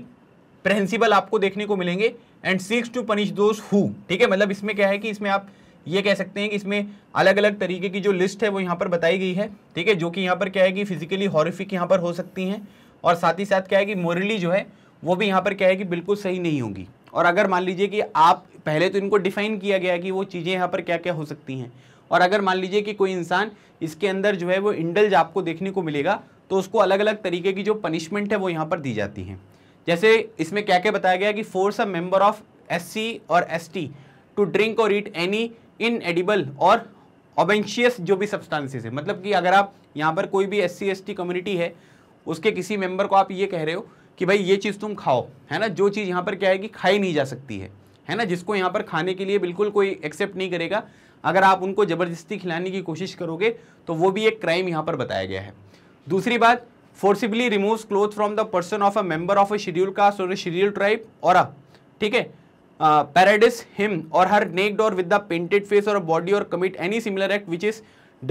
प्रिंसिपल आपको देखने को मिलेंगे and seeks to punish those who ठीक है मतलब इसमें क्या है कि इसमें आप ये कह सकते हैं कि इसमें अलग अलग तरीके की जो लिस्ट है वो यहाँ पर बताई गई है ठीक है जो कि यहाँ पर क्या है कि फिजिकली हॉरिफिक यहाँ पर हो सकती हैं और साथ ही साथ क्या है कि मोरली जो है वो भी यहाँ पर क्या है कि बिल्कुल सही नहीं होगी और अगर मान लीजिए कि आप पहले तो इनको डिफाइन किया गया कि वो चीज़ें यहाँ पर क्या क्या हो सकती हैं और अगर मान लीजिए कि कोई इंसान इसके अंदर जो है वो इंडल्ज आपको देखने को मिलेगा तो उसको अलग अलग तरीके की जो पनिशमेंट है वो यहाँ पर दी जाती है जैसे इसमें क्या क्या बताया गया कि force a member of S or S to drink or eat any in edible और ओबेंशियस जो भी सब्सटेंसेस है मतलब कि अगर आप यहाँ पर कोई भी एस सी कम्युनिटी है उसके किसी मेंबर को आप ये कह रहे हो कि भाई ये चीज़ तुम खाओ है ना जो चीज़ यहाँ पर क्या है कि खाई नहीं जा सकती है है ना जिसको यहाँ पर खाने के लिए बिल्कुल कोई एक्सेप्ट नहीं करेगा अगर आप उनको ज़बरदस्ती खिलाने की कोशिश करोगे तो वो भी एक क्राइम यहाँ पर बताया गया है दूसरी बात forcibly remove cloth from the person of a member of a schedule caste or schedule tribe or a ठीक है parade him or her naked or with the painted face or body or commit any similar act which is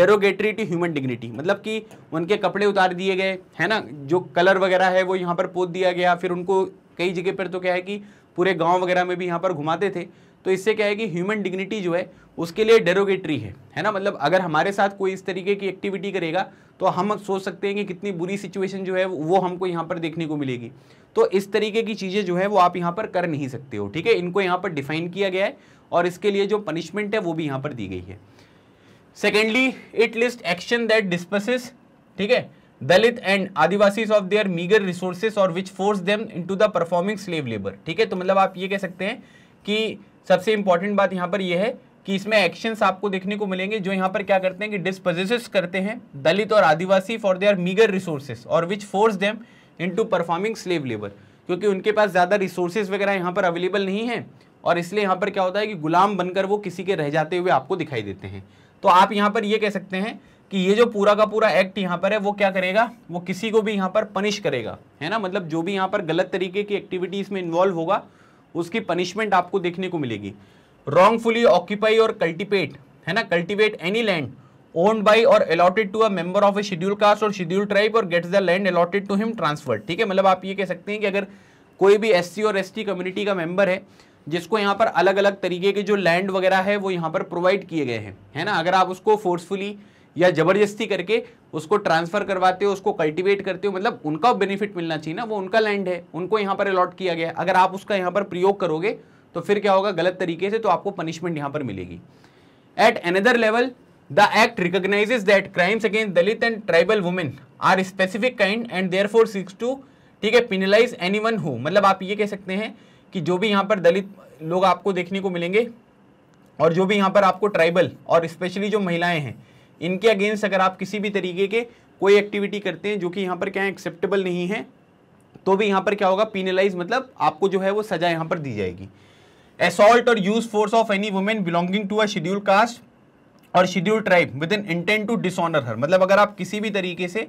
derogatory to human dignity मतलब कि उनके कपड़े उतार दिए गए है ना जो कलर वगैरह है वो यहाँ पर पोत दिया गया फिर उनको कई जगह पर तो क्या है कि पूरे गांव वगैरह में भी यहाँ पर घुमाते थे तो इससे क्या है कि ह्यूमन डिग्निटी जो है उसके लिए डेरोगेटरी है है ना मतलब अगर हमारे साथ कोई इस तरीके की एक्टिविटी करेगा तो हम सोच सकते हैं कि कितनी बुरी सिचुएशन जो है वो हमको यहाँ पर देखने को मिलेगी तो इस तरीके की चीज़ें जो है वो आप यहाँ पर कर नहीं सकते हो ठीक है इनको यहाँ पर डिफाइन किया गया है और इसके लिए जो पनिशमेंट है वो भी यहाँ पर दी गई है secondly it list action that dispossesses ठीक है Dalit and Adivasis of their meagre resources or which force them into the performing slave labour ठीक है तो मतलब आप ये कह सकते हैं कि सबसे इंपॉर्टेंट बात यहाँ पर यह है कि इसमें एक्शंस आपको देखने को मिलेंगे जो यहाँ पर क्या करते हैं कि डिस्पोजिस करते हैं Dalit or Adivasi for their meagre resources or which force them into performing slave labour क्योंकि उनके पास ज़्यादा रिसोर्सेज वगैरह यहाँ पर अवेलेबल नहीं है और इसलिए यहाँ पर क्या होता है कि गुलाम बनकर वो किसी के रह जाते हुए आपको दिखाई देते हैं तो आप यहाँ पर ये कह सकते हैं कि ये जो पूरा का पूरा एक्ट यहाँ पर है वो क्या करेगा वो किसी को भी यहाँ पर पनिश करेगा है ना मतलब जो भी यहाँ पर गलत तरीके की एक्टिविटीज़ में इन्वॉल्व होगा उसकी पनिशमेंट आपको देखने को मिलेगी रॉन्गफुली ऑक्यूपाई और कल्टिपेट है ना cultivate any land owned by or allotted to a member of a schedule caste or schedule tribe or gets the land allotted to him transfer ठीक है मतलब आप ये कह सकते हैं कि अगर कोई भी एससी और एसटी कम्युनिटी का मेंबर है जिसको यहाँ पर अलग अलग तरीके के जो लैंड वगैरह है वो यहाँ पर प्रोवाइड किए गए हैं है ना अगर आप उसको फोर्सफुली या जबरदस्ती करके उसको ट्रांसफर करवाते हो उसको कल्टीवेट करते हो मतलब उनका बेनिफिट मिलना चाहिए ना वो उनका लैंड है उनको यहाँ पर अलॉट किया गया अगर आप उसका यहाँ पर प्रयोग करोगे तो फिर क्या होगा गलत तरीके से तो आपको पनिशमेंट यहाँ पर मिलेगी at another level the act Act that crimes against Dalit and tribal women are specific kind and therefore seeks to ठीक है पिनलाइज एनी वन हो मतलब आप ये कह सकते हैं कि जो भी यहाँ पर दलित लोग आपको देखने को मिलेंगे और जो भी यहाँ पर आपको ट्राइबल और स्पेशली जो महिलाएं हैं इनके अगेंस्ट अगर आप किसी भी तरीके के कोई एक्टिविटी करते हैं जो कि यहाँ पर क्या है एक्सेप्टेबल नहीं है तो भी यहाँ पर क्या होगा पीनलाइज मतलब आपको जो है वो सजा यहाँ पर दी जाएगी assault or use force of any women belonging to a schedule caste or schedule tribe with an intent to dishonour her मतलब अगर आप किसी भी तरीके से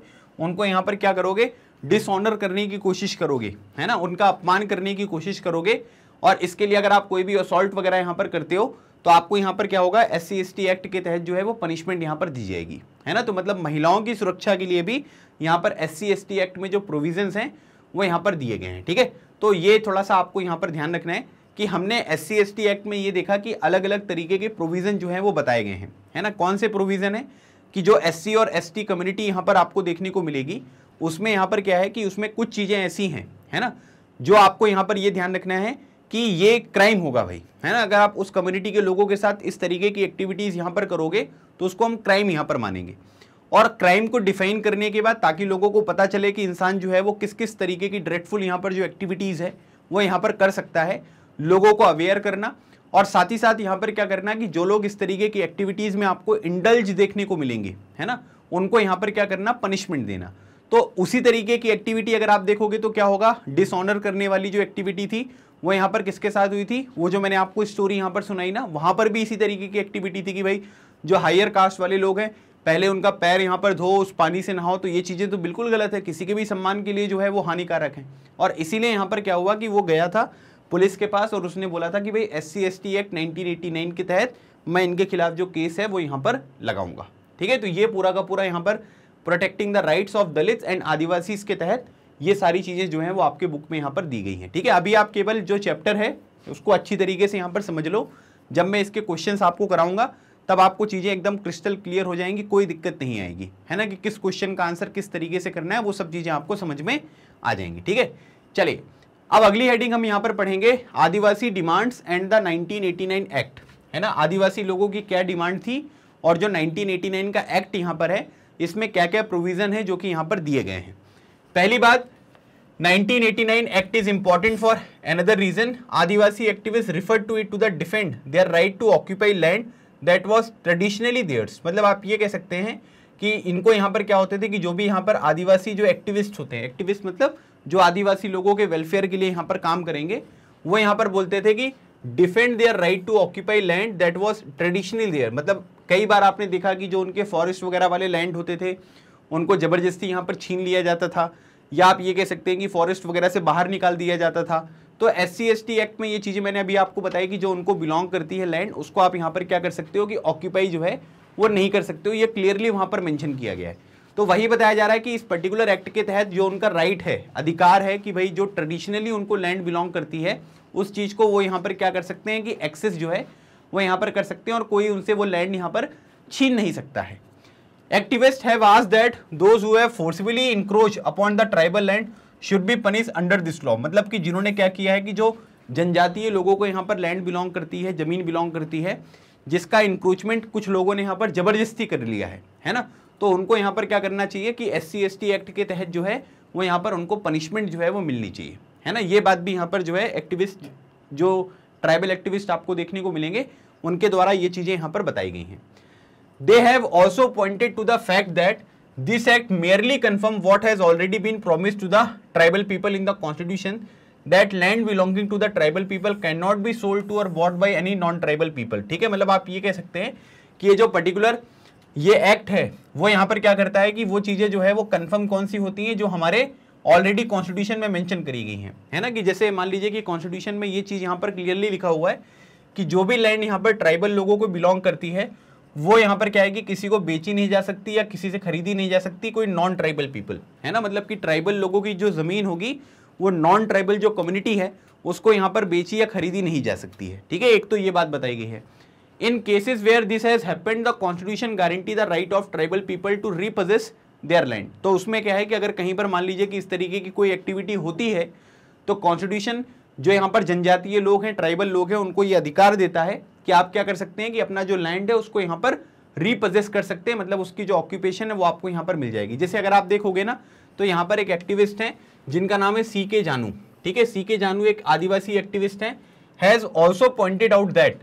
उनको यहाँ पर क्या करोगे डिसऑनर करने की कोशिश करोगे है ना उनका अपमान करने की कोशिश करोगे और इसके लिए अगर आप कोई भी असॉल्ट वगैरह यहाँ पर करते हो तो आपको यहाँ पर क्या होगा एस सी एक्ट के तहत जो है वो पनिशमेंट यहाँ पर दी जाएगी है ना तो मतलब महिलाओं की सुरक्षा के लिए भी यहाँ पर एस सी एक्ट में जो प्रोविजंस हैं वो यहाँ पर दिए गए हैं ठीक है तो ये थोड़ा सा आपको यहाँ पर ध्यान रखना है कि हमने एस सी एक्ट में ये देखा कि अलग अलग तरीके के प्रोविज़न जो है वो बताए गए हैं है ना कौन से प्रोविज़न है कि जो एस और एस कम्युनिटी यहाँ पर आपको देखने को मिलेगी उसमें यहाँ पर क्या है कि उसमें कुछ चीज़ें ऐसी हैं है ना जो आपको यहाँ पर ये ध्यान रखना है कि ये क्राइम होगा भाई है ना अगर आप उस कम्युनिटी के लोगों के साथ इस तरीके की एक्टिविटीज़ यहाँ पर करोगे तो उसको हम क्राइम यहाँ पर मानेंगे और क्राइम को डिफाइन करने के बाद ताकि लोगों को पता चले कि इंसान जो है वो किस किस तरीके की ड्रेडफुल यहाँ पर जो एक्टिविटीज़ है वो यहाँ पर कर सकता है लोगों को अवेयर करना और साथ ही साथ यहाँ पर क्या करना कि जो लोग इस तरीके की एक्टिविटीज़ में आपको इंडल्ज देखने को मिलेंगे है ना उनको यहाँ पर क्या करना पनिशमेंट देना तो उसी तरीके की एक्टिविटी अगर आप देखोगे तो क्या होगा डिसऑनर करने वाली जो एक्टिविटी थी वो यहाँ पर किसके साथ हुई थी वो जो मैंने आपको स्टोरी यहाँ पर सुनाई ना वहाँ पर भी इसी तरीके की एक्टिविटी थी कि भाई जो हायर कास्ट वाले लोग हैं पहले उनका पैर यहाँ पर धो उस पानी से नहाओ तो ये चीज़ें तो बिल्कुल गलत है किसी के भी सम्मान के लिए जो है वो हानिकारक है और इसीलिए यहाँ पर क्या हुआ कि वो गया था पुलिस के पास और उसने बोला था कि भाई S C S T act nine के तहत मैं इनके खिलाफ जो केस है वो यहाँ पर लगाऊंगा ठीक है तो ये पूरा का पूरा यहाँ पर protecting the rights of Dalit and Adivasis के तहत ये सारी चीज़ें जो हैं वो आपके बुक में यहाँ पर दी गई हैं ठीक है अभी आप केवल जो चैप्टर है उसको अच्छी तरीके से यहाँ पर समझ लो जब मैं इसके क्वेश्चन आपको कराऊंगा तब आपको चीज़ें एकदम क्रिस्टल क्लियर हो जाएंगी कोई दिक्कत नहीं आएगी है ना कि किस क्वेश्चन का आंसर किस तरीके से करना है वो सब चीज़ें आपको समझ में आ जाएंगी ठीक है चलिए अब अगली हेडिंग हम यहाँ पर पढ़ेंगे Adivasi demands and the 1989 act है ना आदिवासी लोगों की क्या डिमांड थी और जो 1989 का एक्ट यहाँ पर है इसमें क्या क्या प्रोविज़न है जो कि यहाँ पर दिए गए हैं पहली बात 1989 act is important for another reason Adivasi activist refer to it to the defend their right to occupy land that was traditionally theirs मतलब आप ये कह सकते हैं कि इनको यहाँ पर क्या होते थे कि जो भी यहाँ पर आदिवासी जो एक्टिविस्ट होते हैं एक्टिविस्ट मतलब जो आदिवासी लोगों के वेलफेयर के लिए यहाँ पर काम करेंगे वो यहाँ पर बोलते थे कि defend their right to occupy land that was traditionally their मतलब कई बार आपने देखा कि जो उनके फॉरेस्ट वगैरह वाले लैंड होते थे उनको ज़बरदस्ती यहाँ पर छीन लिया जाता था या आप ये कह सकते हैं कि फॉरेस्ट वगैरह से बाहर निकाल दिया जाता था तो एस सी एक्ट में ये चीज़ें मैंने अभी आपको बताई कि जो उनको बिलोंग करती है लैंड उसको आप यहाँ पर क्या कर सकते हो कि ऑक्यूपाई जो है वो नहीं कर सकते हो ये क्लियरली वहाँ पर मैंशन किया गया है तो वही बताया जा रहा है कि इस पर्टिकुलर एक्ट के तहत जो उनका राइट है अधिकार है कि भाई जो ट्रेडिशनली उनको लैंड बिलोंग करती है उस चीज़ को वो यहाँ पर क्या कर सकते हैं कि एक्सेस जो है वो यहाँ पर कर सकते हैं और कोई उनसे वो लैंड यहाँ पर छीन नहीं सकता है एक्टिविस्ट हैव आज that those who have encroach upon the tribal land should be punish under this law मतलब कि जिन्होंने क्या किया है कि जो जनजातीय लोगों को यहाँ पर लैंड बिलोंग करती है ज़मीन बिलोंग करती है जिसका इंक्रोचमेंट कुछ लोगों ने यहाँ पर ज़बरदस्ती कर लिया है है ना तो उनको यहाँ पर क्या करना चाहिए कि एस सी एक्ट के तहत जो है वो यहाँ पर उनको पनिशमेंट जो है वो मिलनी चाहिए है ना ये बात भी यहाँ पर जो है एक्टिविस्ट जो ट्राइबल एक्टिविस्ट आपको देखने को मिलेंगे उनके द्वारा ये चीज़ें यहाँ पर बताई गई हैं they have also pointed to the fact that this act merely confirm what has already been promise to the tribal people in the constitution that land belonging to the tribal people can not be sold to or bought by any non tribal people ठीक है मतलब आप ये कह सकते हैं कि ये जो पर्टिकुलर ये एक्ट है वो यहाँ पर क्या करता है कि वो चीजें जो है वो कन्फर्म कौन सी होती हैं जो हमारे ऑलरेडी कॉन्स्टिट्यूशन में मैंशन करी गई हैं है ना कि जैसे मान लीजिए कि कॉन्स्टिट्यूशन में ये चीज़ यहाँ पर क्लियरली लिखा हुआ है कि जो भी लैंड यहाँ पर ट्राइबल लोगों को बिलोंग करती है वो यहाँ पर क्या है कि किसी को बेची नहीं जा सकती या किसी से खरीदी नहीं जा सकती कोई नॉन ट्राइबल पीपल है ना मतलब कि ट्राइबल लोगों की जो ज़मीन होगी वो नॉन ट्राइबल जो कम्युनिटी है उसको यहाँ पर बेची या खरीदी नहीं जा सकती है ठीक है एक तो ये बात बताई गई है in cases where this has happen the constitution guarantee the right of tribal people to repossess their land तो उसमें क्या है कि अगर कहीं पर मान लीजिए कि इस तरीके की कोई एक्टिविटी होती है तो कॉन्स्टिट्यूशन जो यहाँ पर जनजातीय लोग हैं ट्राइबल लोग हैं उनको ये अधिकार देता है कि आप क्या कर सकते हैं कि अपना जो लैंड है उसको यहाँ पर रिपोजेस कर सकते हैं मतलब उसकी जो ऑक्यूपेशन है वो आपको यहाँ पर मिल जाएगी जैसे अगर आप देखोगे ना तो यहाँ पर एक एक्टिविस्ट हैं जिनका नाम है सी के जानू ठीक है सी के जानू एक आदिवासी एक्टिविस्ट हैं has also pointed out that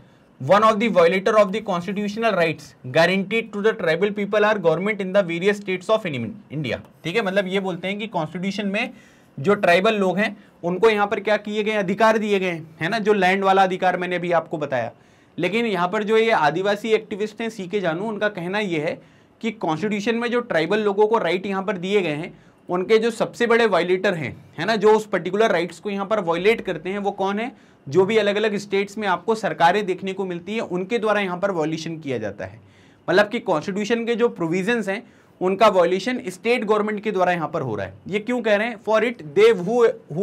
one of the violator of the constitutional rights guaranteed to the tribal people are government in the various states of India ठीक है मतलब ये बोलते हैं कि कॉन्स्टिट्यूशन में जो ट्राइबल लोग हैं उनको यहाँ पर क्या किए गए अधिकार दिए गए है ना जो लैंड वाला अधिकार मैंने अभी आपको बताया लेकिन यहाँ पर जो ये आदिवासी एक्टिविस्ट हैं सी के जानू उनका कहना ये है कि कॉन्स्टिट्यूशन में जो ट्राइबल लोगों को राइट यहाँ पर दिए गए हैं उनके जो सबसे बड़े वायलेटर हैं है ना जो उस पर्टिकुलर राइट्स को यहाँ पर वायलेट करते हैं वो कौन है जो भी अलग अलग स्टेट्स में आपको सरकारें देखने को मिलती है उनके द्वारा यहाँ पर वॉल्यूशन किया जाता है मतलब कि कॉन्स्टिट्यूशन के जो प्रोविजन हैं उनका वॉयलेशन स्टेट गवर्नमेंट के द्वारा यहाँ पर हो रहा है ये क्यों कह रहे हैं for it they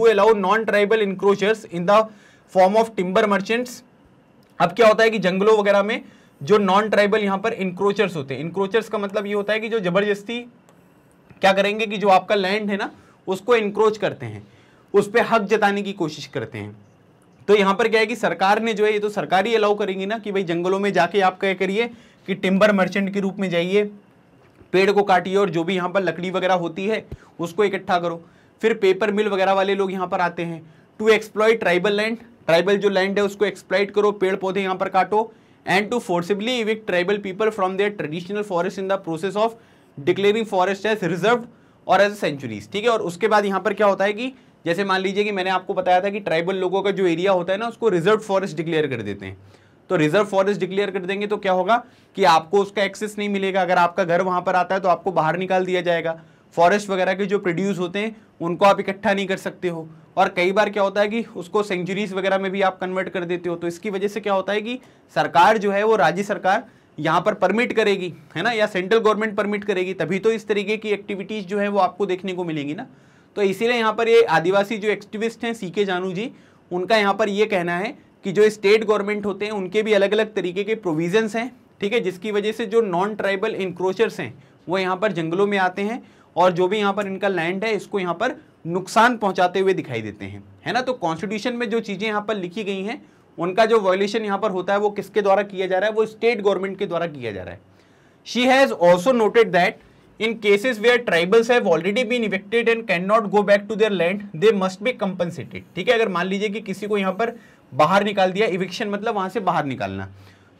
allow non tribal encroachers in the form of timber merchants अब क्या होता है कि जंगलों वगैरह में जो नॉन ट्राइबल यहां पर इंक्रोचर्स होते हैं इंक्रोचर्स का मतलब ये होता है कि जो जबरदस्ती क्या करेंगे कि जो आपका लैंड है ना उसको इंक्रोच करते हैं उस पर हक जताने की कोशिश करते हैं तो यहाँ पर क्या है कि सरकार ने जो है ये तो सरकार ही अलाउ करेंगी ना कि भाई जंगलों में जाके आप क्या करिए कि टिम्बर मर्चेंट के रूप में जाइए पेड़ को काटिए और जो भी यहाँ पर लकड़ी वगैरह होती है उसको इकट्ठा करो फिर पेपर मिल वगैरह वाले लोग यहाँ पर आते हैं to exploit tribal land tribal जो लैंड है उसको एक्सप्लॉयट करो पेड़ पौधे यहाँ पर काटो and to forcibly evict tribal people from their traditional forest in the process of declaring forest as reserve और एज सेंचुरीज ठीक है और उसके बाद यहाँ पर क्या होता है कि जैसे मान लीजिए कि मैंने आपको बताया था कि ट्राइबल लोगों का जो एरिया होता है ना उसको रिजर्व फॉरेस्ट डिक्लेयर कर देते हैं तो रिजर्व फॉरेस्ट डिक्लेयर कर देंगे तो क्या होगा कि आपको उसका एक्सेस नहीं मिलेगा अगर आपका घर वहां पर आता है तो आपको बाहर निकाल दिया जाएगा फॉरेस्ट वगैरह के जो प्रोड्यूस होते हैं उनको आप इकट्ठा नहीं कर सकते हो और कई बार क्या होता है कि उसको सेंचुरीज वगैरह में भी आप कन्वर्ट कर देते हो तो इसकी वजह से क्या होता है कि सरकार जो है वो राज्य सरकार यहाँ पर परमिट करेगी है ना या सेंट्रल गवर्नमेंट परमिट करेगी तभी तो इस तरीके की एक्टिविटीज़ जो है वो आपको देखने को मिलेंगी ना तो इसीलिए यहाँ पर ये आदिवासी जो एक्टिविस्ट हैं सी के जानू जी उनका यहाँ पर ये कहना है कि जो स्टेट गवर्नमेंट होते हैं उनके भी अलग अलग तरीके के प्रोविजंस हैं ठीक है जिसकी वजह से जो नॉन ट्राइबल इंक्रोचर्स हैं वो यहाँ पर जंगलों में आते हैं और जो भी यहाँ पर इनका लैंड है इसको यहाँ पर नुकसान पहुँचाते हुए दिखाई देते हैं है ना तो कॉन्स्टिट्यूशन में जो चीज़ें यहाँ पर लिखी गई हैं उनका जो वायोलेशन यहाँ पर होता है वो किसके द्वारा किया जा रहा है वो स्टेट गवर्नमेंट के द्वारा किया जा रहा है she has also noted that In cases where tribals have already been evicted and cannot go back to their land, they must be compensated. ठीक है अगर मान लीजिए कि किसी को यहाँ पर बाहर निकाल दिया इविक्शन मतलब वहां से बाहर निकालना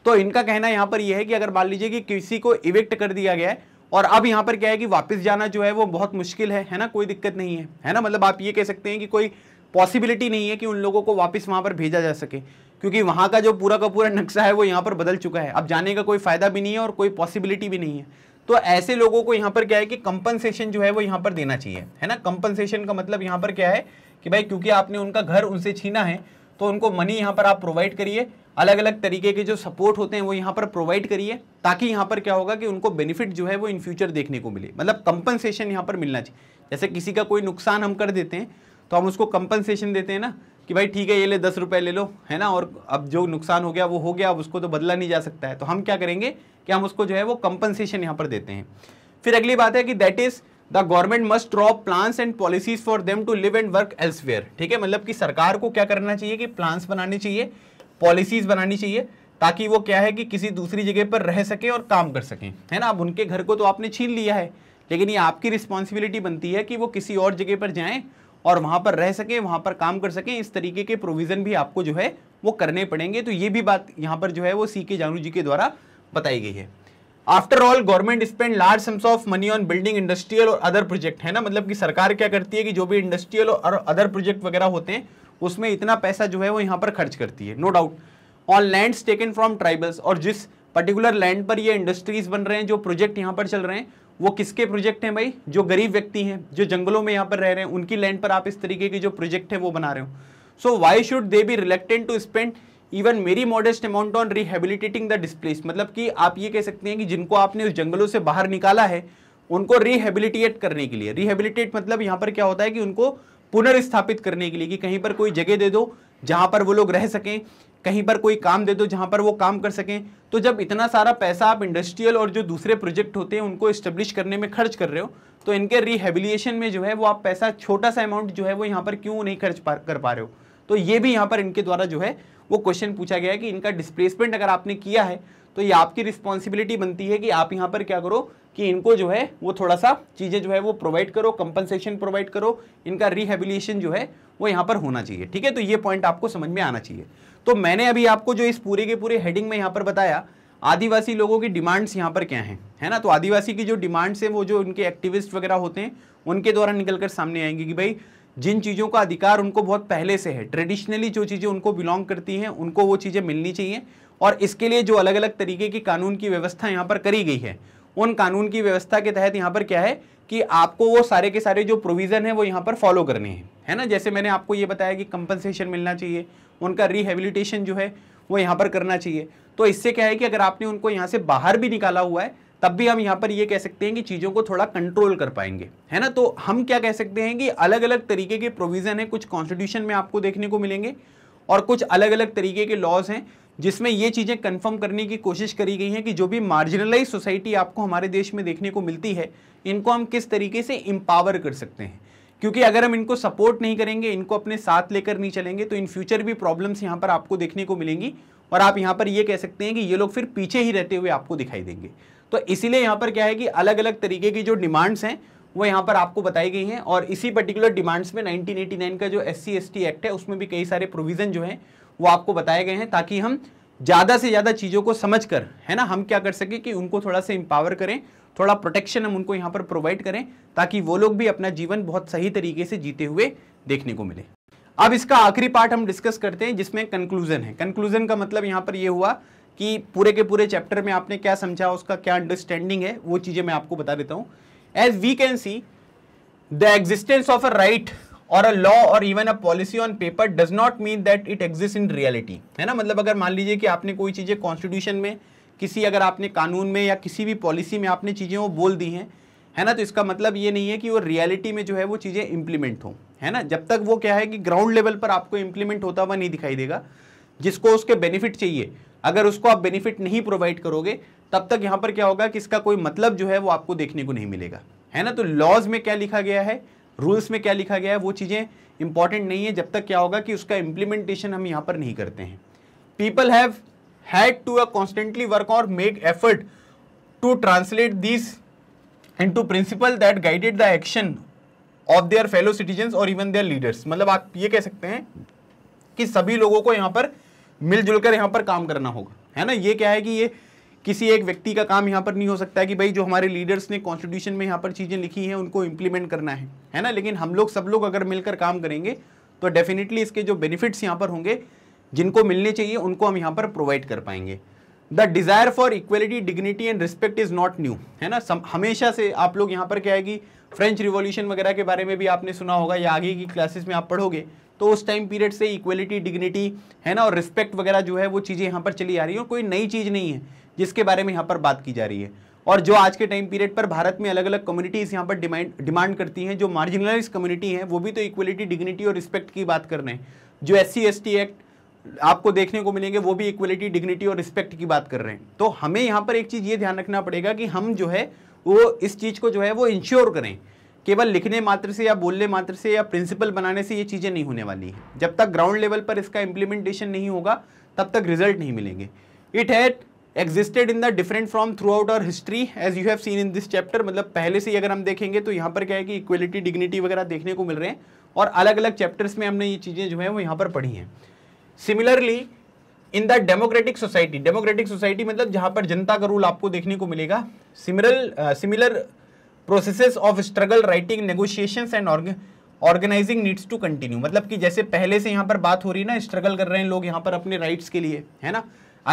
तो इनका कहना यहाँ पर यह है कि अगर मान लीजिए कि किसी को इविक्ट कर दिया गया है और अब यहाँ पर क्या है कि वापस जाना जो है वो बहुत मुश्किल है है ना कोई दिक्कत नहीं है है ना मतलब आप ये कह सकते हैं कि कोई पॉसिबिलिटी नहीं है कि उन लोगों को वापस वहां पर भेजा जा सके क्योंकि वहां का जो पूरा का पूरा नक्शा है वो यहाँ पर बदल चुका है अब जाने का कोई फ़ायदा भी नहीं है और कोई पॉसिबिलिटी भी नहीं है तो ऐसे लोगों को यहाँ पर क्या है कि कंपनसेशन जो है वो यहाँ पर देना चाहिए है ना कंपनसेशन का मतलब यहाँ पर क्या है कि भाई क्योंकि आपने उनका घर उनसे छीना है तो उनको मनी यहाँ पर आप प्रोवाइड करिए अलग अलग तरीके के जो सपोर्ट होते हैं वो यहाँ पर प्रोवाइड करिए ताकि यहाँ पर क्या होगा कि उनको बेनिफिट जो है वो इन फ्यूचर देखने को मिले मतलब कंपनसेशन यहाँ पर मिलना चाहिए जैसे किसी का कोई नुकसान हम कर देते हैं तो हम उसको कंपनसेशन देते हैं ना कि भाई ठीक है ये ले दस रुपये ले लो है ना और अब जो नुकसान हो गया वो हो गया अब उसको तो बदला नहीं जा सकता है तो हम क्या करेंगे कि हम उसको जो है वो कंपनसेशन यहाँ पर देते हैं फिर अगली बात है कि that is the government must drop plans and policies for them to live and work elsewhere ठीक है मतलब कि सरकार को क्या करना चाहिए कि प्लान्स बनाने चाहिए पॉलिसीज बनानी चाहिए ताकि वो क्या है कि किसी दूसरी जगह पर रह सकें और काम कर सकें है ना अब उनके घर को तो आपने छीन लिया है लेकिन ये आपकी रिस्पॉन्सिबिलिटी बनती है कि वो किसी और जगह पर जाएँ और वहाँ पर रह सकें वहाँ पर काम कर सकें इस तरीके के प्रोविज़न भी आपको जो है वो करने पड़ेंगे तो ये भी बात यहाँ पर जो है वो सी के जानू जी के द्वारा बताई गई है after all government spend large sums of money on building industrial और अदर प्रोजेक्ट है ना मतलब कि सरकार क्या करती है कि जो भी इंडस्ट्रियल और अदर प्रोजेक्ट वगैरह होते हैं उसमें इतना पैसा जो है वो यहाँ पर खर्च करती है no doubt on land taken from tribals और जिस पर्टिकुलर लैंड पर ये इंडस्ट्रीज बन रहे हैं जो प्रोजेक्ट यहाँ पर चल रहे हैं वो किसके प्रोजेक्ट हैं भाई जो गरीब व्यक्ति हैं जो जंगलों में यहाँ पर रह रहे हैं उनकी लैंड पर आप इस तरीके के जो प्रोजेक्ट है वो बना रहे हो so why should they be reluctant to spend even merely modest amount on rehabilitating the displace मतलब कि आप ये कह सकते हैं कि जिनको आपने उस जंगलों से बाहर निकाला है उनको रिहेबिलिटेट करने के लिए रिहेबिलिटेट मतलब यहाँ पर क्या होता है कि उनको पुनर्स्थापित करने के लिए कि कहीं पर कोई जगह दे दो जहाँ पर वो लोग रह सकें कहीं पर कोई काम दे दो जहाँ पर वो काम कर सकें तो जब इतना सारा पैसा आप इंडस्ट्रियल और जो दूसरे प्रोजेक्ट होते हैं उनको इस्टेब्लिश करने में खर्च कर रहे हो तो इनके रिहेबिलिएशन में जो है वो आप पैसा छोटा सा अमाउंट जो है वो यहाँ पर क्यों नहीं खर्च कर पा रहे हो तो ये भी यहाँ पर इनके द्वारा जो है वो क्वेश्चन पूछा गया है कि इनका डिस्प्लेसमेंट अगर आपने किया है तो ये आपकी रिस्पॉन्सिबिलिटी बनती है कि आप यहाँ पर क्या करो कि इनको जो है वो थोड़ा सा चीज़ें जो है वो प्रोवाइड करो कंपनसेशन प्रोवाइड करो इनका रिहेबिलेशन जो है वो यहाँ पर होना चाहिए ठीक है तो ये पॉइंट आपको समझ में आना चाहिए तो मैंने अभी आपको जो इस पूरे के पूरे हेडिंग में यहाँ पर बताया आदिवासी लोगों की डिमांड्स यहाँ पर क्या हैं है ना तो आदिवासी की जो डिमांड्स हैं वो जो उनके एक्टिविस्ट वगैरह होते हैं उनके द्वारा निकल सामने आएंगे कि भाई जिन चीज़ों का अधिकार उनको बहुत पहले से है ट्रेडिशनली जो चीज़ें उनको बिलोंग करती हैं उनको वो चीज़ें मिलनी चाहिए और इसके लिए जो अलग अलग तरीके की कानून की व्यवस्था यहाँ पर करी गई है उन कानून की व्यवस्था के तहत यहाँ पर क्या है कि आपको वो सारे के सारे जो प्रोविज़न है वो यहाँ पर फॉलो करने हैं है ना जैसे मैंने आपको ये बताया कि कंपनसेशन मिलना चाहिए उनका रिहेबिलिटेशन जो है वो यहाँ पर करना चाहिए तो इससे क्या है कि अगर आपने उनको यहाँ से बाहर भी निकाला हुआ है तब भी हम यहाँ पर ये कह सकते हैं कि चीज़ों को थोड़ा कंट्रोल कर पाएंगे है ना तो हम क्या कह सकते हैं कि अलग अलग तरीके के प्रोविज़न हैं कुछ कॉन्स्टिट्यूशन में आपको देखने को मिलेंगे और कुछ अलग अलग तरीके के लॉज हैं जिसमें ये चीज़ें कंफर्म करने की कोशिश करी गई हैं कि जो भी मार्जिनलाइज सोसाइटी आपको हमारे देश में देखने को मिलती है इनको हम किस तरीके से एम्पावर कर सकते हैं क्योंकि अगर हम इनको सपोर्ट नहीं करेंगे इनको अपने साथ लेकर नहीं चलेंगे तो इन फ्यूचर भी प्रॉब्लम्स यहाँ पर आपको देखने को मिलेंगी और आप यहाँ पर ये कह सकते हैं कि ये लोग फिर पीछे ही रहते हुए आपको दिखाई देंगे तो इसीलिए यहाँ पर क्या है कि अलग अलग तरीके की जो डिमांड्स हैं वो यहाँ पर आपको बताई गई हैं और इसी पर्टिकुलर डिमांड्स में 1989 का जो एस सी एक्ट है उसमें भी कई सारे प्रोविज़न जो हैं वो आपको बताए गए हैं ताकि हम ज़्यादा से ज़्यादा चीज़ों को समझ कर है ना हम क्या कर सकें कि उनको थोड़ा सा इंपावर करें थोड़ा प्रोटेक्शन हम उनको यहाँ पर प्रोवाइड करें ताकि वो लोग भी अपना जीवन बहुत सही तरीके से जीते हुए देखने को मिले अब इसका आखिरी पार्ट हम डिस्कस करते हैं जिसमें कंक्लूजन है कंक्लूजन का मतलब यहाँ पर यह हुआ कि पूरे के पूरे चैप्टर में आपने क्या समझा उसका क्या अंडरस्टैंडिंग है वो चीज़ें मैं आपको बता देता हूँ as we can see the existence of a right और अ लॉ और even a policy on paper does not mean that it exist in reality है ना मतलब अगर मान लीजिए कि आपने कोई चीज़ें कॉन्स्टिट्यूशन में किसी अगर आपने कानून में या किसी भी पॉलिसी में आपने चीज़ें वो बोल दी हैं है ना तो इसका मतलब ये नहीं है कि वो रियलिटी में जो है वो चीज़ें इंप्लीमेंट हों है ना जब तक वो क्या है कि ग्राउंड लेवल पर आपको इंप्लीमेंट होता हुआ नहीं दिखाई देगा जिसको उसके बेनिफिट चाहिए अगर उसको आप बेनिफिट नहीं प्रोवाइड करोगे तब तक यहां पर क्या होगा कि इसका कोई मतलब जो है वो आपको देखने को नहीं मिलेगा है ना तो लॉज में क्या लिखा गया है रूल्स में क्या लिखा गया है वो चीज़ें इंपॉर्टेंट नहीं है जब तक क्या होगा कि उसका इम्प्लीमेंटेशन हम यहाँ पर नहीं करते हैं people have had to a constantly work और make effort to translate this and to principle that guided the action of their fellow citizen और इवन देयर लीडर्स मतलब आप ये कह सकते हैं कि सभी लोगों को यहाँ पर मिलजुल कर यहाँ पर काम करना होगा है ना ये क्या है कि ये किसी एक व्यक्ति का काम यहाँ पर नहीं हो सकता है कि भाई जो हमारे लीडर्स ने कॉन्स्टिट्यूशन में यहाँ पर चीज़ें लिखी हैं उनको इम्प्लीमेंट करना है है ना लेकिन हम लोग सब लोग अगर मिलकर काम करेंगे तो डेफिनेटली इसके जो बेनिफिट्स यहाँ पर होंगे जिनको मिलने चाहिए उनको हम यहाँ पर प्रोवाइड कर पाएंगे the desire for equality dignity and respect is not new है ना सम, हमेशा से आप लोग यहाँ पर क्या है कि फ्रेंच रिवोल्यूशन वगैरह के बारे में भी आपने सुना होगा या आगे की क्लासेस में आप पढ़ोगे तो उस टाइम पीरियड से इक्वलिटी डिग्निटी है ना और रिस्पेक्ट वगैरह जो है वो चीज़ें यहाँ पर चली आ रही है और कोई नई चीज़ नहीं है जिसके बारे में यहाँ पर बात की जा रही है और जो आज के टाइम पीरियड पर भारत में अलग अलग कम्युनिटीज़ यहाँ पर डिमांड डिमांड करती हैं जो मार्जिनलाइज कम्युनिटी हैं वो भी तो इक्वलिटी डिग्निटी और रिस्पेक्ट की बात कर रहे हैं जो एस सी एक्ट आपको देखने को मिलेंगे वो भी इक्वलिटी डिग्निटी और रिस्पेक्ट की बात कर रहे हैं तो हमें यहाँ पर एक चीज़ ये ध्यान रखना पड़ेगा कि हम जो है वो इस चीज़ को जो है वो इंश्योर करें केवल लिखने मात्र से या बोलने मात्र से या प्रिंसिपल बनाने से ये चीज़ें नहीं होने वाली हैं जब तक ग्राउंड लेवल पर इसका इम्प्लीमेंटेशन नहीं होगा तब तक रिजल्ट नहीं मिलेंगे it had existed in the different from throughout our history as you have seen in this chapter मतलब पहले से ही अगर हम देखेंगे तो यहाँ पर क्या है कि इक्वलिटी डिग्निटी वगैरह देखने को मिल रहे हैं और अलग अलग चैप्टर्स में हमने ये चीज़ें जो है वो यहाँ पर पढ़ी हैं similarly in the democratic society democratic society मतलब जहाँ पर जनता का रूल आपको देखने को मिलेगा similar similar uh, processes of struggle writing negotiations and organising needs to continue मतलब कि जैसे पहले से यहाँ पर बात हो रही है ना स्ट्रगल कर रहे हैं लोग यहाँ पर अपने राइट्स के लिए है ना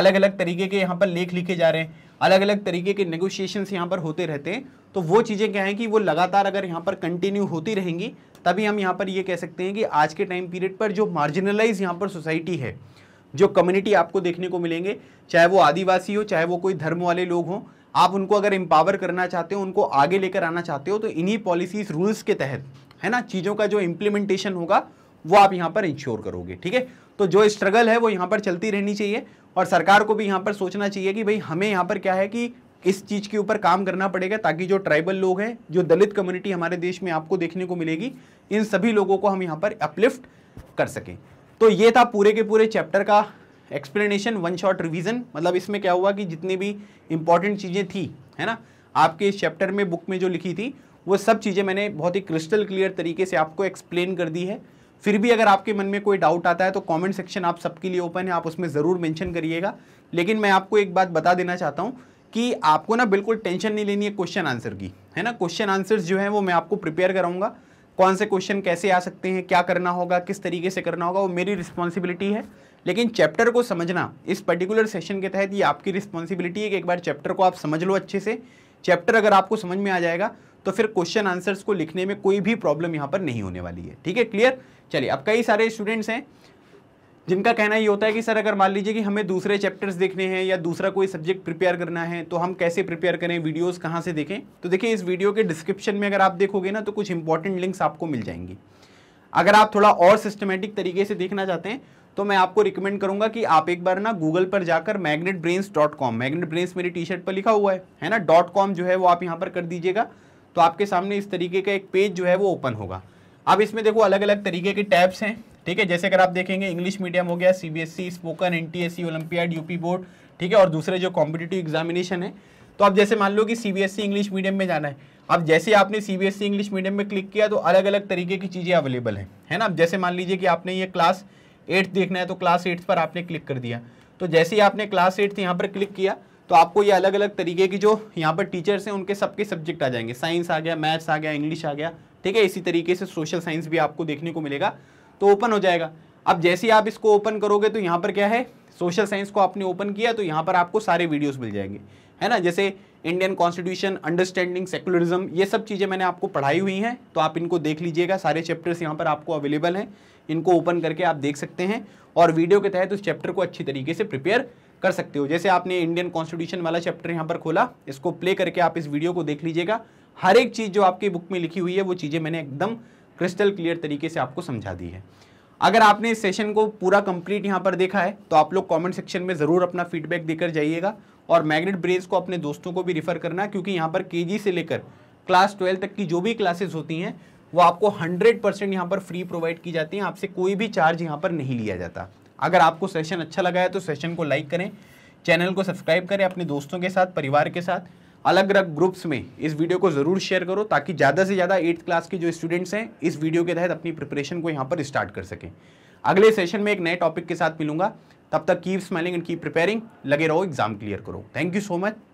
अलग अलग तरीके के यहाँ पर लेख लिखे जा रहे हैं अलग अलग तरीके के नेगोशिएशन यहाँ पर होते रहते हैं तो वो चीज़ें क्या हैं कि वो लगातार अगर यहाँ पर कंटिन्यू होती रहेंगी तभी हम यहाँ पर ये कह सकते हैं कि आज के टाइम पीरियड पर जो मार्जिनलाइज यहाँ पर सोसाइटी है जो कम्युनिटी आपको देखने को मिलेंगे चाहे वो आदिवासी हो चाहे वो कोई धर्म वाले लोग हों आप उनको अगर एम्पावर करना चाहते हो उनको आगे लेकर आना चाहते हो तो इन्हीं पॉलिसीज रूल्स के तहत है ना चीज़ों का जो इम्प्लीमेंटेशन होगा वो आप यहाँ पर इंश्योर करोगे ठीक है तो जो स्ट्रगल है वो यहाँ पर चलती रहनी चाहिए और सरकार को भी यहाँ पर सोचना चाहिए कि भाई हमें यहाँ पर क्या है कि इस चीज़ के ऊपर काम करना पड़ेगा ताकि जो ट्राइबल लोग हैं जो दलित कम्युनिटी हमारे देश में आपको देखने को मिलेगी इन सभी लोगों को हम यहाँ पर अपलिफ्ट कर सकें तो ये था पूरे के पूरे चैप्टर का एक्सप्लेनेशन वन शॉट रिवीजन मतलब इसमें क्या हुआ कि जितनी भी इंपॉर्टेंट चीज़ें थी है ना आपके इस चैप्टर में बुक में जो लिखी थी वो सब चीज़ें मैंने बहुत ही क्रिस्टल क्लियर तरीके से आपको एक्सप्लेन कर दी है फिर भी अगर आपके मन में कोई डाउट आता है तो कॉमेंट सेक्शन आप सबके लिए ओपन है आप उसमें ज़रूर मैंशन करिएगा लेकिन मैं आपको एक बात बता देना चाहता हूँ कि आपको ना बिल्कुल टेंशन नहीं लेनी है क्वेश्चन आंसर की है ना क्वेश्चन आंसर्स जो है वो मैं आपको प्रिपेयर कराऊंगा कौन से क्वेश्चन कैसे आ सकते हैं क्या करना होगा किस तरीके से करना होगा वो मेरी रिस्पॉन्सिबिलिटी है लेकिन चैप्टर को समझना इस पर्टिकुलर सेशन के तहत ये आपकी रिस्पॉन्सिबिलिटी है कि एक बार चैप्टर को आप समझ लो अच्छे से चैप्टर अगर आपको समझ में आ जाएगा तो फिर क्वेश्चन आंसर्स को लिखने में कोई भी प्रॉब्लम यहाँ पर नहीं होने वाली है ठीक है क्लियर चलिए अब कई सारे स्टूडेंट्स हैं जिनका कहना ये होता है कि सर अगर मान लीजिए कि हमें दूसरे चैप्टर्स देखने हैं या दूसरा कोई सब्जेक्ट प्रिपेयर करना है तो हम कैसे प्रिपेयर करें वीडियोस कहाँ से देखें तो देखिए इस वीडियो के डिस्क्रिप्शन में अगर आप देखोगे ना तो कुछ इंपॉर्टेंट लिंक्स आपको मिल जाएंगी अगर आप थोड़ा और सिस्टमेटिक तरीके से देखना चाहते हैं तो मैं आपको रिकमेंड करूंगा कि आप एक बार ना गूगल पर जाकर Magnet Brains dot com Magnet Brains मेरी टी शर्ट पर लिखा हुआ है है ना डॉट कॉम जो है वो आप यहाँ पर कर दीजिएगा तो आपके सामने इस तरीके का एक पेज जो है वो ओपन होगा अब इसमें देखो अलग अलग तरीके के टैब्स हैं ठीक है जैसे अगर आप देखेंगे इंग्लिश मीडियम हो गया see spoken NTSC olympiad UP board ठीक है और दूसरे जो कॉम्पिटेटिव एग्जामिनेशन है तो आप जैसे मान लो कि सी इंग्लिश मीडियम में जाना है अब जैसे आपने सी इंग्लिश मीडियम में क्लिक किया तो अलग अलग तरीके की चीज़ें अवेलेबल हैं है ना अब जैसे मान लीजिए कि आपने ये क्लास एट्थ देखना है तो क्लास एट्थ पर आपने क्लिक कर दिया तो जैसे ही आपने क्लास एट्थ यहाँ पर क्लिक किया तो आपको ये अलग अलग तरीके की जो यहाँ पर टीचर्स हैं उनके सबके सब्जेक्ट आ जाएंगे साइंस आ गया मैथ्स आ गया इंग्लिश आ गया ठीक है इसी तरीके से सोशल साइंस भी आपको देखने को मिलेगा तो ओपन हो जाएगा अब जैसे ही आप इसको ओपन करोगे तो यहाँ पर क्या है सोशल साइंस को आपने ओपन किया तो यहाँ पर आपको सारे वीडियोज़ मिल जाएंगे है ना जैसे इंडियन कॉन्स्टिट्यूशन अंडरस्टैंडिंग सेकुलरिज्म ये सब चीज़ें मैंने आपको पढ़ाई हुई हैं तो आप इनको देख लीजिएगा सारे चैप्टर्स यहाँ पर आपको अवेलेबल हैं इनको ओपन करके आप देख सकते हैं और वीडियो के तहत उस चैप्टर को अच्छी तरीके से प्रिपेयर कर सकते हो जैसे आपने इंडियन कॉन्स्टिट्यूशन वाला चैप्टर यहाँ पर खोला इसको प्ले करके आप इस वीडियो को देख लीजिएगा हर एक चीज़ जो आपकी बुक में लिखी हुई है वो चीज़ें मैंने एकदम क्रिस्टल क्लियर तरीके से आपको समझा दी है अगर आपने इस सेशन को पूरा कंप्लीट यहाँ पर देखा है तो आप लोग कमेंट सेक्शन में ज़रूर अपना फीडबैक देकर जाइएगा और मैग्नेट ब्रेस को अपने दोस्तों को भी रिफ़र करना क्योंकि यहाँ पर के से लेकर क्लास ट्वेल्व तक की जो भी क्लासेज होती हैं वो आपको 100 परसेंट यहाँ पर फ्री प्रोवाइड की जाती है आपसे कोई भी चार्ज यहाँ पर नहीं लिया जाता अगर आपको सेशन अच्छा लगा है तो सेशन को लाइक करें चैनल को सब्सक्राइब करें अपने दोस्तों के साथ परिवार के साथ अलग अलग ग्रुप्स में इस वीडियो को ज़रूर शेयर करो ताकि ज़्यादा से ज़्यादा एट्थ क्लास के जो स्टूडेंट्स हैं इस वीडियो के तहत अपनी प्रिपरेशन को यहाँ पर स्टार्ट कर सकें अगले सेशन में एक नए टॉपिक के साथ मिलूंगा तब तक keep smiling and keep preparing लगे रहो एग्जाम क्लियर करो थैंक यू सो मच